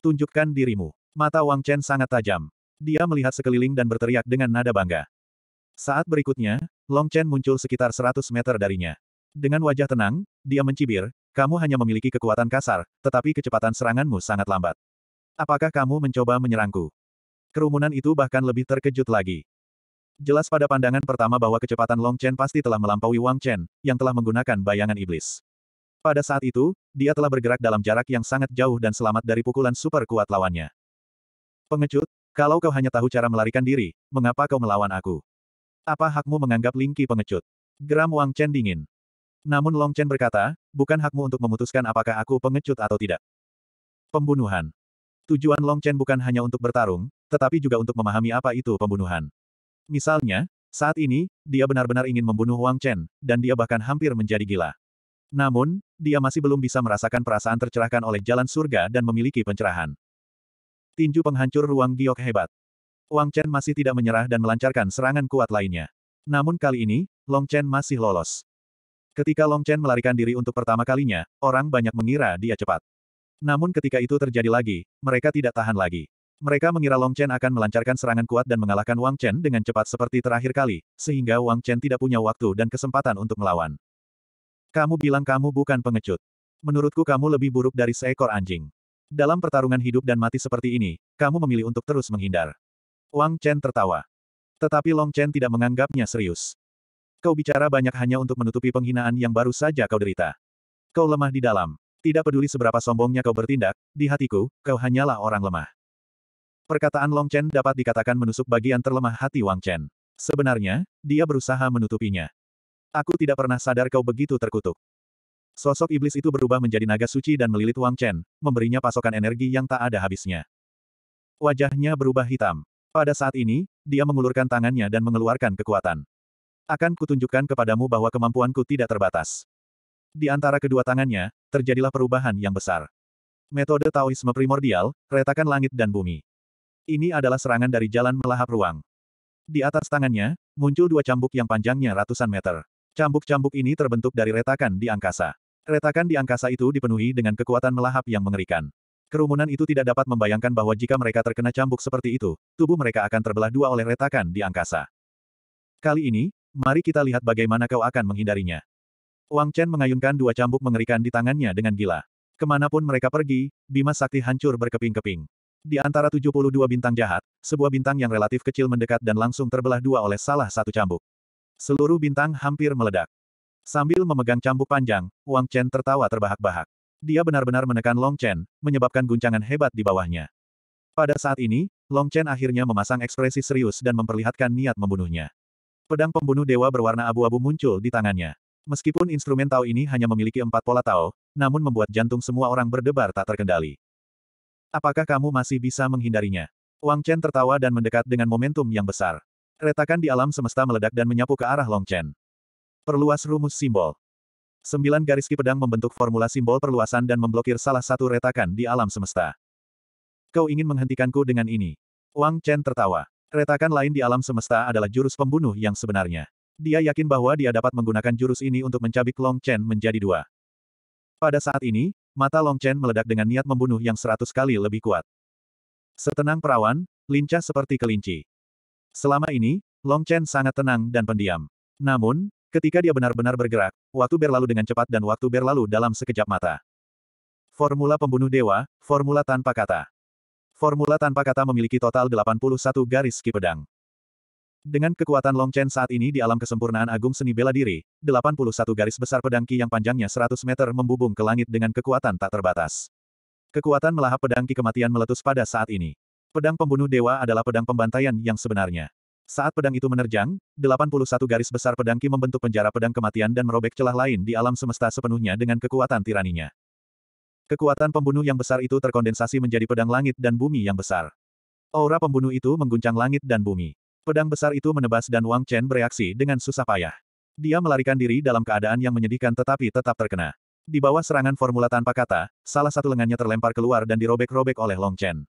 Tunjukkan dirimu. Mata Wang Chen sangat tajam. Dia melihat sekeliling dan berteriak dengan nada bangga. Saat berikutnya, Long Chen muncul sekitar 100 meter darinya. Dengan wajah tenang, dia mencibir, kamu hanya memiliki kekuatan kasar, tetapi kecepatan seranganmu sangat lambat. Apakah kamu mencoba menyerangku? Kerumunan itu bahkan lebih terkejut lagi. Jelas pada pandangan pertama bahwa kecepatan Long Chen pasti telah melampaui Wang Chen, yang telah menggunakan bayangan iblis. Pada saat itu, dia telah bergerak dalam jarak yang sangat jauh dan selamat dari pukulan super kuat lawannya. Pengecut, kalau kau hanya tahu cara melarikan diri, mengapa kau melawan aku? Apa hakmu menganggap Lingqi pengecut? Geram Wang Chen dingin. Namun Long Chen berkata, bukan hakmu untuk memutuskan apakah aku pengecut atau tidak. Pembunuhan. Tujuan Long Chen bukan hanya untuk bertarung, tetapi juga untuk memahami apa itu pembunuhan. Misalnya, saat ini, dia benar-benar ingin membunuh Wang Chen, dan dia bahkan hampir menjadi gila. Namun, dia masih belum bisa merasakan perasaan tercerahkan oleh jalan surga dan memiliki pencerahan. Tinju penghancur ruang giok hebat. Wang Chen masih tidak menyerah dan melancarkan serangan kuat lainnya. Namun kali ini, Long Chen masih lolos. Ketika Long Chen melarikan diri untuk pertama kalinya, orang banyak mengira dia cepat. Namun ketika itu terjadi lagi, mereka tidak tahan lagi. Mereka mengira Long Chen akan melancarkan serangan kuat dan mengalahkan Wang Chen dengan cepat seperti terakhir kali, sehingga Wang Chen tidak punya waktu dan kesempatan untuk melawan. Kamu bilang kamu bukan pengecut. Menurutku kamu lebih buruk dari seekor anjing. Dalam pertarungan hidup dan mati seperti ini, kamu memilih untuk terus menghindar. Wang Chen tertawa. Tetapi Long Chen tidak menganggapnya serius. Kau bicara banyak hanya untuk menutupi penghinaan yang baru saja kau derita. Kau lemah di dalam. Tidak peduli seberapa sombongnya kau bertindak, di hatiku, kau hanyalah orang lemah. Perkataan Long Chen dapat dikatakan menusuk bagian terlemah hati Wang Chen. Sebenarnya, dia berusaha menutupinya. Aku tidak pernah sadar kau begitu terkutuk. Sosok iblis itu berubah menjadi naga suci dan melilit Wang Chen, memberinya pasokan energi yang tak ada habisnya. Wajahnya berubah hitam. Pada saat ini, dia mengulurkan tangannya dan mengeluarkan kekuatan. Akan kutunjukkan kepadamu bahwa kemampuanku tidak terbatas. Di antara kedua tangannya, terjadilah perubahan yang besar. Metode Taoisme primordial, retakan langit dan bumi. Ini adalah serangan dari jalan melahap ruang. Di atas tangannya, muncul dua cambuk yang panjangnya ratusan meter. Cambuk-cambuk ini terbentuk dari retakan di angkasa. Retakan di angkasa itu dipenuhi dengan kekuatan melahap yang mengerikan. Kerumunan itu tidak dapat membayangkan bahwa jika mereka terkena cambuk seperti itu, tubuh mereka akan terbelah dua oleh retakan di angkasa. Kali ini, Mari kita lihat bagaimana kau akan menghindarinya. Wang Chen mengayunkan dua cambuk mengerikan di tangannya dengan gila. Kemanapun mereka pergi, Bima Sakti hancur berkeping-keping. Di antara 72 bintang jahat, sebuah bintang yang relatif kecil mendekat dan langsung terbelah dua oleh salah satu cambuk. Seluruh bintang hampir meledak. Sambil memegang cambuk panjang, Wang Chen tertawa terbahak-bahak. Dia benar-benar menekan Long Chen, menyebabkan guncangan hebat di bawahnya. Pada saat ini, Long Chen akhirnya memasang ekspresi serius dan memperlihatkan niat membunuhnya. Pedang pembunuh dewa berwarna abu-abu muncul di tangannya. Meskipun instrumen Tao ini hanya memiliki empat pola Tao, namun membuat jantung semua orang berdebar tak terkendali. Apakah kamu masih bisa menghindarinya? Wang Chen tertawa dan mendekat dengan momentum yang besar. Retakan di alam semesta meledak dan menyapu ke arah Long Chen. Perluas rumus simbol. Sembilan garis ki pedang membentuk formula simbol perluasan dan memblokir salah satu retakan di alam semesta. Kau ingin menghentikanku dengan ini? Wang Chen tertawa. Retakan lain di alam semesta adalah jurus pembunuh yang sebenarnya. Dia yakin bahwa dia dapat menggunakan jurus ini untuk mencabik Long Chen menjadi dua. Pada saat ini, mata Long Chen meledak dengan niat membunuh yang seratus kali lebih kuat. Setenang perawan, lincah seperti kelinci. Selama ini, Long Chen sangat tenang dan pendiam. Namun, ketika dia benar-benar bergerak, waktu berlalu dengan cepat dan waktu berlalu dalam sekejap mata. Formula pembunuh dewa, formula tanpa kata. Formula tanpa kata memiliki total 81 garis ki pedang. Dengan kekuatan Long Chen saat ini di alam kesempurnaan agung seni bela diri, 81 garis besar pedang Ki yang panjangnya 100 meter membubung ke langit dengan kekuatan tak terbatas. Kekuatan melahap pedang Ki kematian meletus pada saat ini. Pedang pembunuh dewa adalah pedang pembantaian yang sebenarnya. Saat pedang itu menerjang, 81 garis besar pedang Ki membentuk penjara pedang kematian dan merobek celah lain di alam semesta sepenuhnya dengan kekuatan tiraninya. Kekuatan pembunuh yang besar itu terkondensasi menjadi pedang langit dan bumi yang besar. Aura pembunuh itu mengguncang langit dan bumi. Pedang besar itu menebas dan Wang Chen bereaksi dengan susah payah. Dia melarikan diri dalam keadaan yang menyedihkan tetapi tetap terkena. Di bawah serangan formula tanpa kata, salah satu lengannya terlempar keluar dan dirobek-robek oleh Long Chen.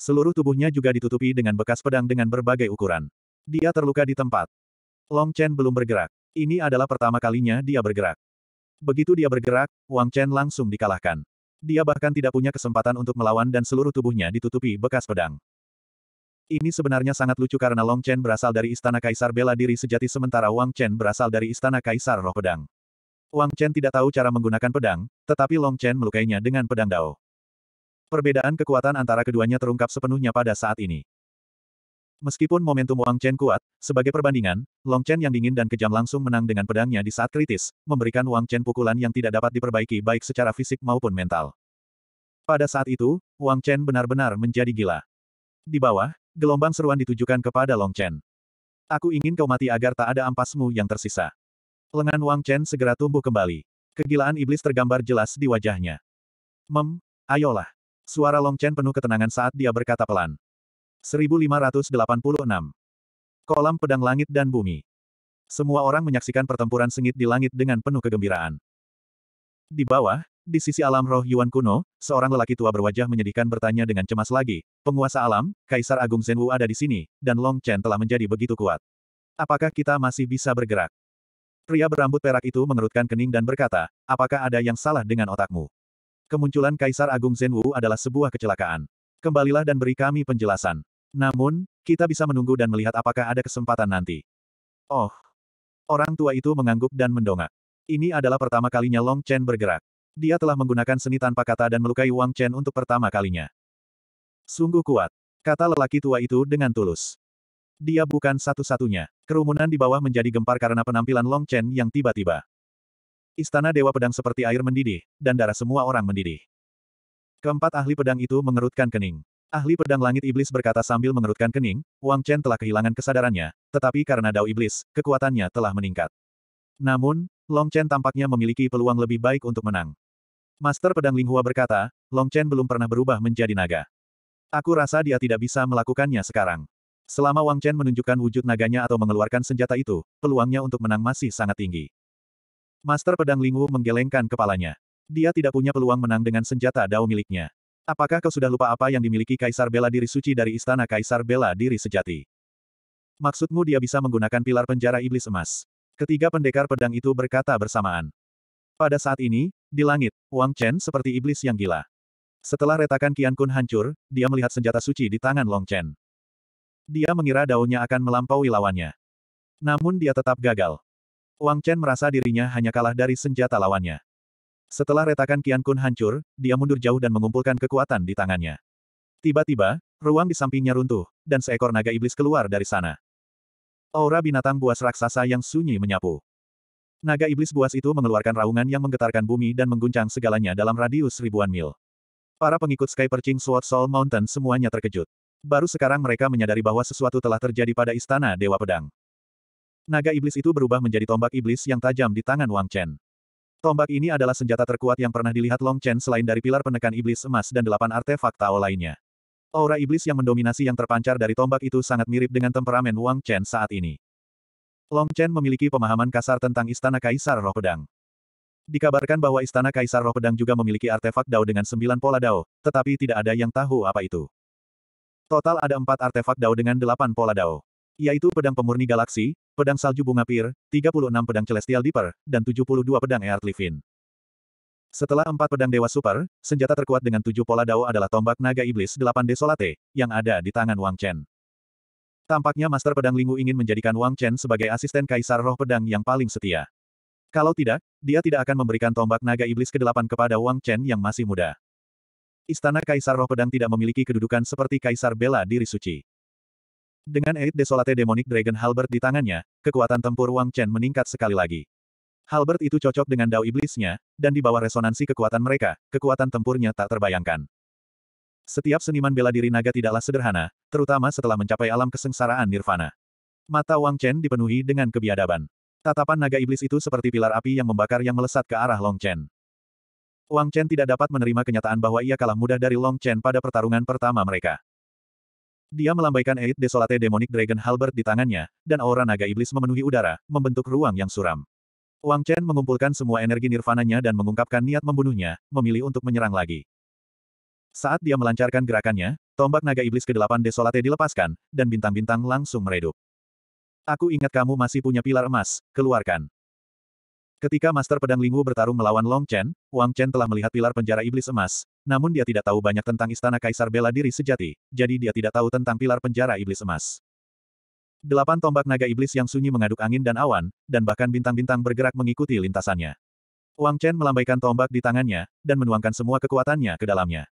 Seluruh tubuhnya juga ditutupi dengan bekas pedang dengan berbagai ukuran. Dia terluka di tempat. Long Chen belum bergerak. Ini adalah pertama kalinya dia bergerak. Begitu dia bergerak, Wang Chen langsung dikalahkan. Dia bahkan tidak punya kesempatan untuk melawan dan seluruh tubuhnya ditutupi bekas pedang. Ini sebenarnya sangat lucu karena Long Chen berasal dari Istana Kaisar Bela Diri sejati sementara Wang Chen berasal dari Istana Kaisar Roh Pedang. Wang Chen tidak tahu cara menggunakan pedang, tetapi Long Chen melukainya dengan pedang Dao. Perbedaan kekuatan antara keduanya terungkap sepenuhnya pada saat ini. Meskipun momentum Wang Chen kuat, sebagai perbandingan, Long Chen yang dingin dan kejam langsung menang dengan pedangnya di saat kritis, memberikan Wang Chen pukulan yang tidak dapat diperbaiki baik secara fisik maupun mental. Pada saat itu, Wang Chen benar-benar menjadi gila. Di bawah, gelombang seruan ditujukan kepada Long Chen. Aku ingin kau mati agar tak ada ampasmu yang tersisa. Lengan Wang Chen segera tumbuh kembali. Kegilaan iblis tergambar jelas di wajahnya. Mem, ayolah. Suara Long Chen penuh ketenangan saat dia berkata pelan. 1586. Kolam pedang langit dan bumi. Semua orang menyaksikan pertempuran sengit di langit dengan penuh kegembiraan. Di bawah, di sisi alam roh Yuan kuno, seorang lelaki tua berwajah menyedihkan bertanya dengan cemas lagi, penguasa alam, Kaisar Agung Zhenwu ada di sini, dan Long Chen telah menjadi begitu kuat. Apakah kita masih bisa bergerak? Pria berambut perak itu mengerutkan kening dan berkata, apakah ada yang salah dengan otakmu? Kemunculan Kaisar Agung Zhenwu adalah sebuah kecelakaan. Kembalilah dan beri kami penjelasan. Namun, kita bisa menunggu dan melihat apakah ada kesempatan nanti. Oh. Orang tua itu mengangguk dan mendongak. Ini adalah pertama kalinya Long Chen bergerak. Dia telah menggunakan seni tanpa kata dan melukai Wang Chen untuk pertama kalinya. Sungguh kuat, kata lelaki tua itu dengan tulus. Dia bukan satu-satunya. Kerumunan di bawah menjadi gempar karena penampilan Long Chen yang tiba-tiba. Istana Dewa Pedang seperti air mendidih, dan darah semua orang mendidih. Keempat ahli pedang itu mengerutkan kening. Ahli pedang langit iblis berkata sambil mengerutkan kening, Wang Chen telah kehilangan kesadarannya, tetapi karena dao iblis, kekuatannya telah meningkat. Namun, Long Chen tampaknya memiliki peluang lebih baik untuk menang. Master Pedang Linghua berkata, Long Chen belum pernah berubah menjadi naga. Aku rasa dia tidak bisa melakukannya sekarang. Selama Wang Chen menunjukkan wujud naganya atau mengeluarkan senjata itu, peluangnya untuk menang masih sangat tinggi. Master Pedang Lingwu menggelengkan kepalanya. Dia tidak punya peluang menang dengan senjata dao miliknya. Apakah kau sudah lupa apa yang dimiliki Kaisar Bela Diri Suci dari Istana Kaisar Bela Diri Sejati? Maksudmu dia bisa menggunakan pilar penjara iblis emas? Ketiga pendekar pedang itu berkata bersamaan. Pada saat ini, di langit, Wang Chen seperti iblis yang gila. Setelah retakan Qian Kun hancur, dia melihat senjata suci di tangan Long Chen. Dia mengira daunnya akan melampaui lawannya. Namun dia tetap gagal. Wang Chen merasa dirinya hanya kalah dari senjata lawannya. Setelah retakan Qian Kun hancur, dia mundur jauh dan mengumpulkan kekuatan di tangannya. Tiba-tiba, ruang di sampingnya runtuh, dan seekor naga iblis keluar dari sana. Aura binatang buas raksasa yang sunyi menyapu. Naga iblis buas itu mengeluarkan raungan yang menggetarkan bumi dan mengguncang segalanya dalam radius ribuan mil. Para pengikut Sky Perching Sword Soul Mountain semuanya terkejut. Baru sekarang mereka menyadari bahwa sesuatu telah terjadi pada istana Dewa Pedang. Naga iblis itu berubah menjadi tombak iblis yang tajam di tangan Wang Chen. Tombak ini adalah senjata terkuat yang pernah dilihat Long Chen selain dari pilar penekan iblis emas dan delapan artefak Tao lainnya. Aura iblis yang mendominasi yang terpancar dari tombak itu sangat mirip dengan temperamen Wang Chen saat ini. Long Chen memiliki pemahaman kasar tentang Istana Kaisar Roh Pedang. Dikabarkan bahwa Istana Kaisar Roh Pedang juga memiliki artefak Dao dengan sembilan pola Dao, tetapi tidak ada yang tahu apa itu. Total ada empat artefak Dao dengan delapan pola Dao. Yaitu pedang pemurni galaksi, pedang salju bunga pir, 36 pedang celestial deeper, dan 72 pedang earth Living. Setelah empat pedang dewa super, senjata terkuat dengan tujuh pola dao adalah tombak naga iblis delapan desolate, yang ada di tangan Wang Chen. Tampaknya Master Pedang Lingu ingin menjadikan Wang Chen sebagai asisten kaisar roh pedang yang paling setia. Kalau tidak, dia tidak akan memberikan tombak naga iblis ke Delapan kepada Wang Chen yang masih muda. Istana Kaisar Roh Pedang tidak memiliki kedudukan seperti Kaisar Bela Diri Suci. Dengan Eid desolate demonic Dragon Halbert di tangannya, kekuatan tempur Wang Chen meningkat sekali lagi. Halbert itu cocok dengan dao iblisnya, dan di bawah resonansi kekuatan mereka, kekuatan tempurnya tak terbayangkan. Setiap seniman bela diri naga tidaklah sederhana, terutama setelah mencapai alam kesengsaraan nirvana. Mata Wang Chen dipenuhi dengan kebiadaban. Tatapan naga iblis itu seperti pilar api yang membakar yang melesat ke arah Long Chen. Wang Chen tidak dapat menerima kenyataan bahwa ia kalah mudah dari Long Chen pada pertarungan pertama mereka. Dia melambaikan Eid desolate demonic Dragon Halberd di tangannya, dan aura naga iblis memenuhi udara, membentuk ruang yang suram. Wang Chen mengumpulkan semua energi nirvananya dan mengungkapkan niat membunuhnya, memilih untuk menyerang lagi. Saat dia melancarkan gerakannya, tombak naga iblis ke-8 desolate dilepaskan, dan bintang-bintang langsung meredup. Aku ingat kamu masih punya pilar emas, keluarkan. Ketika Master Pedang Lingwu bertarung melawan Long Chen, Wang Chen telah melihat pilar penjara iblis emas, namun dia tidak tahu banyak tentang istana kaisar bela diri sejati, jadi dia tidak tahu tentang pilar penjara iblis emas. Delapan tombak naga iblis yang sunyi mengaduk angin dan awan, dan bahkan bintang-bintang bergerak mengikuti lintasannya. Wang Chen melambaikan tombak di tangannya, dan menuangkan semua kekuatannya ke dalamnya.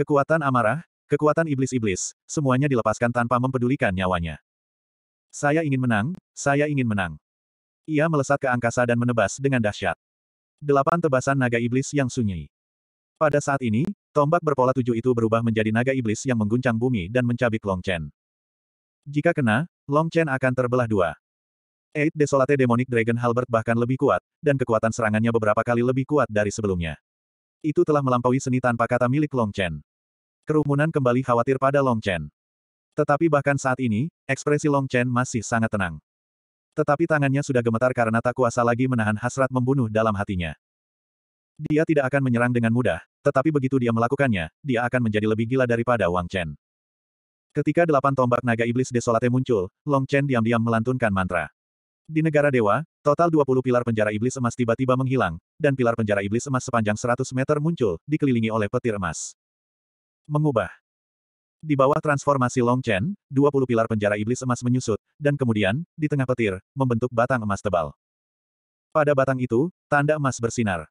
Kekuatan amarah, kekuatan iblis-iblis, semuanya dilepaskan tanpa mempedulikan nyawanya. Saya ingin menang, saya ingin menang. Ia melesat ke angkasa dan menebas dengan dahsyat. Delapan tebasan naga iblis yang sunyi. Pada saat ini, tombak berpola tujuh itu berubah menjadi naga iblis yang mengguncang bumi dan mencabik Long Chen. Jika kena, Long Chen akan terbelah dua. Eight Desolate Demonic Dragon Halbert bahkan lebih kuat, dan kekuatan serangannya beberapa kali lebih kuat dari sebelumnya. Itu telah melampaui seni tanpa kata milik Long Chen. Kerumunan kembali khawatir pada Long Chen. Tetapi bahkan saat ini, ekspresi Long Chen masih sangat tenang. Tetapi tangannya sudah gemetar karena tak kuasa lagi menahan hasrat membunuh dalam hatinya. Dia tidak akan menyerang dengan mudah, tetapi begitu dia melakukannya, dia akan menjadi lebih gila daripada Wang Chen. Ketika delapan tombak naga iblis desolate muncul, Long Chen diam-diam melantunkan mantra. Di negara dewa, total 20 pilar penjara iblis emas tiba-tiba menghilang, dan pilar penjara iblis emas sepanjang 100 meter muncul, dikelilingi oleh petir emas. Mengubah. Di bawah transformasi Long Chen, 20 pilar penjara iblis emas menyusut, dan kemudian, di tengah petir, membentuk batang emas tebal. Pada batang itu, tanda emas bersinar.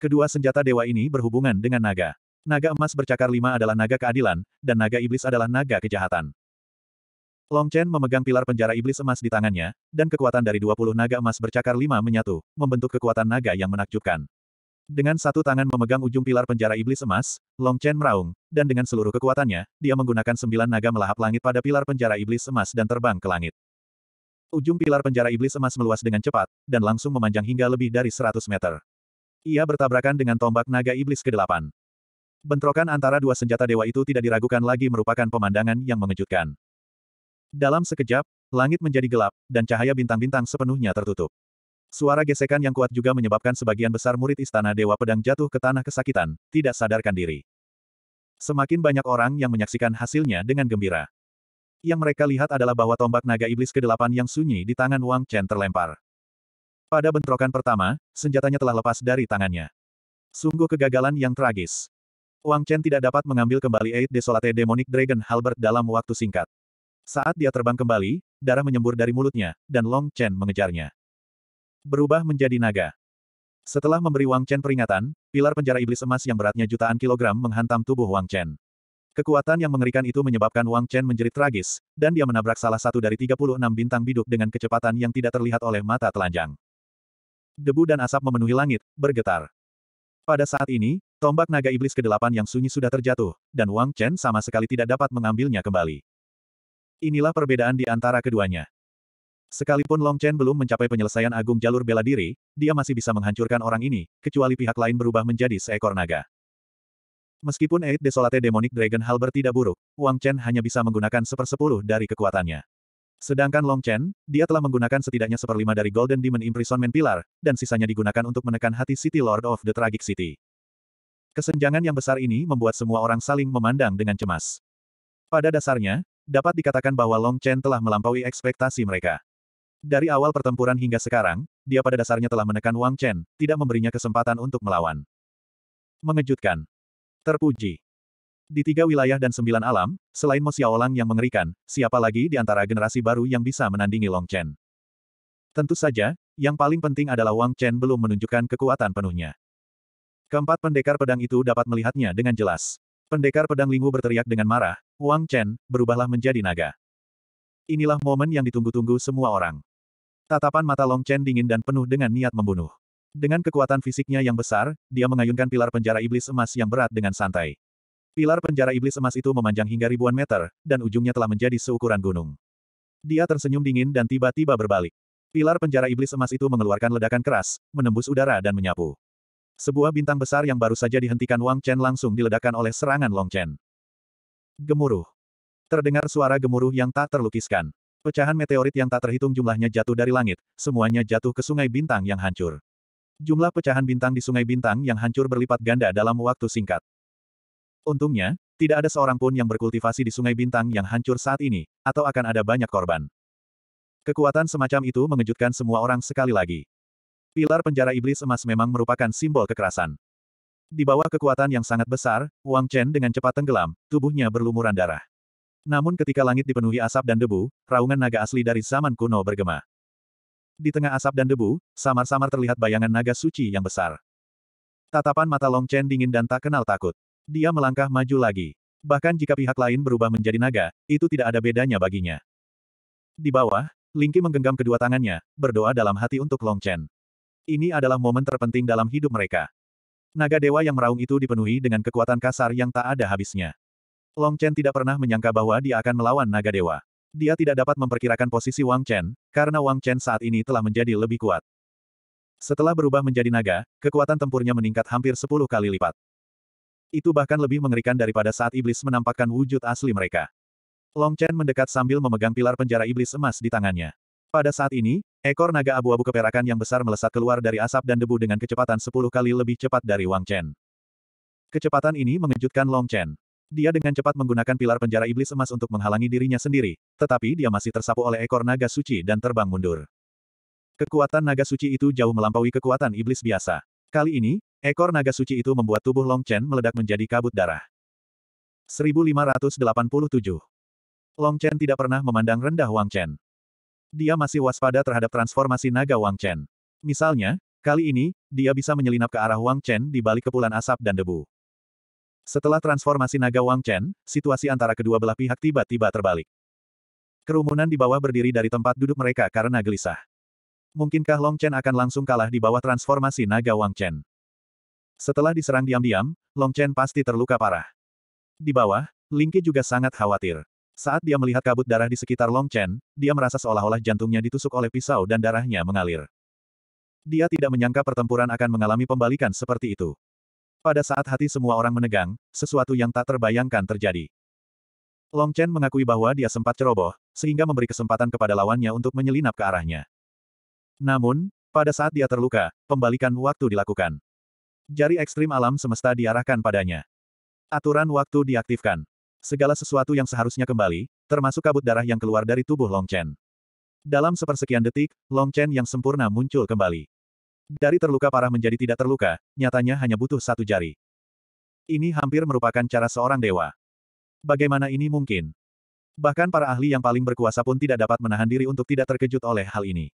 Kedua senjata dewa ini berhubungan dengan naga. Naga emas bercakar lima adalah naga keadilan, dan naga iblis adalah naga kejahatan. Long Chen memegang pilar penjara iblis emas di tangannya, dan kekuatan dari 20 naga emas bercakar lima menyatu, membentuk kekuatan naga yang menakjubkan. Dengan satu tangan memegang ujung pilar penjara iblis emas, Long Chen meraung, dan dengan seluruh kekuatannya, dia menggunakan sembilan naga melahap langit pada pilar penjara iblis emas dan terbang ke langit. Ujung pilar penjara iblis emas meluas dengan cepat, dan langsung memanjang hingga lebih dari 100 meter. Ia bertabrakan dengan tombak naga iblis ke-8. Bentrokan antara dua senjata dewa itu tidak diragukan lagi merupakan pemandangan yang mengejutkan. Dalam sekejap, langit menjadi gelap, dan cahaya bintang-bintang sepenuhnya tertutup. Suara gesekan yang kuat juga menyebabkan sebagian besar murid istana Dewa Pedang jatuh ke tanah kesakitan, tidak sadarkan diri. Semakin banyak orang yang menyaksikan hasilnya dengan gembira. Yang mereka lihat adalah bahwa tombak naga iblis ke kedelapan yang sunyi di tangan Wang Chen terlempar. Pada bentrokan pertama, senjatanya telah lepas dari tangannya. Sungguh kegagalan yang tragis. Wang Chen tidak dapat mengambil kembali Eight Desolate Demonic Dragon Halbert dalam waktu singkat. Saat dia terbang kembali, darah menyembur dari mulutnya, dan Long Chen mengejarnya. Berubah menjadi naga. Setelah memberi Wang Chen peringatan, pilar penjara iblis emas yang beratnya jutaan kilogram menghantam tubuh Wang Chen. Kekuatan yang mengerikan itu menyebabkan Wang Chen menjerit tragis, dan dia menabrak salah satu dari 36 bintang biduk dengan kecepatan yang tidak terlihat oleh mata telanjang. Debu dan asap memenuhi langit, bergetar. Pada saat ini, tombak naga iblis kedelapan yang sunyi sudah terjatuh, dan Wang Chen sama sekali tidak dapat mengambilnya kembali. Inilah perbedaan di antara keduanya. Sekalipun Long Chen belum mencapai penyelesaian agung jalur bela diri, dia masih bisa menghancurkan orang ini, kecuali pihak lain berubah menjadi seekor naga. Meskipun Eid Desolate Demonic Dragon halber tidak buruk, Wang Chen hanya bisa menggunakan sepersepuluh dari kekuatannya. Sedangkan Long Chen, dia telah menggunakan setidaknya seperlima dari Golden Demon Imprisonment pilar, dan sisanya digunakan untuk menekan hati City Lord of the Tragic City. Kesenjangan yang besar ini membuat semua orang saling memandang dengan cemas. Pada dasarnya, dapat dikatakan bahwa Long Chen telah melampaui ekspektasi mereka. Dari awal pertempuran hingga sekarang, dia pada dasarnya telah menekan Wang Chen, tidak memberinya kesempatan untuk melawan. Mengejutkan. Terpuji. Di tiga wilayah dan sembilan alam, selain Mo Xiaolang yang mengerikan, siapa lagi di antara generasi baru yang bisa menandingi Long Chen? Tentu saja, yang paling penting adalah Wang Chen belum menunjukkan kekuatan penuhnya. Keempat pendekar pedang itu dapat melihatnya dengan jelas. Pendekar pedang Linggu berteriak dengan marah, Wang Chen, berubahlah menjadi naga. Inilah momen yang ditunggu-tunggu semua orang. Tatapan mata Long Chen dingin dan penuh dengan niat membunuh. Dengan kekuatan fisiknya yang besar, dia mengayunkan pilar penjara iblis emas yang berat dengan santai. Pilar penjara iblis emas itu memanjang hingga ribuan meter, dan ujungnya telah menjadi seukuran gunung. Dia tersenyum dingin dan tiba-tiba berbalik. Pilar penjara iblis emas itu mengeluarkan ledakan keras, menembus udara dan menyapu. Sebuah bintang besar yang baru saja dihentikan Wang Chen langsung diledakkan oleh serangan Long Chen. Gemuruh. Terdengar suara gemuruh yang tak terlukiskan. Pecahan meteorit yang tak terhitung jumlahnya jatuh dari langit, semuanya jatuh ke sungai bintang yang hancur. Jumlah pecahan bintang di sungai bintang yang hancur berlipat ganda dalam waktu singkat. Untungnya, tidak ada seorang pun yang berkultivasi di sungai bintang yang hancur saat ini, atau akan ada banyak korban. Kekuatan semacam itu mengejutkan semua orang sekali lagi. Pilar penjara iblis emas memang merupakan simbol kekerasan. Di bawah kekuatan yang sangat besar, Wang Chen dengan cepat tenggelam, tubuhnya berlumuran darah. Namun ketika langit dipenuhi asap dan debu, raungan naga asli dari zaman kuno bergema. Di tengah asap dan debu, samar-samar terlihat bayangan naga suci yang besar. Tatapan mata Long Chen dingin dan tak kenal takut. Dia melangkah maju lagi. Bahkan jika pihak lain berubah menjadi naga, itu tidak ada bedanya baginya. Di bawah, Lingqi menggenggam kedua tangannya, berdoa dalam hati untuk Long Chen. Ini adalah momen terpenting dalam hidup mereka. Naga dewa yang meraung itu dipenuhi dengan kekuatan kasar yang tak ada habisnya. Long Chen tidak pernah menyangka bahwa dia akan melawan naga dewa. Dia tidak dapat memperkirakan posisi Wang Chen, karena Wang Chen saat ini telah menjadi lebih kuat. Setelah berubah menjadi naga, kekuatan tempurnya meningkat hampir 10 kali lipat. Itu bahkan lebih mengerikan daripada saat iblis menampakkan wujud asli mereka. Long Chen mendekat sambil memegang pilar penjara iblis emas di tangannya. Pada saat ini, ekor naga abu-abu keperakan yang besar melesat keluar dari asap dan debu dengan kecepatan 10 kali lebih cepat dari Wang Chen. Kecepatan ini mengejutkan Long Chen. Dia dengan cepat menggunakan pilar penjara iblis emas untuk menghalangi dirinya sendiri, tetapi dia masih tersapu oleh ekor naga suci dan terbang mundur. Kekuatan naga suci itu jauh melampaui kekuatan iblis biasa. Kali ini, ekor naga suci itu membuat tubuh Long Chen meledak menjadi kabut darah. 1587 Long Chen tidak pernah memandang rendah Wang Chen. Dia masih waspada terhadap transformasi naga Wang Chen. Misalnya, Kali ini, dia bisa menyelinap ke arah Wang Chen di balik kepulan asap dan debu. Setelah transformasi naga Wang Chen, situasi antara kedua belah pihak tiba-tiba terbalik. Kerumunan di bawah berdiri dari tempat duduk mereka karena gelisah. Mungkinkah Long Chen akan langsung kalah di bawah transformasi naga Wang Chen? Setelah diserang diam-diam, Long Chen pasti terluka parah. Di bawah, Ling Qi juga sangat khawatir. Saat dia melihat kabut darah di sekitar Long Chen, dia merasa seolah-olah jantungnya ditusuk oleh pisau dan darahnya mengalir. Dia tidak menyangka pertempuran akan mengalami pembalikan seperti itu. Pada saat hati semua orang menegang, sesuatu yang tak terbayangkan terjadi. Long Chen mengakui bahwa dia sempat ceroboh, sehingga memberi kesempatan kepada lawannya untuk menyelinap ke arahnya. Namun, pada saat dia terluka, pembalikan waktu dilakukan. Jari ekstrim alam semesta diarahkan padanya. Aturan waktu diaktifkan. Segala sesuatu yang seharusnya kembali, termasuk kabut darah yang keluar dari tubuh Long Chen. Dalam sepersekian detik, Long Chen yang sempurna muncul kembali. Dari terluka parah menjadi tidak terluka, nyatanya hanya butuh satu jari. Ini hampir merupakan cara seorang dewa. Bagaimana ini mungkin? Bahkan para ahli yang paling berkuasa pun tidak dapat menahan diri untuk tidak terkejut oleh hal ini.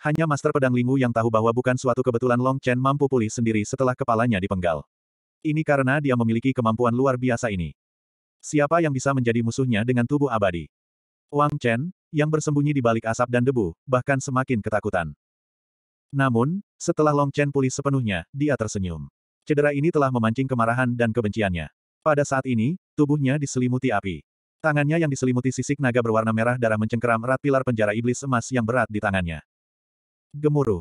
Hanya Master Pedang Lingu yang tahu bahwa bukan suatu kebetulan Long Chen mampu pulih sendiri setelah kepalanya dipenggal. Ini karena dia memiliki kemampuan luar biasa ini. Siapa yang bisa menjadi musuhnya dengan tubuh abadi? Wang Chen, yang bersembunyi di balik asap dan debu, bahkan semakin ketakutan. Namun, setelah Long Chen pulih sepenuhnya, dia tersenyum. Cedera ini telah memancing kemarahan dan kebenciannya. Pada saat ini, tubuhnya diselimuti api. Tangannya yang diselimuti sisik naga berwarna merah darah mencengkeram erat pilar penjara iblis emas yang berat di tangannya. Gemuruh.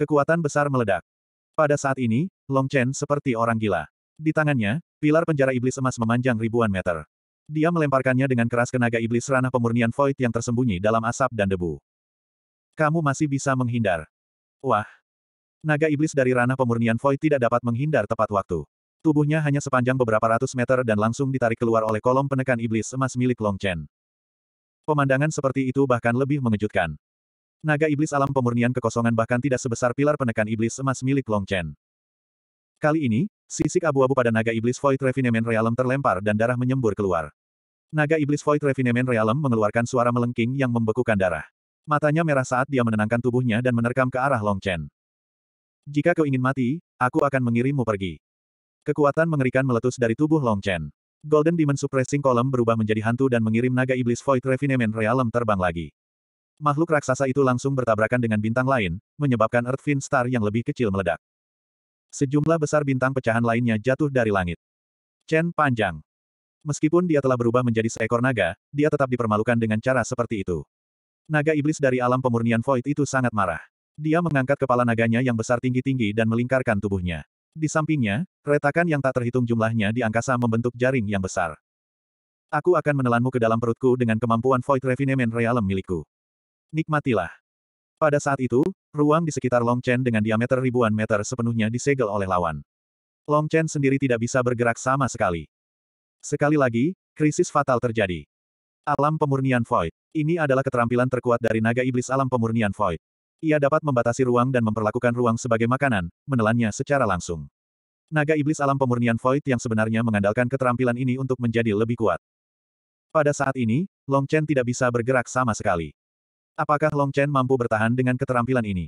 Kekuatan besar meledak. Pada saat ini, Long Chen seperti orang gila. Di tangannya, pilar penjara iblis emas memanjang ribuan meter. Dia melemparkannya dengan keras ke naga iblis ranah pemurnian void yang tersembunyi dalam asap dan debu. Kamu masih bisa menghindar. Wah! Naga iblis dari ranah pemurnian Void tidak dapat menghindar tepat waktu. Tubuhnya hanya sepanjang beberapa ratus meter dan langsung ditarik keluar oleh kolom penekan iblis emas milik Long Chen. Pemandangan seperti itu bahkan lebih mengejutkan. Naga iblis alam pemurnian kekosongan bahkan tidak sebesar pilar penekan iblis emas milik Long Chen. Kali ini, sisik abu-abu pada naga iblis Void Refinement Realm terlempar dan darah menyembur keluar. Naga iblis Void Refinement Realm mengeluarkan suara melengking yang membekukan darah. Matanya merah saat dia menenangkan tubuhnya dan menerkam ke arah Long Chen. Jika kau ingin mati, aku akan mengirimmu pergi. Kekuatan mengerikan meletus dari tubuh Long Chen. Golden Demon Suppressing Column berubah menjadi hantu dan mengirim naga iblis Void Refinement Realm terbang lagi. Makhluk raksasa itu langsung bertabrakan dengan bintang lain, menyebabkan Earthfin Star yang lebih kecil meledak. Sejumlah besar bintang pecahan lainnya jatuh dari langit. Chen panjang. Meskipun dia telah berubah menjadi seekor naga, dia tetap dipermalukan dengan cara seperti itu. Naga iblis dari alam pemurnian void itu sangat marah. Dia mengangkat kepala naganya yang besar tinggi-tinggi dan melingkarkan tubuhnya. Di sampingnya, retakan yang tak terhitung jumlahnya di angkasa membentuk jaring yang besar. Aku akan menelanmu ke dalam perutku dengan kemampuan Void Refinement Realm milikku. Nikmatilah. Pada saat itu, ruang di sekitar Long Chen dengan diameter ribuan meter sepenuhnya disegel oleh lawan. Long Chen sendiri tidak bisa bergerak sama sekali. Sekali lagi, krisis fatal terjadi. Alam Pemurnian Void. Ini adalah keterampilan terkuat dari naga iblis alam pemurnian Void. Ia dapat membatasi ruang dan memperlakukan ruang sebagai makanan, menelannya secara langsung. Naga iblis alam pemurnian Void yang sebenarnya mengandalkan keterampilan ini untuk menjadi lebih kuat. Pada saat ini, Long Chen tidak bisa bergerak sama sekali. Apakah Long Chen mampu bertahan dengan keterampilan ini?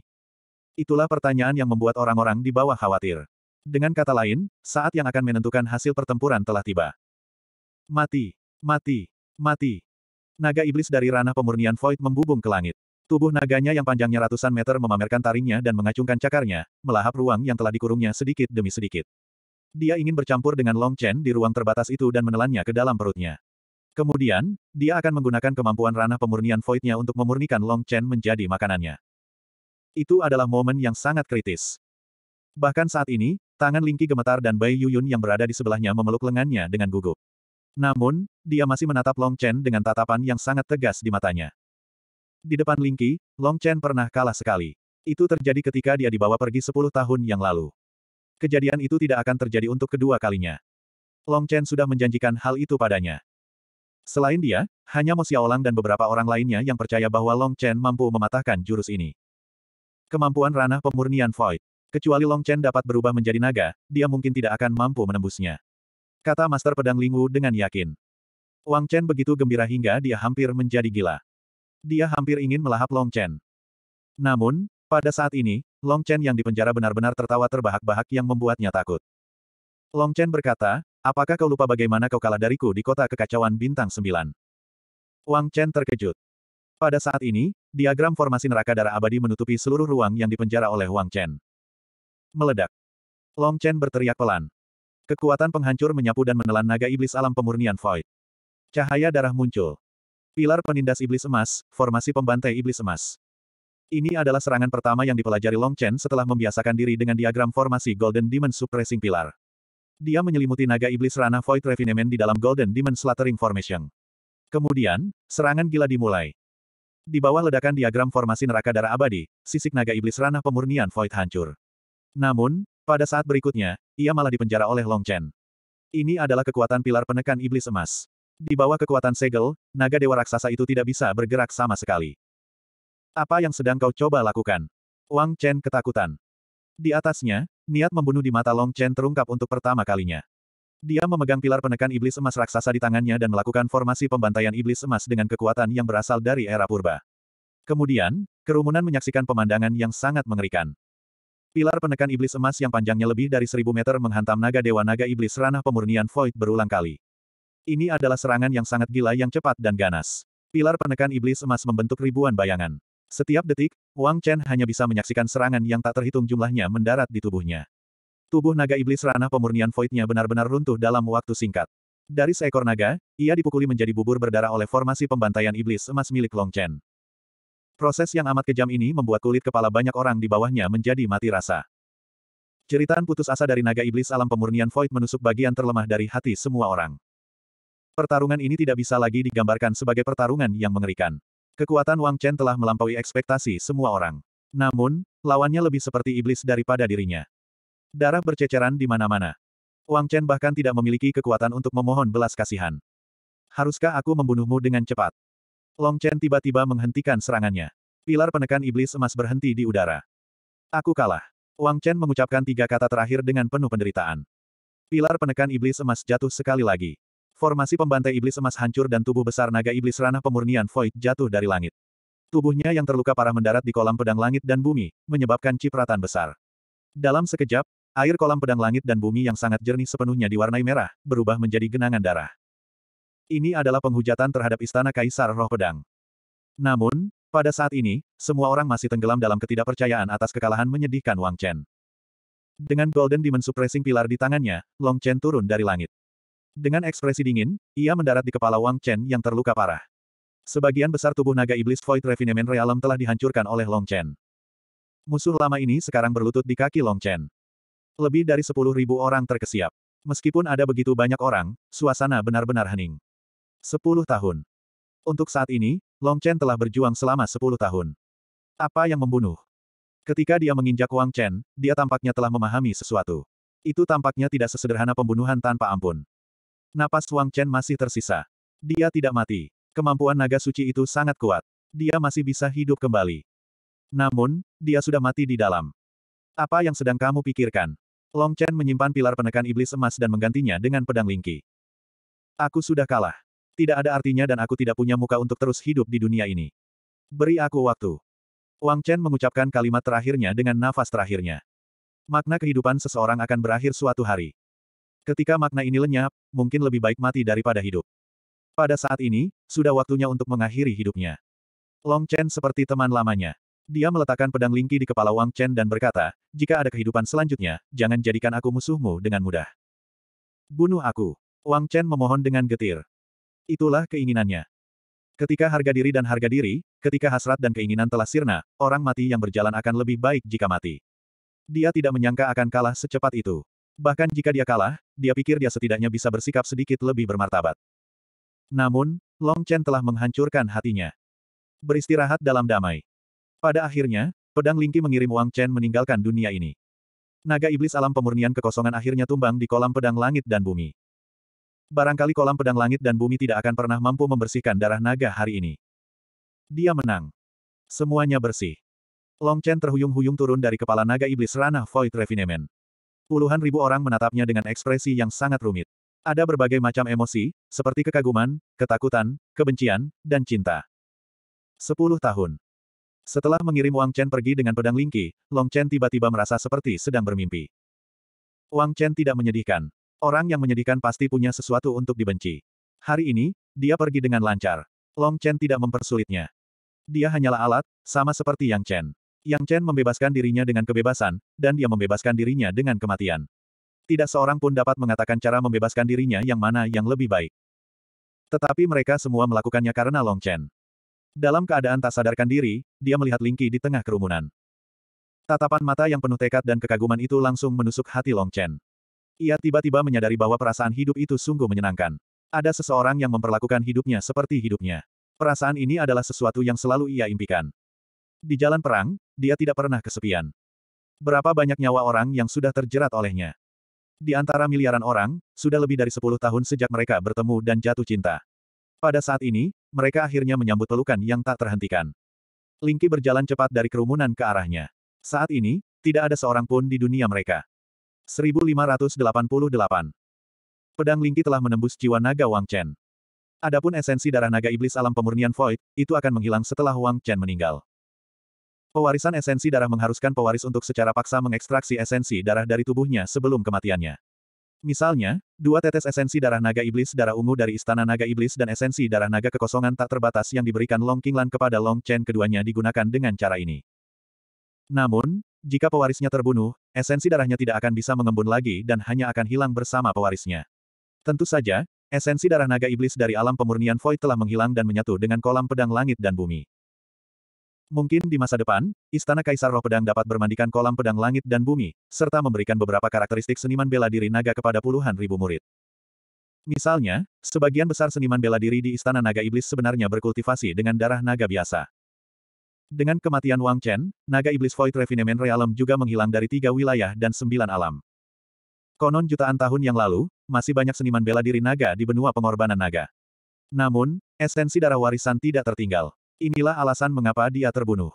Itulah pertanyaan yang membuat orang-orang di bawah khawatir. Dengan kata lain, saat yang akan menentukan hasil pertempuran telah tiba. Mati, mati, mati. Naga iblis dari ranah pemurnian void membubung ke langit. Tubuh naganya yang panjangnya ratusan meter memamerkan taringnya dan mengacungkan cakarnya, melahap ruang yang telah dikurungnya sedikit demi sedikit. Dia ingin bercampur dengan Long Chen di ruang terbatas itu dan menelannya ke dalam perutnya. Kemudian, dia akan menggunakan kemampuan ranah pemurnian voidnya untuk memurnikan Long Chen menjadi makanannya. Itu adalah momen yang sangat kritis. Bahkan saat ini, tangan Lingki gemetar dan Bai Yuyun yang berada di sebelahnya memeluk lengannya dengan gugup. Namun, dia masih menatap Long Chen dengan tatapan yang sangat tegas di matanya. Di depan Lingqi, Long Chen pernah kalah sekali. Itu terjadi ketika dia dibawa pergi 10 tahun yang lalu. Kejadian itu tidak akan terjadi untuk kedua kalinya. Long Chen sudah menjanjikan hal itu padanya. Selain dia, hanya Mo Xiaolang dan beberapa orang lainnya yang percaya bahwa Long Chen mampu mematahkan jurus ini. Kemampuan ranah pemurnian Void. Kecuali Long Chen dapat berubah menjadi naga, dia mungkin tidak akan mampu menembusnya. Kata Master Pedang Lingwu dengan yakin. Wang Chen begitu gembira hingga dia hampir menjadi gila. Dia hampir ingin melahap Long Chen. Namun, pada saat ini, Long Chen yang dipenjara benar-benar tertawa terbahak-bahak yang membuatnya takut. Long Chen berkata, apakah kau lupa bagaimana kau kalah dariku di kota kekacauan bintang Sembilan?" Wang Chen terkejut. Pada saat ini, diagram formasi neraka darah abadi menutupi seluruh ruang yang dipenjara oleh Wang Chen. Meledak. Long Chen berteriak pelan. Kekuatan penghancur menyapu dan menelan naga iblis alam pemurnian Void. Cahaya darah muncul. Pilar penindas iblis emas, formasi pembantai iblis emas. Ini adalah serangan pertama yang dipelajari Long Chen setelah membiasakan diri dengan diagram formasi Golden Demon Suppressing Pilar. Dia menyelimuti naga iblis ranah Void Refinement di dalam Golden Demon Slattering Formation. Kemudian, serangan gila dimulai. Di bawah ledakan diagram formasi neraka darah abadi, sisik naga iblis ranah pemurnian Void hancur. Namun, pada saat berikutnya, ia malah dipenjara oleh Long Chen. Ini adalah kekuatan pilar penekan iblis emas. Di bawah kekuatan segel, naga dewa raksasa itu tidak bisa bergerak sama sekali. Apa yang sedang kau coba lakukan? Wang Chen ketakutan. Di atasnya, niat membunuh di mata Long Chen terungkap untuk pertama kalinya. Dia memegang pilar penekan iblis emas raksasa di tangannya dan melakukan formasi pembantaian iblis emas dengan kekuatan yang berasal dari era purba. Kemudian, kerumunan menyaksikan pemandangan yang sangat mengerikan. Pilar penekan iblis emas yang panjangnya lebih dari seribu meter menghantam naga dewa naga iblis ranah pemurnian void berulang kali. Ini adalah serangan yang sangat gila yang cepat dan ganas. Pilar penekan iblis emas membentuk ribuan bayangan. Setiap detik, Wang Chen hanya bisa menyaksikan serangan yang tak terhitung jumlahnya mendarat di tubuhnya. Tubuh naga iblis ranah pemurnian voidnya benar-benar runtuh dalam waktu singkat. Dari seekor naga, ia dipukuli menjadi bubur berdarah oleh formasi pembantaian iblis emas milik Long Chen. Proses yang amat kejam ini membuat kulit kepala banyak orang di bawahnya menjadi mati rasa. Ceritaan putus asa dari naga iblis alam pemurnian Void menusuk bagian terlemah dari hati semua orang. Pertarungan ini tidak bisa lagi digambarkan sebagai pertarungan yang mengerikan. Kekuatan Wang Chen telah melampaui ekspektasi semua orang. Namun, lawannya lebih seperti iblis daripada dirinya. Darah berceceran di mana-mana. Wang Chen bahkan tidak memiliki kekuatan untuk memohon belas kasihan. Haruskah aku membunuhmu dengan cepat? Long Chen tiba-tiba menghentikan serangannya. Pilar penekan iblis emas berhenti di udara. Aku kalah. Wang Chen mengucapkan tiga kata terakhir dengan penuh penderitaan. Pilar penekan iblis emas jatuh sekali lagi. Formasi pembantai iblis emas hancur dan tubuh besar naga iblis ranah pemurnian void jatuh dari langit. Tubuhnya yang terluka parah mendarat di kolam pedang langit dan bumi, menyebabkan cipratan besar. Dalam sekejap, air kolam pedang langit dan bumi yang sangat jernih sepenuhnya diwarnai merah, berubah menjadi genangan darah. Ini adalah penghujatan terhadap istana Kaisar Roh Pedang. Namun, pada saat ini, semua orang masih tenggelam dalam ketidakpercayaan atas kekalahan menyedihkan Wang Chen. Dengan Golden Demon Suppressing Pilar di tangannya, Long Chen turun dari langit. Dengan ekspresi dingin, ia mendarat di kepala Wang Chen yang terluka parah. Sebagian besar tubuh naga iblis Void Refinement Realm telah dihancurkan oleh Long Chen. Musuh lama ini sekarang berlutut di kaki Long Chen. Lebih dari 10.000 orang terkesiap. Meskipun ada begitu banyak orang, suasana benar-benar hening. Sepuluh tahun. Untuk saat ini, Long Chen telah berjuang selama sepuluh tahun. Apa yang membunuh? Ketika dia menginjak Wang Chen, dia tampaknya telah memahami sesuatu. Itu tampaknya tidak sesederhana pembunuhan tanpa ampun. Napas Wang Chen masih tersisa. Dia tidak mati. Kemampuan naga suci itu sangat kuat. Dia masih bisa hidup kembali. Namun, dia sudah mati di dalam. Apa yang sedang kamu pikirkan? Long Chen menyimpan pilar penekan iblis emas dan menggantinya dengan pedang lingki. Aku sudah kalah. Tidak ada artinya dan aku tidak punya muka untuk terus hidup di dunia ini. Beri aku waktu. Wang Chen mengucapkan kalimat terakhirnya dengan nafas terakhirnya. Makna kehidupan seseorang akan berakhir suatu hari. Ketika makna ini lenyap, mungkin lebih baik mati daripada hidup. Pada saat ini, sudah waktunya untuk mengakhiri hidupnya. Long Chen seperti teman lamanya. Dia meletakkan pedang lingki di kepala Wang Chen dan berkata, jika ada kehidupan selanjutnya, jangan jadikan aku musuhmu dengan mudah. Bunuh aku. Wang Chen memohon dengan getir itulah keinginannya. Ketika harga diri dan harga diri, ketika hasrat dan keinginan telah sirna, orang mati yang berjalan akan lebih baik jika mati. Dia tidak menyangka akan kalah secepat itu. Bahkan jika dia kalah, dia pikir dia setidaknya bisa bersikap sedikit lebih bermartabat. Namun, Long Chen telah menghancurkan hatinya. Beristirahat dalam damai. Pada akhirnya, pedang Lingqi mengirim Wang Chen meninggalkan dunia ini. Naga iblis alam pemurnian kekosongan akhirnya tumbang di kolam pedang langit dan bumi. Barangkali kolam pedang langit dan bumi tidak akan pernah mampu membersihkan darah naga hari ini. Dia menang. Semuanya bersih. Long Chen terhuyung-huyung turun dari kepala naga iblis ranah Void Refinement. Puluhan ribu orang menatapnya dengan ekspresi yang sangat rumit. Ada berbagai macam emosi, seperti kekaguman, ketakutan, kebencian, dan cinta. Sepuluh tahun. Setelah mengirim Wang Chen pergi dengan pedang lingki, Long Chen tiba-tiba merasa seperti sedang bermimpi. Wang Chen tidak menyedihkan. Orang yang menyedihkan pasti punya sesuatu untuk dibenci. Hari ini, dia pergi dengan lancar. Long Chen tidak mempersulitnya. Dia hanyalah alat, sama seperti Yang Chen. Yang Chen membebaskan dirinya dengan kebebasan, dan dia membebaskan dirinya dengan kematian. Tidak seorang pun dapat mengatakan cara membebaskan dirinya yang mana yang lebih baik. Tetapi mereka semua melakukannya karena Long Chen. Dalam keadaan tak sadarkan diri, dia melihat Lingqi di tengah kerumunan. Tatapan mata yang penuh tekad dan kekaguman itu langsung menusuk hati Long Chen. Ia tiba-tiba menyadari bahwa perasaan hidup itu sungguh menyenangkan. Ada seseorang yang memperlakukan hidupnya seperti hidupnya. Perasaan ini adalah sesuatu yang selalu ia impikan. Di jalan perang, dia tidak pernah kesepian. Berapa banyak nyawa orang yang sudah terjerat olehnya. Di antara miliaran orang, sudah lebih dari 10 tahun sejak mereka bertemu dan jatuh cinta. Pada saat ini, mereka akhirnya menyambut pelukan yang tak terhentikan. Lingki berjalan cepat dari kerumunan ke arahnya. Saat ini, tidak ada seorang pun di dunia mereka. 1588. Pedang Lingki telah menembus jiwa naga Wang Chen. Adapun esensi darah naga iblis alam pemurnian void, itu akan menghilang setelah Wang Chen meninggal. Pewarisan esensi darah mengharuskan pewaris untuk secara paksa mengekstraksi esensi darah dari tubuhnya sebelum kematiannya. Misalnya, dua tetes esensi darah naga iblis darah ungu dari Istana Naga Iblis dan esensi darah naga kekosongan tak terbatas yang diberikan Long Qinglan kepada Long Chen keduanya digunakan dengan cara ini. Namun, jika pewarisnya terbunuh, esensi darahnya tidak akan bisa mengembun lagi dan hanya akan hilang bersama pewarisnya. Tentu saja, esensi darah naga iblis dari alam pemurnian Void telah menghilang dan menyatu dengan kolam pedang langit dan bumi. Mungkin di masa depan, Istana Kaisar Roh Pedang dapat bermandikan kolam pedang langit dan bumi, serta memberikan beberapa karakteristik seniman bela diri naga kepada puluhan ribu murid. Misalnya, sebagian besar seniman bela diri di Istana Naga Iblis sebenarnya berkultivasi dengan darah naga biasa. Dengan kematian Wang Chen, naga iblis Void Refinement Realm juga menghilang dari tiga wilayah dan sembilan alam. Konon jutaan tahun yang lalu, masih banyak seniman bela diri naga di benua pengorbanan naga. Namun, esensi darah warisan tidak tertinggal. Inilah alasan mengapa dia terbunuh.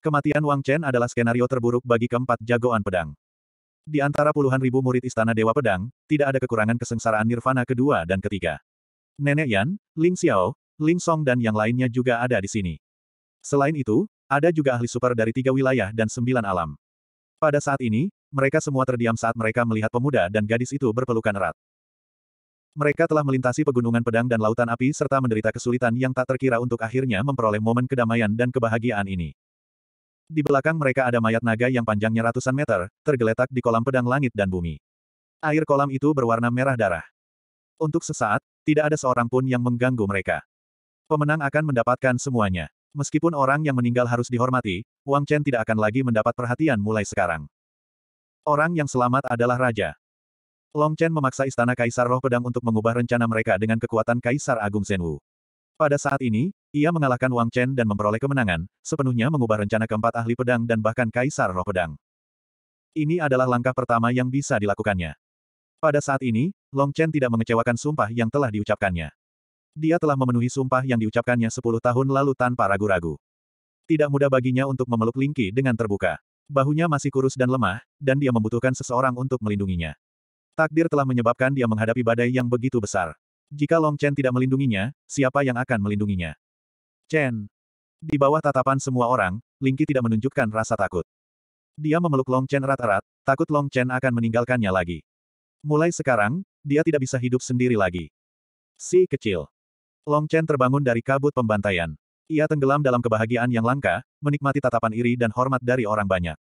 Kematian Wang Chen adalah skenario terburuk bagi keempat jagoan pedang. Di antara puluhan ribu murid Istana Dewa Pedang, tidak ada kekurangan kesengsaraan nirvana kedua dan ketiga. Nenek Yan, Ling Xiao, Ling Song dan yang lainnya juga ada di sini. Selain itu, ada juga ahli super dari tiga wilayah dan sembilan alam. Pada saat ini, mereka semua terdiam saat mereka melihat pemuda dan gadis itu berpelukan erat. Mereka telah melintasi pegunungan pedang dan lautan api serta menderita kesulitan yang tak terkira untuk akhirnya memperoleh momen kedamaian dan kebahagiaan ini. Di belakang mereka ada mayat naga yang panjangnya ratusan meter, tergeletak di kolam pedang langit dan bumi. Air kolam itu berwarna merah darah. Untuk sesaat, tidak ada seorang pun yang mengganggu mereka. Pemenang akan mendapatkan semuanya. Meskipun orang yang meninggal harus dihormati, Wang Chen tidak akan lagi mendapat perhatian mulai sekarang. Orang yang selamat adalah raja. Long Chen memaksa istana Kaisar Roh Pedang untuk mengubah rencana mereka dengan kekuatan Kaisar Agung Senwu. Pada saat ini, ia mengalahkan Wang Chen dan memperoleh kemenangan, sepenuhnya mengubah rencana keempat ahli pedang dan bahkan Kaisar Roh Pedang. Ini adalah langkah pertama yang bisa dilakukannya. Pada saat ini, Long Chen tidak mengecewakan sumpah yang telah diucapkannya. Dia telah memenuhi sumpah yang diucapkannya sepuluh tahun lalu tanpa ragu-ragu. Tidak mudah baginya untuk memeluk Lingqi dengan terbuka. Bahunya masih kurus dan lemah, dan dia membutuhkan seseorang untuk melindunginya. Takdir telah menyebabkan dia menghadapi badai yang begitu besar. Jika Long Chen tidak melindunginya, siapa yang akan melindunginya? Chen. Di bawah tatapan semua orang, Lingqi tidak menunjukkan rasa takut. Dia memeluk Long Chen erat-erat, takut Long Chen akan meninggalkannya lagi. Mulai sekarang, dia tidak bisa hidup sendiri lagi. Si kecil. Long Chen terbangun dari kabut pembantaian. Ia tenggelam dalam kebahagiaan yang langka, menikmati tatapan iri dan hormat dari orang banyak.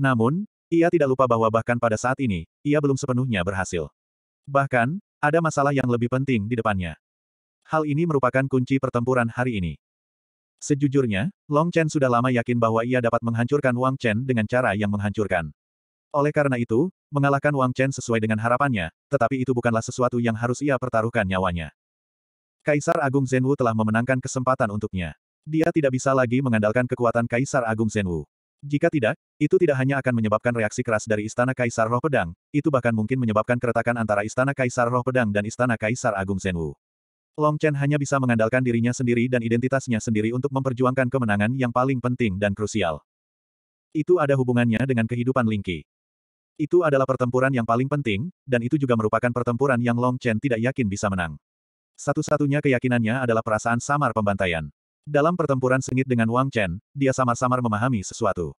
Namun, ia tidak lupa bahwa bahkan pada saat ini, ia belum sepenuhnya berhasil. Bahkan, ada masalah yang lebih penting di depannya. Hal ini merupakan kunci pertempuran hari ini. Sejujurnya, Long Chen sudah lama yakin bahwa ia dapat menghancurkan Wang Chen dengan cara yang menghancurkan. Oleh karena itu, mengalahkan Wang Chen sesuai dengan harapannya, tetapi itu bukanlah sesuatu yang harus ia pertaruhkan nyawanya. Kaisar Agung Zhenwu telah memenangkan kesempatan untuknya. Dia tidak bisa lagi mengandalkan kekuatan Kaisar Agung Zhenwu. Jika tidak, itu tidak hanya akan menyebabkan reaksi keras dari Istana Kaisar Roh Pedang, itu bahkan mungkin menyebabkan keretakan antara Istana Kaisar Roh Pedang dan Istana Kaisar Agung Zhenwu. Long Chen hanya bisa mengandalkan dirinya sendiri dan identitasnya sendiri untuk memperjuangkan kemenangan yang paling penting dan krusial. Itu ada hubungannya dengan kehidupan Lingqi. Itu adalah pertempuran yang paling penting, dan itu juga merupakan pertempuran yang Long Chen tidak yakin bisa menang. Satu-satunya keyakinannya adalah perasaan samar pembantaian. Dalam pertempuran sengit dengan Wang Chen, dia samar-samar memahami sesuatu.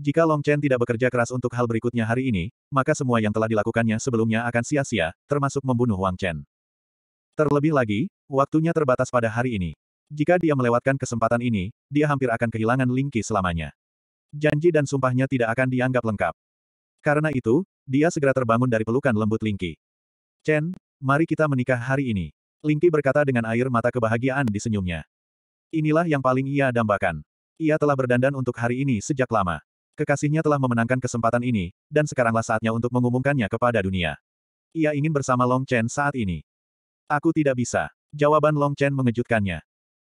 Jika Long Chen tidak bekerja keras untuk hal berikutnya hari ini, maka semua yang telah dilakukannya sebelumnya akan sia-sia, termasuk membunuh Wang Chen. Terlebih lagi, waktunya terbatas pada hari ini. Jika dia melewatkan kesempatan ini, dia hampir akan kehilangan Lingqi selamanya. Janji dan sumpahnya tidak akan dianggap lengkap. Karena itu, dia segera terbangun dari pelukan lembut Lingqi. Chen, mari kita menikah hari ini. Lingki berkata dengan air mata kebahagiaan di senyumnya. Inilah yang paling ia dambakan. Ia telah berdandan untuk hari ini sejak lama. Kekasihnya telah memenangkan kesempatan ini, dan sekaranglah saatnya untuk mengumumkannya kepada dunia. Ia ingin bersama Long Chen saat ini. Aku tidak bisa. Jawaban Long Chen mengejutkannya.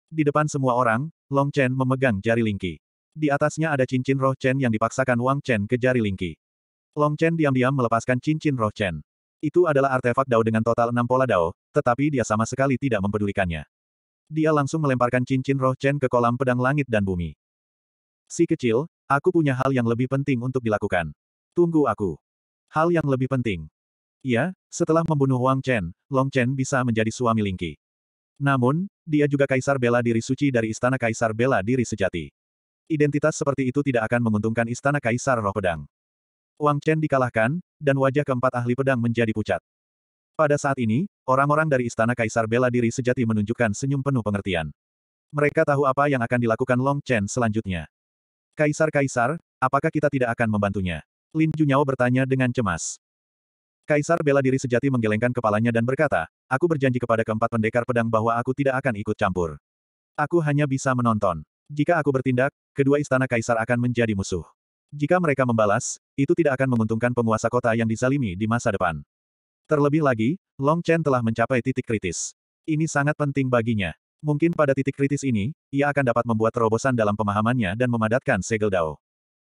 Di depan semua orang, Long Chen memegang jari Lingki. Di atasnya ada cincin roh Chen yang dipaksakan Wang Chen ke jari Lingki. Long Chen diam-diam melepaskan cincin roh Chen. Itu adalah artefak Dao dengan total enam pola Dao, tetapi dia sama sekali tidak mempedulikannya. Dia langsung melemparkan cincin roh Chen ke kolam pedang langit dan bumi. Si kecil, aku punya hal yang lebih penting untuk dilakukan. Tunggu aku. Hal yang lebih penting. Ya, setelah membunuh Wang Chen, Long Chen bisa menjadi suami Lingqi. Namun, dia juga kaisar bela diri suci dari istana kaisar bela diri sejati. Identitas seperti itu tidak akan menguntungkan istana kaisar roh pedang. Wang Chen dikalahkan, dan wajah keempat ahli pedang menjadi pucat. Pada saat ini, orang-orang dari Istana Kaisar bela diri sejati menunjukkan senyum penuh pengertian. Mereka tahu apa yang akan dilakukan Long Chen selanjutnya. Kaisar-kaisar, apakah kita tidak akan membantunya? Lin Junyao bertanya dengan cemas. Kaisar bela diri sejati menggelengkan kepalanya dan berkata, aku berjanji kepada keempat pendekar pedang bahwa aku tidak akan ikut campur. Aku hanya bisa menonton. Jika aku bertindak, kedua istana kaisar akan menjadi musuh. Jika mereka membalas, itu tidak akan menguntungkan penguasa kota yang dizalimi di masa depan. Terlebih lagi, Long Chen telah mencapai titik kritis. Ini sangat penting baginya. Mungkin pada titik kritis ini, ia akan dapat membuat terobosan dalam pemahamannya dan memadatkan segel Dao.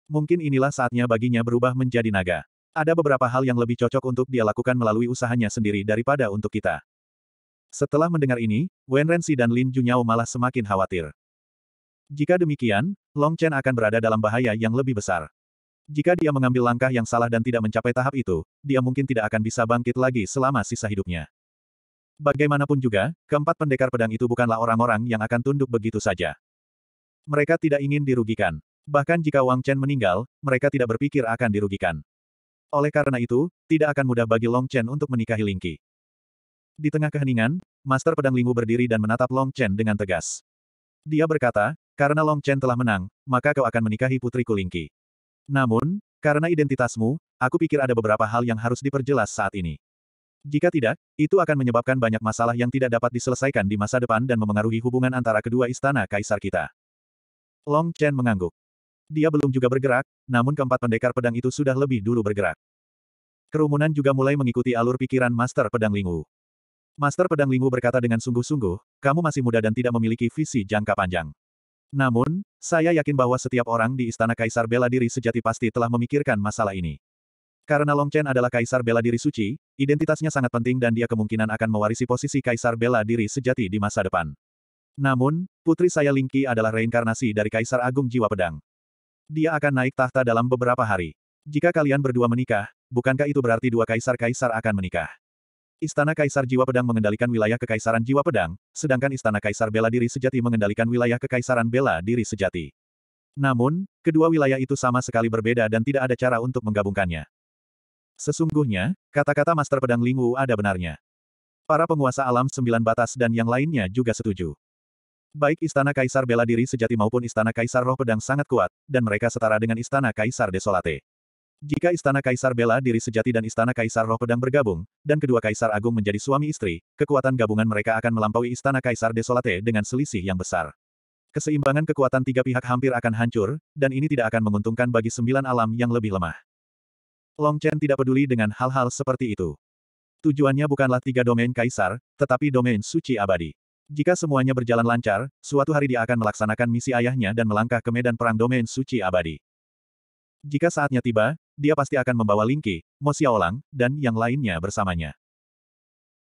Mungkin inilah saatnya baginya berubah menjadi naga. Ada beberapa hal yang lebih cocok untuk dia lakukan melalui usahanya sendiri daripada untuk kita. Setelah mendengar ini, Wen Renzi dan Lin Junyao malah semakin khawatir. Jika demikian, Long Chen akan berada dalam bahaya yang lebih besar. Jika dia mengambil langkah yang salah dan tidak mencapai tahap itu, dia mungkin tidak akan bisa bangkit lagi selama sisa hidupnya. Bagaimanapun juga, keempat pendekar pedang itu bukanlah orang-orang yang akan tunduk begitu saja. Mereka tidak ingin dirugikan. Bahkan jika Wang Chen meninggal, mereka tidak berpikir akan dirugikan. Oleh karena itu, tidak akan mudah bagi Long Chen untuk menikahi Ling Qi. Di tengah keheningan, Master Pedang Lingwu berdiri dan menatap Long Chen dengan tegas. Dia berkata, karena Long Chen telah menang, maka kau akan menikahi putriku Lingqi. Namun, karena identitasmu, aku pikir ada beberapa hal yang harus diperjelas saat ini. Jika tidak, itu akan menyebabkan banyak masalah yang tidak dapat diselesaikan di masa depan dan memengaruhi hubungan antara kedua istana kaisar kita. Long Chen mengangguk. Dia belum juga bergerak, namun keempat pendekar pedang itu sudah lebih dulu bergerak. Kerumunan juga mulai mengikuti alur pikiran Master Pedang Lingu. Master Pedang Lingu berkata dengan sungguh-sungguh, kamu masih muda dan tidak memiliki visi jangka panjang. Namun, saya yakin bahwa setiap orang di Istana Kaisar Bela Diri sejati pasti telah memikirkan masalah ini. Karena Long Chen adalah Kaisar Bela Diri Suci, identitasnya sangat penting dan dia kemungkinan akan mewarisi posisi Kaisar Bela Diri sejati di masa depan. Namun, putri saya Ling Qi adalah reinkarnasi dari Kaisar Agung Jiwa Pedang. Dia akan naik tahta dalam beberapa hari. Jika kalian berdua menikah, bukankah itu berarti dua kaisar-kaisar akan menikah? Istana Kaisar Jiwa Pedang mengendalikan wilayah Kekaisaran Jiwa Pedang, sedangkan Istana Kaisar Bela Diri Sejati mengendalikan wilayah Kekaisaran Bela Diri Sejati. Namun, kedua wilayah itu sama sekali berbeda dan tidak ada cara untuk menggabungkannya. Sesungguhnya, kata-kata Master Pedang Lingwu ada benarnya. Para penguasa alam sembilan batas dan yang lainnya juga setuju. Baik Istana Kaisar Bela Diri Sejati maupun Istana Kaisar Roh Pedang sangat kuat, dan mereka setara dengan Istana Kaisar Desolate. Jika Istana Kaisar Bela Diri Sejati dan Istana Kaisar Roh Pedang bergabung, dan kedua Kaisar Agung menjadi suami istri, kekuatan gabungan mereka akan melampaui Istana Kaisar Desolate dengan selisih yang besar. Keseimbangan kekuatan tiga pihak hampir akan hancur, dan ini tidak akan menguntungkan bagi sembilan alam yang lebih lemah. Long Chen tidak peduli dengan hal-hal seperti itu. Tujuannya bukanlah tiga domain Kaisar, tetapi domain suci abadi. Jika semuanya berjalan lancar, suatu hari dia akan melaksanakan misi ayahnya dan melangkah ke medan perang domain suci abadi. Jika saatnya tiba, dia pasti akan membawa Lingqi, Mo Xiaolang, dan yang lainnya bersamanya.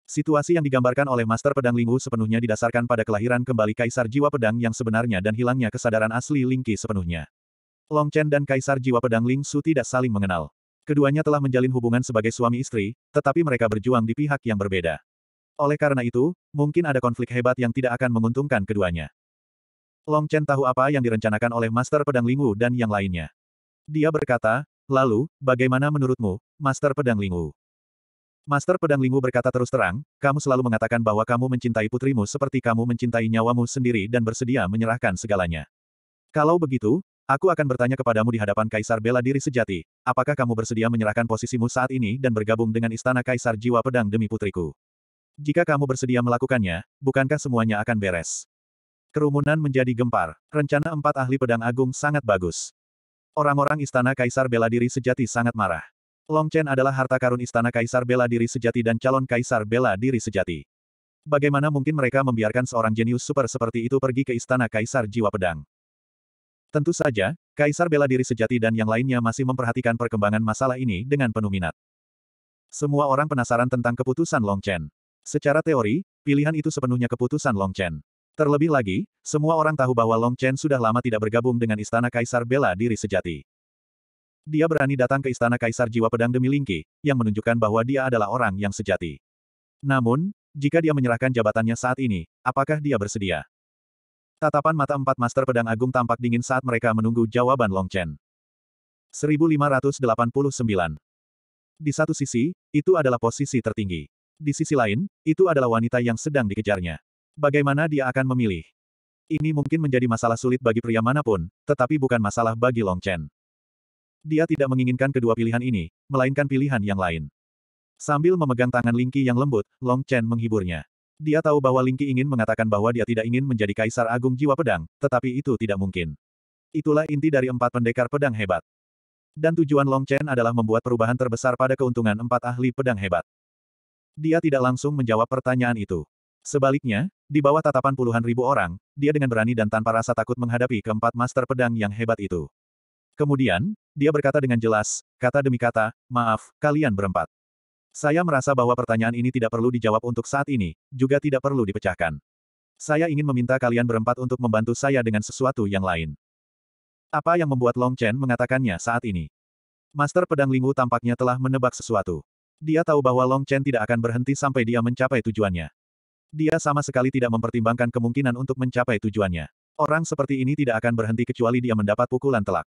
Situasi yang digambarkan oleh Master Pedang Lingwu sepenuhnya didasarkan pada kelahiran kembali Kaisar Jiwa Pedang yang sebenarnya dan hilangnya kesadaran asli Lingqi sepenuhnya. Long Chen dan Kaisar Jiwa Pedang Ling Su tidak saling mengenal. Keduanya telah menjalin hubungan sebagai suami istri, tetapi mereka berjuang di pihak yang berbeda. Oleh karena itu, mungkin ada konflik hebat yang tidak akan menguntungkan keduanya. Long Chen tahu apa yang direncanakan oleh Master Pedang Lingwu dan yang lainnya. Dia berkata, Lalu, bagaimana menurutmu, Master Pedang Lingu? Master Pedang Lingu berkata terus terang, kamu selalu mengatakan bahwa kamu mencintai putrimu seperti kamu mencintai nyawamu sendiri dan bersedia menyerahkan segalanya. Kalau begitu, aku akan bertanya kepadamu di hadapan Kaisar Bela Diri Sejati, apakah kamu bersedia menyerahkan posisimu saat ini dan bergabung dengan Istana Kaisar Jiwa Pedang demi putriku? Jika kamu bersedia melakukannya, bukankah semuanya akan beres? Kerumunan menjadi gempar. Rencana empat ahli pedang agung sangat bagus. Orang-orang istana kaisar bela diri sejati sangat marah. Long Chen adalah harta karun istana kaisar bela diri sejati dan calon kaisar bela diri sejati. Bagaimana mungkin mereka membiarkan seorang jenius super seperti itu pergi ke istana kaisar jiwa pedang? Tentu saja, kaisar bela diri sejati dan yang lainnya masih memperhatikan perkembangan masalah ini dengan penuh minat. Semua orang penasaran tentang keputusan Long Chen. Secara teori, pilihan itu sepenuhnya keputusan Long Chen. Terlebih lagi, semua orang tahu bahwa Long Chen sudah lama tidak bergabung dengan Istana Kaisar Bela Diri Sejati. Dia berani datang ke Istana Kaisar Jiwa Pedang demi Lingki, yang menunjukkan bahwa dia adalah orang yang sejati. Namun, jika dia menyerahkan jabatannya saat ini, apakah dia bersedia? Tatapan mata empat Master Pedang Agung tampak dingin saat mereka menunggu jawaban Long Chen. 1589 Di satu sisi, itu adalah posisi tertinggi. Di sisi lain, itu adalah wanita yang sedang dikejarnya. Bagaimana dia akan memilih? Ini mungkin menjadi masalah sulit bagi pria manapun, tetapi bukan masalah bagi Long Chen. Dia tidak menginginkan kedua pilihan ini, melainkan pilihan yang lain. Sambil memegang tangan Lingqi yang lembut, Long Chen menghiburnya. Dia tahu bahwa Lingqi ingin mengatakan bahwa dia tidak ingin menjadi kaisar agung jiwa pedang, tetapi itu tidak mungkin. Itulah inti dari empat pendekar pedang hebat. Dan tujuan Long Chen adalah membuat perubahan terbesar pada keuntungan empat ahli pedang hebat. Dia tidak langsung menjawab pertanyaan itu. Sebaliknya, di bawah tatapan puluhan ribu orang, dia dengan berani dan tanpa rasa takut menghadapi keempat master pedang yang hebat itu. Kemudian, dia berkata dengan jelas, kata demi kata, maaf, kalian berempat. Saya merasa bahwa pertanyaan ini tidak perlu dijawab untuk saat ini, juga tidak perlu dipecahkan. Saya ingin meminta kalian berempat untuk membantu saya dengan sesuatu yang lain. Apa yang membuat Long Chen mengatakannya saat ini? Master Pedang Lingwu tampaknya telah menebak sesuatu. Dia tahu bahwa Long Chen tidak akan berhenti sampai dia mencapai tujuannya. Dia sama sekali tidak mempertimbangkan kemungkinan untuk mencapai tujuannya. Orang seperti ini tidak akan berhenti kecuali dia mendapat pukulan telak.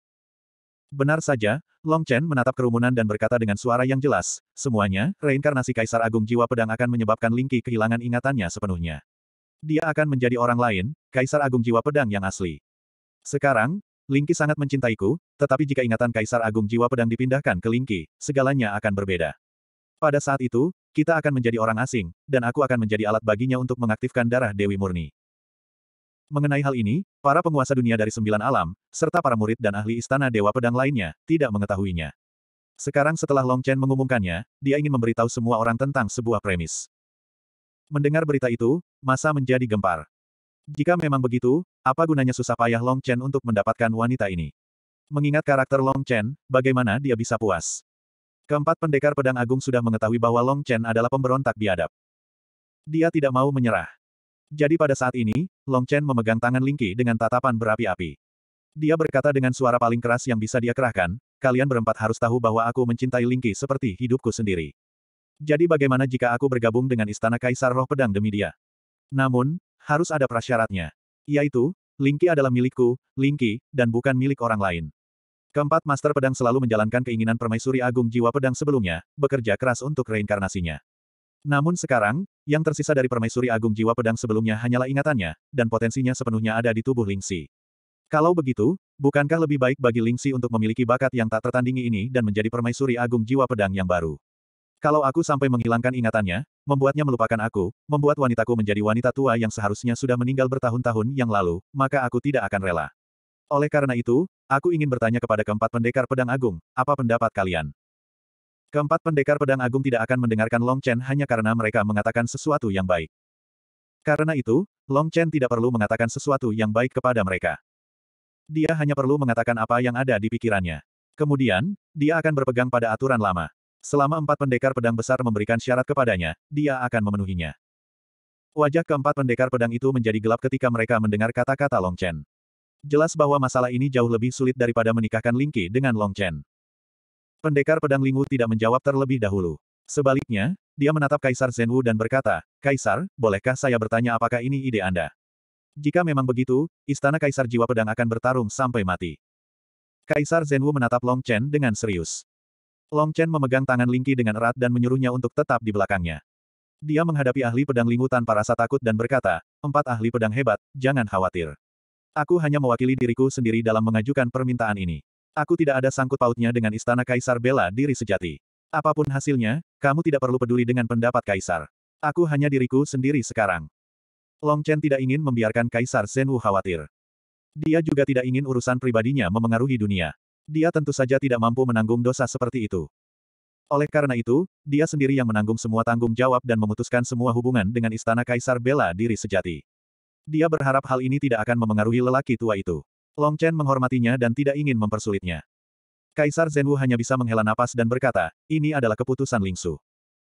Benar saja, Long Chen menatap kerumunan dan berkata dengan suara yang jelas, semuanya, reinkarnasi Kaisar Agung Jiwa Pedang akan menyebabkan Lingqi kehilangan ingatannya sepenuhnya. Dia akan menjadi orang lain, Kaisar Agung Jiwa Pedang yang asli. Sekarang, Lingqi sangat mencintaiku, tetapi jika ingatan Kaisar Agung Jiwa Pedang dipindahkan ke Lingqi, segalanya akan berbeda. Pada saat itu, kita akan menjadi orang asing, dan aku akan menjadi alat baginya untuk mengaktifkan darah Dewi Murni. Mengenai hal ini, para penguasa dunia dari sembilan alam, serta para murid dan ahli istana Dewa Pedang lainnya, tidak mengetahuinya. Sekarang setelah Long Chen mengumumkannya, dia ingin memberitahu semua orang tentang sebuah premis. Mendengar berita itu, masa menjadi gempar. Jika memang begitu, apa gunanya susah payah Long Chen untuk mendapatkan wanita ini? Mengingat karakter Long Chen, bagaimana dia bisa puas? Keempat pendekar pedang agung sudah mengetahui bahwa Long Chen adalah pemberontak biadab. Dia tidak mau menyerah. Jadi pada saat ini, Long Chen memegang tangan Lingqi dengan tatapan berapi-api. Dia berkata dengan suara paling keras yang bisa dia kerahkan, kalian berempat harus tahu bahwa aku mencintai Lingqi seperti hidupku sendiri. Jadi bagaimana jika aku bergabung dengan Istana Kaisar Roh Pedang demi dia? Namun, harus ada prasyaratnya. Yaitu, Lingqi adalah milikku, Lingqi, dan bukan milik orang lain. Keempat Master Pedang selalu menjalankan keinginan Permaisuri Agung Jiwa Pedang sebelumnya, bekerja keras untuk reinkarnasinya. Namun sekarang, yang tersisa dari Permaisuri Agung Jiwa Pedang sebelumnya hanyalah ingatannya, dan potensinya sepenuhnya ada di tubuh Lingxi. Kalau begitu, bukankah lebih baik bagi Lingxi untuk memiliki bakat yang tak tertandingi ini dan menjadi Permaisuri Agung Jiwa Pedang yang baru? Kalau aku sampai menghilangkan ingatannya, membuatnya melupakan aku, membuat wanitaku menjadi wanita tua yang seharusnya sudah meninggal bertahun-tahun yang lalu, maka aku tidak akan rela. Oleh karena itu, Aku ingin bertanya kepada keempat pendekar pedang agung, apa pendapat kalian? Keempat pendekar pedang agung tidak akan mendengarkan Long Chen hanya karena mereka mengatakan sesuatu yang baik. Karena itu, Long Chen tidak perlu mengatakan sesuatu yang baik kepada mereka. Dia hanya perlu mengatakan apa yang ada di pikirannya. Kemudian, dia akan berpegang pada aturan lama. Selama empat pendekar pedang besar memberikan syarat kepadanya, dia akan memenuhinya. Wajah keempat pendekar pedang itu menjadi gelap ketika mereka mendengar kata-kata Long Chen. Jelas bahwa masalah ini jauh lebih sulit daripada menikahkan Lingqi dengan Long Chen. Pendekar pedang Lingwu tidak menjawab terlebih dahulu. Sebaliknya, dia menatap Kaisar Zhenwu dan berkata, Kaisar, bolehkah saya bertanya apakah ini ide Anda? Jika memang begitu, istana Kaisar Jiwa Pedang akan bertarung sampai mati. Kaisar Zhenwu menatap Long Chen dengan serius. Long Chen memegang tangan Lingqi dengan erat dan menyuruhnya untuk tetap di belakangnya. Dia menghadapi ahli pedang Lingwu tanpa rasa takut dan berkata, empat ahli pedang hebat, jangan khawatir. Aku hanya mewakili diriku sendiri dalam mengajukan permintaan ini. Aku tidak ada sangkut pautnya dengan istana Kaisar bela diri sejati. Apapun hasilnya, kamu tidak perlu peduli dengan pendapat Kaisar. Aku hanya diriku sendiri sekarang. Long Chen tidak ingin membiarkan Kaisar Zhenwu khawatir. Dia juga tidak ingin urusan pribadinya memengaruhi dunia. Dia tentu saja tidak mampu menanggung dosa seperti itu. Oleh karena itu, dia sendiri yang menanggung semua tanggung jawab dan memutuskan semua hubungan dengan istana Kaisar bela diri sejati. Dia berharap hal ini tidak akan memengaruhi lelaki tua itu. Long Chen menghormatinya dan tidak ingin mempersulitnya. Kaisar Zhenwu hanya bisa menghela napas dan berkata, ini adalah keputusan Lingsu.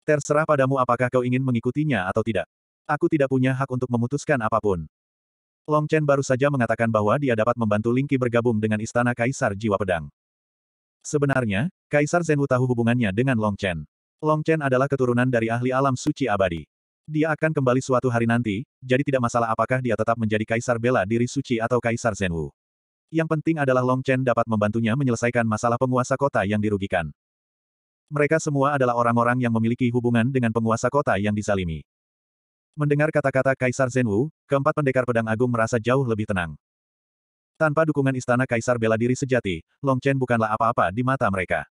Terserah padamu apakah kau ingin mengikutinya atau tidak. Aku tidak punya hak untuk memutuskan apapun. Long Chen baru saja mengatakan bahwa dia dapat membantu Lingqi bergabung dengan istana Kaisar Jiwa Pedang. Sebenarnya, Kaisar Zhenwu tahu hubungannya dengan Long Chen. Long Chen adalah keturunan dari ahli alam suci abadi. Dia akan kembali suatu hari nanti, jadi tidak masalah apakah dia tetap menjadi kaisar bela diri suci atau kaisar Zenwu. Yang penting adalah Long Chen dapat membantunya menyelesaikan masalah penguasa kota yang dirugikan. Mereka semua adalah orang-orang yang memiliki hubungan dengan penguasa kota yang dizalimi. Mendengar kata-kata Kaisar Zenwu, keempat pendekar pedang agung merasa jauh lebih tenang. Tanpa dukungan istana Kaisar bela diri sejati, Long Chen bukanlah apa-apa di mata mereka.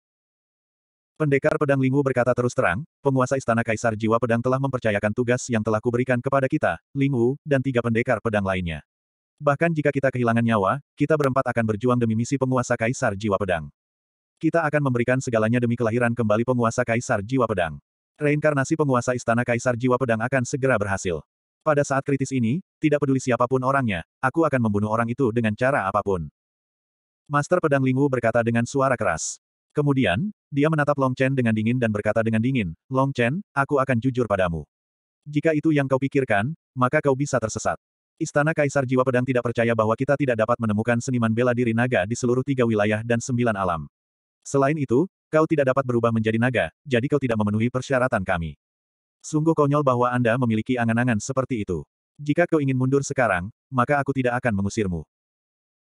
Pendekar pedang Lingwu berkata terus terang, penguasa istana kaisar jiwa pedang telah mempercayakan tugas yang telah kuberikan kepada kita, Lingwu, dan tiga pendekar pedang lainnya. Bahkan jika kita kehilangan nyawa, kita berempat akan berjuang demi misi penguasa kaisar jiwa pedang. Kita akan memberikan segalanya demi kelahiran kembali penguasa kaisar jiwa pedang. Reinkarnasi penguasa istana kaisar jiwa pedang akan segera berhasil. Pada saat kritis ini, tidak peduli siapapun orangnya, aku akan membunuh orang itu dengan cara apapun. Master Pedang Lingwu berkata dengan suara keras. Kemudian, dia menatap Long Chen dengan dingin dan berkata dengan dingin, Long Chen, aku akan jujur padamu. Jika itu yang kau pikirkan, maka kau bisa tersesat. Istana Kaisar Jiwa Pedang tidak percaya bahwa kita tidak dapat menemukan seniman bela diri naga di seluruh tiga wilayah dan sembilan alam. Selain itu, kau tidak dapat berubah menjadi naga, jadi kau tidak memenuhi persyaratan kami. Sungguh konyol bahwa Anda memiliki angan-angan seperti itu. Jika kau ingin mundur sekarang, maka aku tidak akan mengusirmu.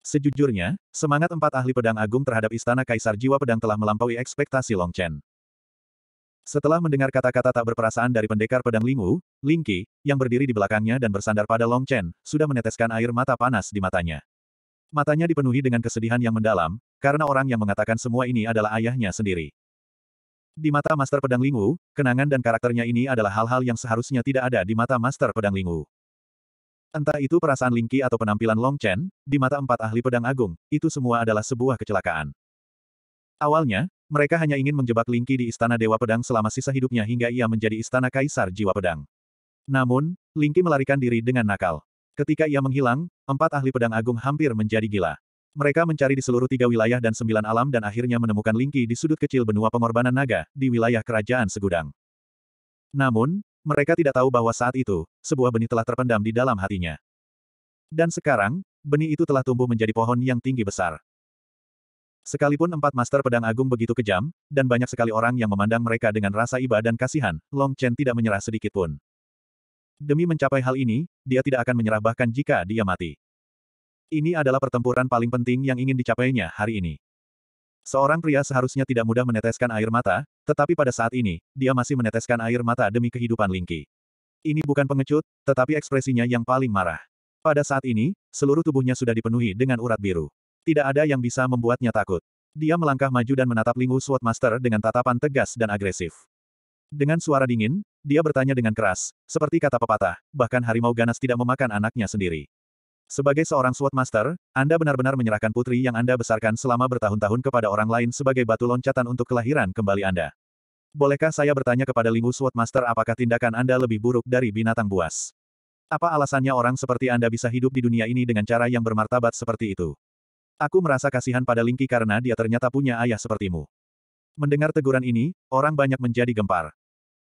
Sejujurnya, semangat empat ahli pedang agung terhadap istana kaisar jiwa pedang telah melampaui ekspektasi Long Chen. Setelah mendengar kata-kata tak berperasaan dari pendekar pedang Ling Qi, yang berdiri di belakangnya dan bersandar pada Long Chen, sudah meneteskan air mata panas di matanya. Matanya dipenuhi dengan kesedihan yang mendalam, karena orang yang mengatakan semua ini adalah ayahnya sendiri. Di mata Master Pedang Lingwu, kenangan dan karakternya ini adalah hal-hal yang seharusnya tidak ada di mata Master Pedang Lingwu. Entah itu perasaan Lingqi atau penampilan Long Chen, di mata empat ahli pedang agung, itu semua adalah sebuah kecelakaan. Awalnya, mereka hanya ingin menjebak Lingqi di Istana Dewa Pedang selama sisa hidupnya hingga ia menjadi Istana Kaisar Jiwa Pedang. Namun, Lingqi melarikan diri dengan nakal. Ketika ia menghilang, empat ahli pedang agung hampir menjadi gila. Mereka mencari di seluruh tiga wilayah dan sembilan alam dan akhirnya menemukan Lingqi di sudut kecil benua pengorbanan naga, di wilayah kerajaan Segudang. Namun, mereka tidak tahu bahwa saat itu, sebuah benih telah terpendam di dalam hatinya. Dan sekarang, benih itu telah tumbuh menjadi pohon yang tinggi besar. Sekalipun empat master pedang agung begitu kejam, dan banyak sekali orang yang memandang mereka dengan rasa iba dan kasihan, Long Chen tidak menyerah sedikit pun. Demi mencapai hal ini, dia tidak akan menyerah bahkan jika dia mati. Ini adalah pertempuran paling penting yang ingin dicapainya hari ini. Seorang pria seharusnya tidak mudah meneteskan air mata, tetapi pada saat ini, dia masih meneteskan air mata demi kehidupan Lingqi. Ini bukan pengecut, tetapi ekspresinya yang paling marah. Pada saat ini, seluruh tubuhnya sudah dipenuhi dengan urat biru. Tidak ada yang bisa membuatnya takut. Dia melangkah maju dan menatap Lingwu Swordmaster dengan tatapan tegas dan agresif. Dengan suara dingin, dia bertanya dengan keras, seperti kata pepatah, bahkan harimau ganas tidak memakan anaknya sendiri. Sebagai seorang SWAT Master, Anda benar-benar menyerahkan putri yang Anda besarkan selama bertahun-tahun kepada orang lain sebagai batu loncatan untuk kelahiran kembali Anda. Bolehkah saya bertanya kepada Lingu SWAT Master apakah tindakan Anda lebih buruk dari binatang buas? Apa alasannya orang seperti Anda bisa hidup di dunia ini dengan cara yang bermartabat seperti itu? Aku merasa kasihan pada Lingki karena dia ternyata punya ayah sepertimu. Mendengar teguran ini, orang banyak menjadi gempar.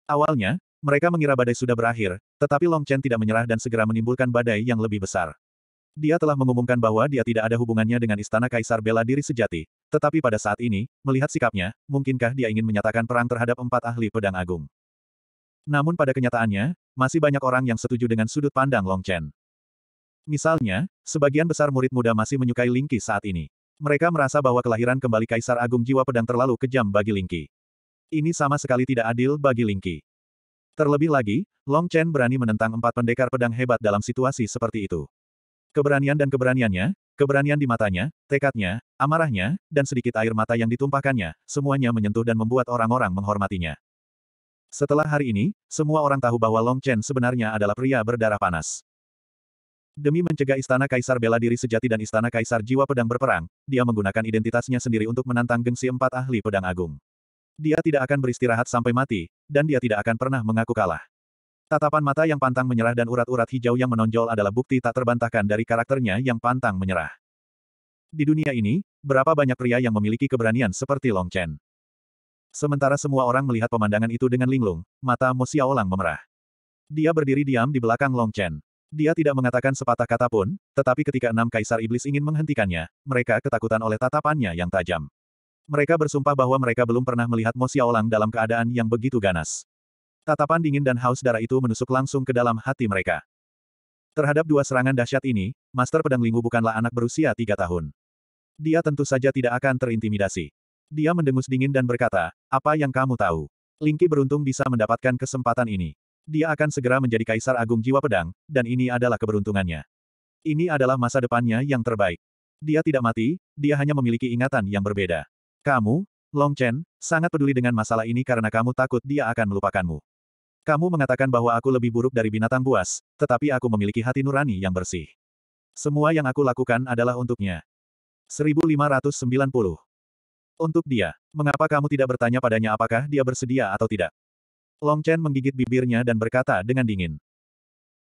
Awalnya, mereka mengira badai sudah berakhir, tetapi Long Chen tidak menyerah dan segera menimbulkan badai yang lebih besar. Dia telah mengumumkan bahwa dia tidak ada hubungannya dengan istana kaisar bela diri sejati. Tetapi pada saat ini, melihat sikapnya, mungkinkah dia ingin menyatakan perang terhadap empat ahli pedang agung? Namun pada kenyataannya, masih banyak orang yang setuju dengan sudut pandang Long Chen. Misalnya, sebagian besar murid muda masih menyukai Lingqi saat ini. Mereka merasa bahwa kelahiran kembali Kaisar Agung Jiwa Pedang terlalu kejam bagi Lingqi. Ini sama sekali tidak adil bagi Lingqi. Terlebih lagi, Long Chen berani menentang empat pendekar pedang hebat dalam situasi seperti itu. Keberanian dan keberaniannya, keberanian di matanya, tekadnya, amarahnya, dan sedikit air mata yang ditumpahkannya, semuanya menyentuh dan membuat orang-orang menghormatinya. Setelah hari ini, semua orang tahu bahwa Long Chen sebenarnya adalah pria berdarah panas. Demi mencegah istana kaisar bela diri sejati dan istana kaisar jiwa pedang berperang, dia menggunakan identitasnya sendiri untuk menantang gengsi empat ahli pedang agung. Dia tidak akan beristirahat sampai mati, dan dia tidak akan pernah mengaku kalah. Tatapan mata yang pantang menyerah dan urat-urat hijau yang menonjol adalah bukti tak terbantahkan dari karakternya yang pantang menyerah. Di dunia ini, berapa banyak pria yang memiliki keberanian seperti Long Chen? Sementara semua orang melihat pemandangan itu dengan linglung, mata Mo Xiaolang memerah. Dia berdiri diam di belakang Long Chen. Dia tidak mengatakan sepatah kata pun, tetapi ketika enam kaisar iblis ingin menghentikannya, mereka ketakutan oleh tatapannya yang tajam. Mereka bersumpah bahwa mereka belum pernah melihat Mo Xiaolang dalam keadaan yang begitu ganas. Tatapan dingin dan haus darah itu menusuk langsung ke dalam hati mereka. Terhadap dua serangan dahsyat ini, Master Pedang Lingu bukanlah anak berusia tiga tahun. Dia tentu saja tidak akan terintimidasi. Dia mendengus dingin dan berkata, apa yang kamu tahu? Lingki beruntung bisa mendapatkan kesempatan ini. Dia akan segera menjadi Kaisar Agung Jiwa Pedang, dan ini adalah keberuntungannya. Ini adalah masa depannya yang terbaik. Dia tidak mati, dia hanya memiliki ingatan yang berbeda. Kamu, Long Chen, sangat peduli dengan masalah ini karena kamu takut dia akan melupakanmu. Kamu mengatakan bahwa aku lebih buruk dari binatang buas, tetapi aku memiliki hati nurani yang bersih. Semua yang aku lakukan adalah untuknya. 1590. Untuk dia, mengapa kamu tidak bertanya padanya apakah dia bersedia atau tidak? Long Chen menggigit bibirnya dan berkata dengan dingin.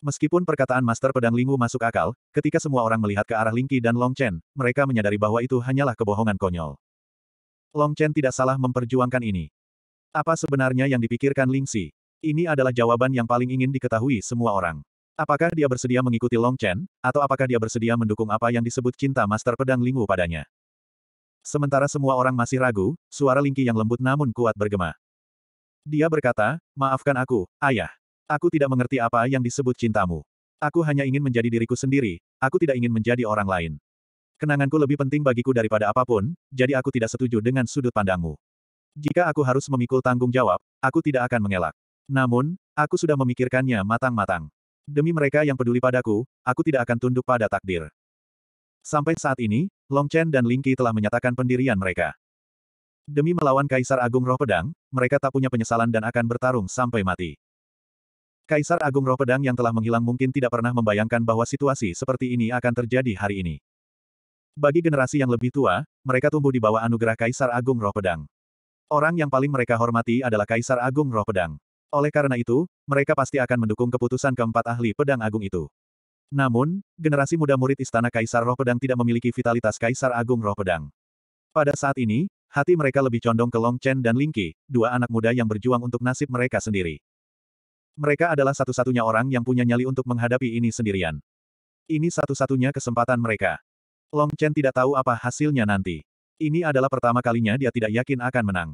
Meskipun perkataan Master Pedang Linggu masuk akal, ketika semua orang melihat ke arah Lingqi dan Long Chen, mereka menyadari bahwa itu hanyalah kebohongan konyol. Long Chen tidak salah memperjuangkan ini. Apa sebenarnya yang dipikirkan Lingxi? Ini adalah jawaban yang paling ingin diketahui semua orang. Apakah dia bersedia mengikuti Long Chen, atau apakah dia bersedia mendukung apa yang disebut cinta Master Pedang Lingwu padanya? Sementara semua orang masih ragu, suara Lingqi yang lembut namun kuat bergema. Dia berkata, maafkan aku, ayah. Aku tidak mengerti apa yang disebut cintamu. Aku hanya ingin menjadi diriku sendiri, aku tidak ingin menjadi orang lain. Kenanganku lebih penting bagiku daripada apapun, jadi aku tidak setuju dengan sudut pandangmu. Jika aku harus memikul tanggung jawab, aku tidak akan mengelak. Namun, aku sudah memikirkannya matang-matang. Demi mereka yang peduli padaku, aku tidak akan tunduk pada takdir. Sampai saat ini, Long Chen dan Ling Qi telah menyatakan pendirian mereka. Demi melawan Kaisar Agung Roh Pedang, mereka tak punya penyesalan dan akan bertarung sampai mati. Kaisar Agung Roh Pedang yang telah menghilang mungkin tidak pernah membayangkan bahwa situasi seperti ini akan terjadi hari ini. Bagi generasi yang lebih tua, mereka tumbuh di bawah anugerah Kaisar Agung Roh Pedang. Orang yang paling mereka hormati adalah Kaisar Agung Roh Pedang. Oleh karena itu, mereka pasti akan mendukung keputusan keempat ahli pedang agung itu. Namun, generasi muda murid Istana Kaisar Roh Pedang tidak memiliki vitalitas Kaisar Agung Roh Pedang. Pada saat ini, hati mereka lebih condong ke Long Chen dan Ling Qi, dua anak muda yang berjuang untuk nasib mereka sendiri. Mereka adalah satu-satunya orang yang punya nyali untuk menghadapi ini sendirian. Ini satu-satunya kesempatan mereka. Long Chen tidak tahu apa hasilnya nanti. Ini adalah pertama kalinya dia tidak yakin akan menang.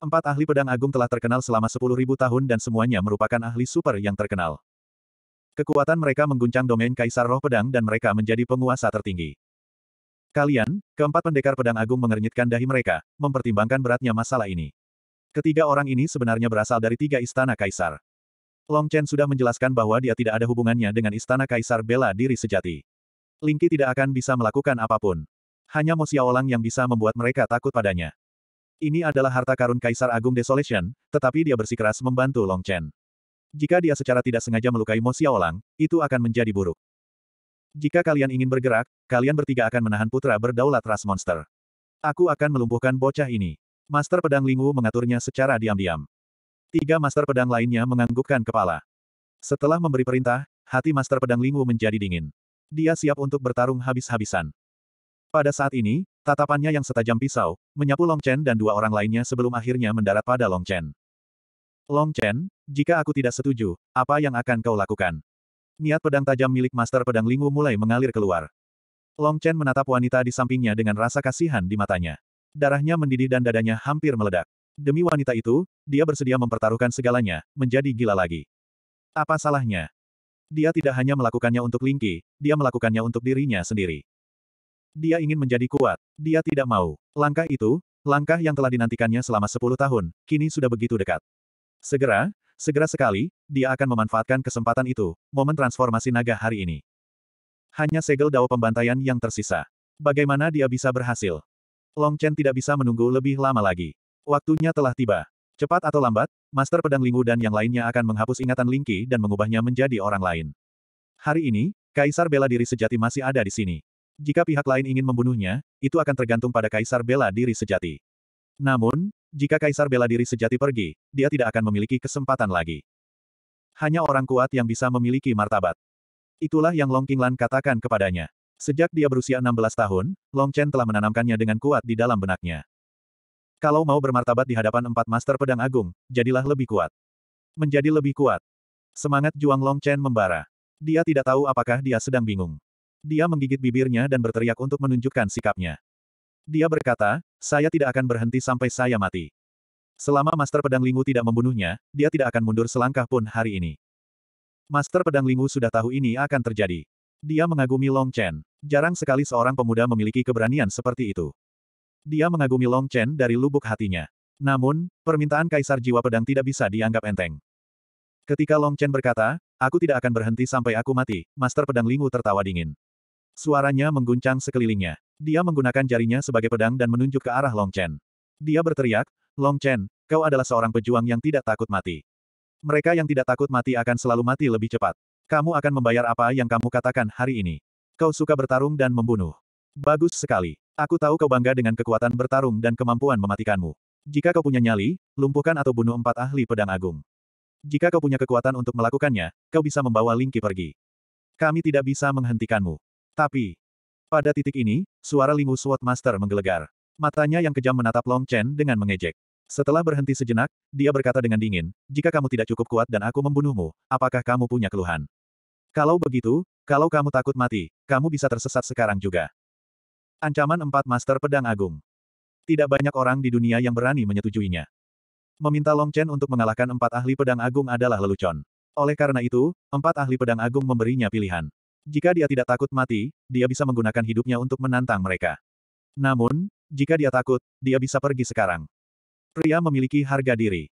Empat ahli pedang agung telah terkenal selama sepuluh ribu tahun dan semuanya merupakan ahli super yang terkenal. Kekuatan mereka mengguncang domain Kaisar Roh Pedang dan mereka menjadi penguasa tertinggi. Kalian, keempat pendekar pedang agung mengernyitkan dahi mereka, mempertimbangkan beratnya masalah ini. Ketiga orang ini sebenarnya berasal dari tiga istana Kaisar. Long Chen sudah menjelaskan bahwa dia tidak ada hubungannya dengan istana Kaisar bela diri sejati. Lingqi tidak akan bisa melakukan apapun. Hanya Mo Xiaolang yang bisa membuat mereka takut padanya. Ini adalah harta karun Kaisar Agung Desolation, tetapi dia bersikeras membantu Long Chen. Jika dia secara tidak sengaja melukai Mo Xiaolang, itu akan menjadi buruk. Jika kalian ingin bergerak, kalian bertiga akan menahan putra berdaulat ras monster. Aku akan melumpuhkan bocah ini. Master Pedang Lingwu mengaturnya secara diam-diam. Tiga master pedang lainnya menganggukkan kepala. Setelah memberi perintah, hati Master Pedang Lingwu menjadi dingin. Dia siap untuk bertarung habis-habisan. Pada saat ini, Tatapannya yang setajam pisau, menyapu Long Chen dan dua orang lainnya sebelum akhirnya mendarat pada Long Chen. Long Chen, jika aku tidak setuju, apa yang akan kau lakukan? Niat pedang tajam milik Master Pedang Lingwu mulai mengalir keluar. Long Chen menatap wanita di sampingnya dengan rasa kasihan di matanya. Darahnya mendidih dan dadanya hampir meledak. Demi wanita itu, dia bersedia mempertaruhkan segalanya, menjadi gila lagi. Apa salahnya? Dia tidak hanya melakukannya untuk Lingqi, dia melakukannya untuk dirinya sendiri. Dia ingin menjadi kuat. Dia tidak mau. Langkah itu, langkah yang telah dinantikannya selama sepuluh tahun, kini sudah begitu dekat. Segera, segera sekali, dia akan memanfaatkan kesempatan itu, momen transformasi naga hari ini. Hanya segel dao pembantaian yang tersisa. Bagaimana dia bisa berhasil? Long Chen tidak bisa menunggu lebih lama lagi. Waktunya telah tiba. Cepat atau lambat, Master Pedang Linggu dan yang lainnya akan menghapus ingatan Lingqi dan mengubahnya menjadi orang lain. Hari ini, Kaisar bela diri sejati masih ada di sini. Jika pihak lain ingin membunuhnya, itu akan tergantung pada kaisar bela diri sejati. Namun, jika kaisar bela diri sejati pergi, dia tidak akan memiliki kesempatan lagi. Hanya orang kuat yang bisa memiliki martabat. Itulah yang Long Qinglan katakan kepadanya. Sejak dia berusia 16 tahun, Long Chen telah menanamkannya dengan kuat di dalam benaknya. Kalau mau bermartabat di hadapan empat master pedang agung, jadilah lebih kuat. Menjadi lebih kuat. Semangat juang Long Chen membara. Dia tidak tahu apakah dia sedang bingung. Dia menggigit bibirnya dan berteriak untuk menunjukkan sikapnya. Dia berkata, saya tidak akan berhenti sampai saya mati. Selama Master Pedang Lingu tidak membunuhnya, dia tidak akan mundur selangkah pun hari ini. Master Pedang Lingu sudah tahu ini akan terjadi. Dia mengagumi Long Chen. Jarang sekali seorang pemuda memiliki keberanian seperti itu. Dia mengagumi Long Chen dari lubuk hatinya. Namun, permintaan Kaisar Jiwa Pedang tidak bisa dianggap enteng. Ketika Long Chen berkata, aku tidak akan berhenti sampai aku mati, Master Pedang Lingu tertawa dingin. Suaranya mengguncang sekelilingnya. Dia menggunakan jarinya sebagai pedang dan menunjuk ke arah Long Chen. Dia berteriak, Long Chen, kau adalah seorang pejuang yang tidak takut mati. Mereka yang tidak takut mati akan selalu mati lebih cepat. Kamu akan membayar apa yang kamu katakan hari ini. Kau suka bertarung dan membunuh. Bagus sekali. Aku tahu kau bangga dengan kekuatan bertarung dan kemampuan mematikanmu. Jika kau punya nyali, lumpuhkan atau bunuh empat ahli pedang agung. Jika kau punya kekuatan untuk melakukannya, kau bisa membawa Lingki pergi. Kami tidak bisa menghentikanmu. Tapi, pada titik ini, suara Lingu Sword Master menggelegar. Matanya yang kejam menatap Long Chen dengan mengejek. Setelah berhenti sejenak, dia berkata dengan dingin, jika kamu tidak cukup kuat dan aku membunuhmu, apakah kamu punya keluhan? Kalau begitu, kalau kamu takut mati, kamu bisa tersesat sekarang juga. Ancaman empat Master Pedang Agung. Tidak banyak orang di dunia yang berani menyetujuinya. Meminta Long Chen untuk mengalahkan empat ahli pedang agung adalah lelucon. Oleh karena itu, empat ahli pedang agung memberinya pilihan. Jika dia tidak takut mati, dia bisa menggunakan hidupnya untuk menantang mereka. Namun, jika dia takut, dia bisa pergi sekarang. Pria memiliki harga diri.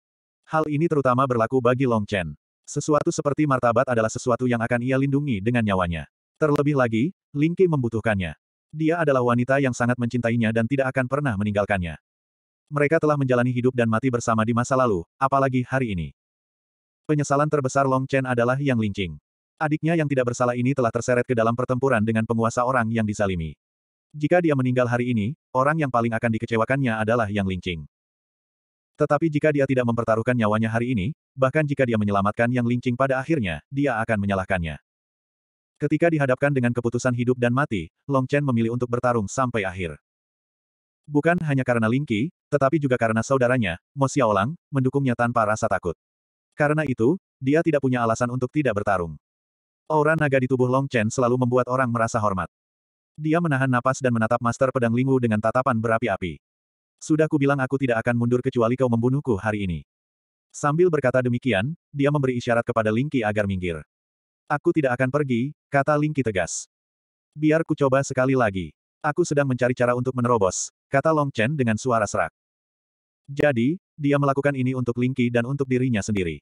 Hal ini terutama berlaku bagi Long Chen. Sesuatu seperti martabat adalah sesuatu yang akan ia lindungi dengan nyawanya. Terlebih lagi, Lingki membutuhkannya. Dia adalah wanita yang sangat mencintainya dan tidak akan pernah meninggalkannya. Mereka telah menjalani hidup dan mati bersama di masa lalu, apalagi hari ini. Penyesalan terbesar Long Chen adalah yang lincing. Adiknya yang tidak bersalah ini telah terseret ke dalam pertempuran dengan penguasa orang yang dizalimi. Jika dia meninggal hari ini, orang yang paling akan dikecewakannya adalah Yang Lingqing. Tetapi jika dia tidak mempertaruhkan nyawanya hari ini, bahkan jika dia menyelamatkan Yang Lingqing pada akhirnya, dia akan menyalahkannya. Ketika dihadapkan dengan keputusan hidup dan mati, Long Chen memilih untuk bertarung sampai akhir. Bukan hanya karena Lingqi, tetapi juga karena saudaranya, Mo Xiaolang, mendukungnya tanpa rasa takut. Karena itu, dia tidak punya alasan untuk tidak bertarung. Aura naga di tubuh Long Chen selalu membuat orang merasa hormat. Dia menahan napas dan menatap Master Pedang Lingwu dengan tatapan berapi-api. Sudah kubilang aku tidak akan mundur kecuali kau membunuhku hari ini. Sambil berkata demikian, dia memberi isyarat kepada Lingqi agar minggir. Aku tidak akan pergi, kata Lingqi tegas. Biar ku coba sekali lagi. Aku sedang mencari cara untuk menerobos, kata Long Chen dengan suara serak. Jadi, dia melakukan ini untuk Lingqi dan untuk dirinya sendiri.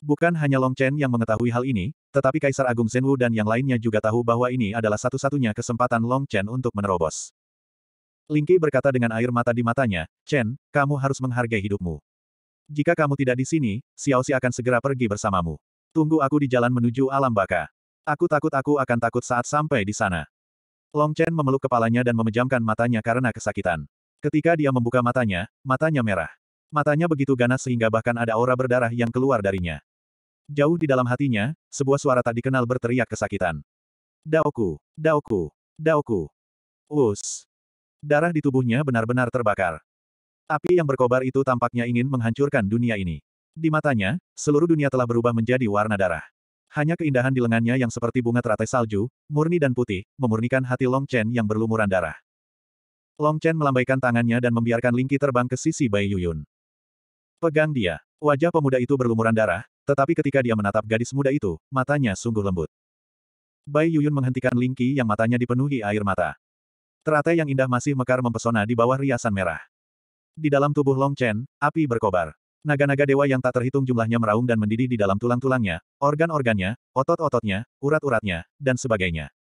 Bukan hanya Long Chen yang mengetahui hal ini, tetapi Kaisar Agung Zhenwu dan yang lainnya juga tahu bahwa ini adalah satu-satunya kesempatan Long Chen untuk menerobos. Lingqi berkata dengan air mata di matanya, Chen, kamu harus menghargai hidupmu. Jika kamu tidak di sini, Xiao Xi akan segera pergi bersamamu. Tunggu aku di jalan menuju alam baka. Aku takut aku akan takut saat sampai di sana. Long Chen memeluk kepalanya dan memejamkan matanya karena kesakitan. Ketika dia membuka matanya, matanya merah. Matanya begitu ganas sehingga bahkan ada aura berdarah yang keluar darinya. Jauh di dalam hatinya, sebuah suara tak dikenal berteriak kesakitan. Daoku! Daoku! Daoku! Us! Darah di tubuhnya benar-benar terbakar. Api yang berkobar itu tampaknya ingin menghancurkan dunia ini. Di matanya, seluruh dunia telah berubah menjadi warna darah. Hanya keindahan di lengannya yang seperti bunga teratai salju, murni dan putih, memurnikan hati Long Chen yang berlumuran darah. Long Chen melambaikan tangannya dan membiarkan Lingqi terbang ke sisi Bai Yuyun. Pegang dia. Wajah pemuda itu berlumuran darah, tetapi ketika dia menatap gadis muda itu, matanya sungguh lembut. Bai Yuyun menghentikan Lingqi yang matanya dipenuhi air mata. Teratai yang indah masih mekar mempesona di bawah riasan merah. Di dalam tubuh Long Chen, api berkobar. Naga-naga dewa yang tak terhitung jumlahnya meraung dan mendidih di dalam tulang-tulangnya, organ-organnya, otot-ototnya, urat-uratnya, dan sebagainya.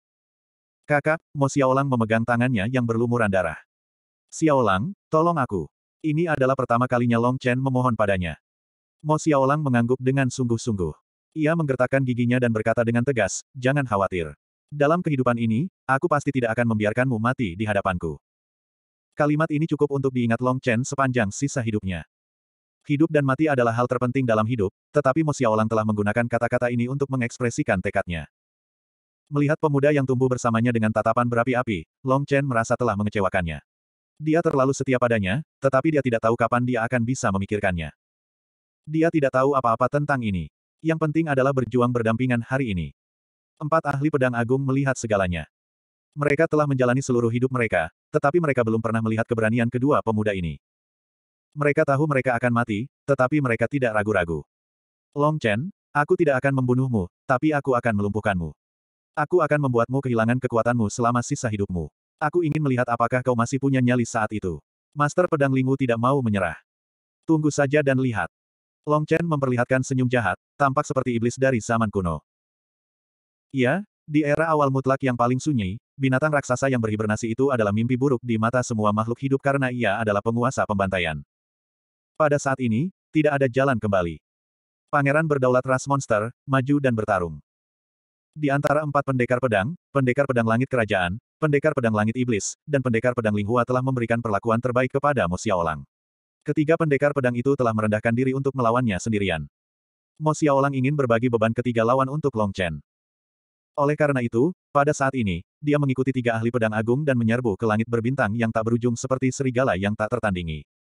Kakak, Mo Xiaolang memegang tangannya yang berlumuran darah. Xiaolang, tolong aku. Ini adalah pertama kalinya Long Chen memohon padanya. Mo Xiaolang mengangguk dengan sungguh-sungguh. Ia menggertakkan giginya dan berkata dengan tegas, jangan khawatir. Dalam kehidupan ini, aku pasti tidak akan membiarkanmu mati di hadapanku. Kalimat ini cukup untuk diingat Long Chen sepanjang sisa hidupnya. Hidup dan mati adalah hal terpenting dalam hidup, tetapi Mo Xiaolang telah menggunakan kata-kata ini untuk mengekspresikan tekadnya. Melihat pemuda yang tumbuh bersamanya dengan tatapan berapi-api, Long Chen merasa telah mengecewakannya. Dia terlalu setia padanya, tetapi dia tidak tahu kapan dia akan bisa memikirkannya. Dia tidak tahu apa-apa tentang ini. Yang penting adalah berjuang berdampingan hari ini. Empat ahli pedang agung melihat segalanya. Mereka telah menjalani seluruh hidup mereka, tetapi mereka belum pernah melihat keberanian kedua pemuda ini. Mereka tahu mereka akan mati, tetapi mereka tidak ragu-ragu. Long Chen, aku tidak akan membunuhmu, tapi aku akan melumpuhkanmu. Aku akan membuatmu kehilangan kekuatanmu selama sisa hidupmu. Aku ingin melihat apakah kau masih punya nyali saat itu. Master Pedang Lingu tidak mau menyerah. Tunggu saja dan lihat. Long Chen memperlihatkan senyum jahat, tampak seperti iblis dari zaman kuno. Ya, di era awal mutlak yang paling sunyi, binatang raksasa yang berhibernasi itu adalah mimpi buruk di mata semua makhluk hidup karena ia adalah penguasa pembantaian. Pada saat ini, tidak ada jalan kembali. Pangeran berdaulat ras monster, maju dan bertarung. Di antara empat pendekar pedang, pendekar pedang langit kerajaan, pendekar pedang langit iblis, dan pendekar pedang linghua telah memberikan perlakuan terbaik kepada Mo Olang. Ketiga pendekar pedang itu telah merendahkan diri untuk melawannya sendirian. Mo Xiaolang ingin berbagi beban ketiga lawan untuk Long Chen. Oleh karena itu, pada saat ini, dia mengikuti tiga ahli pedang agung dan menyerbu ke langit berbintang yang tak berujung seperti serigala yang tak tertandingi.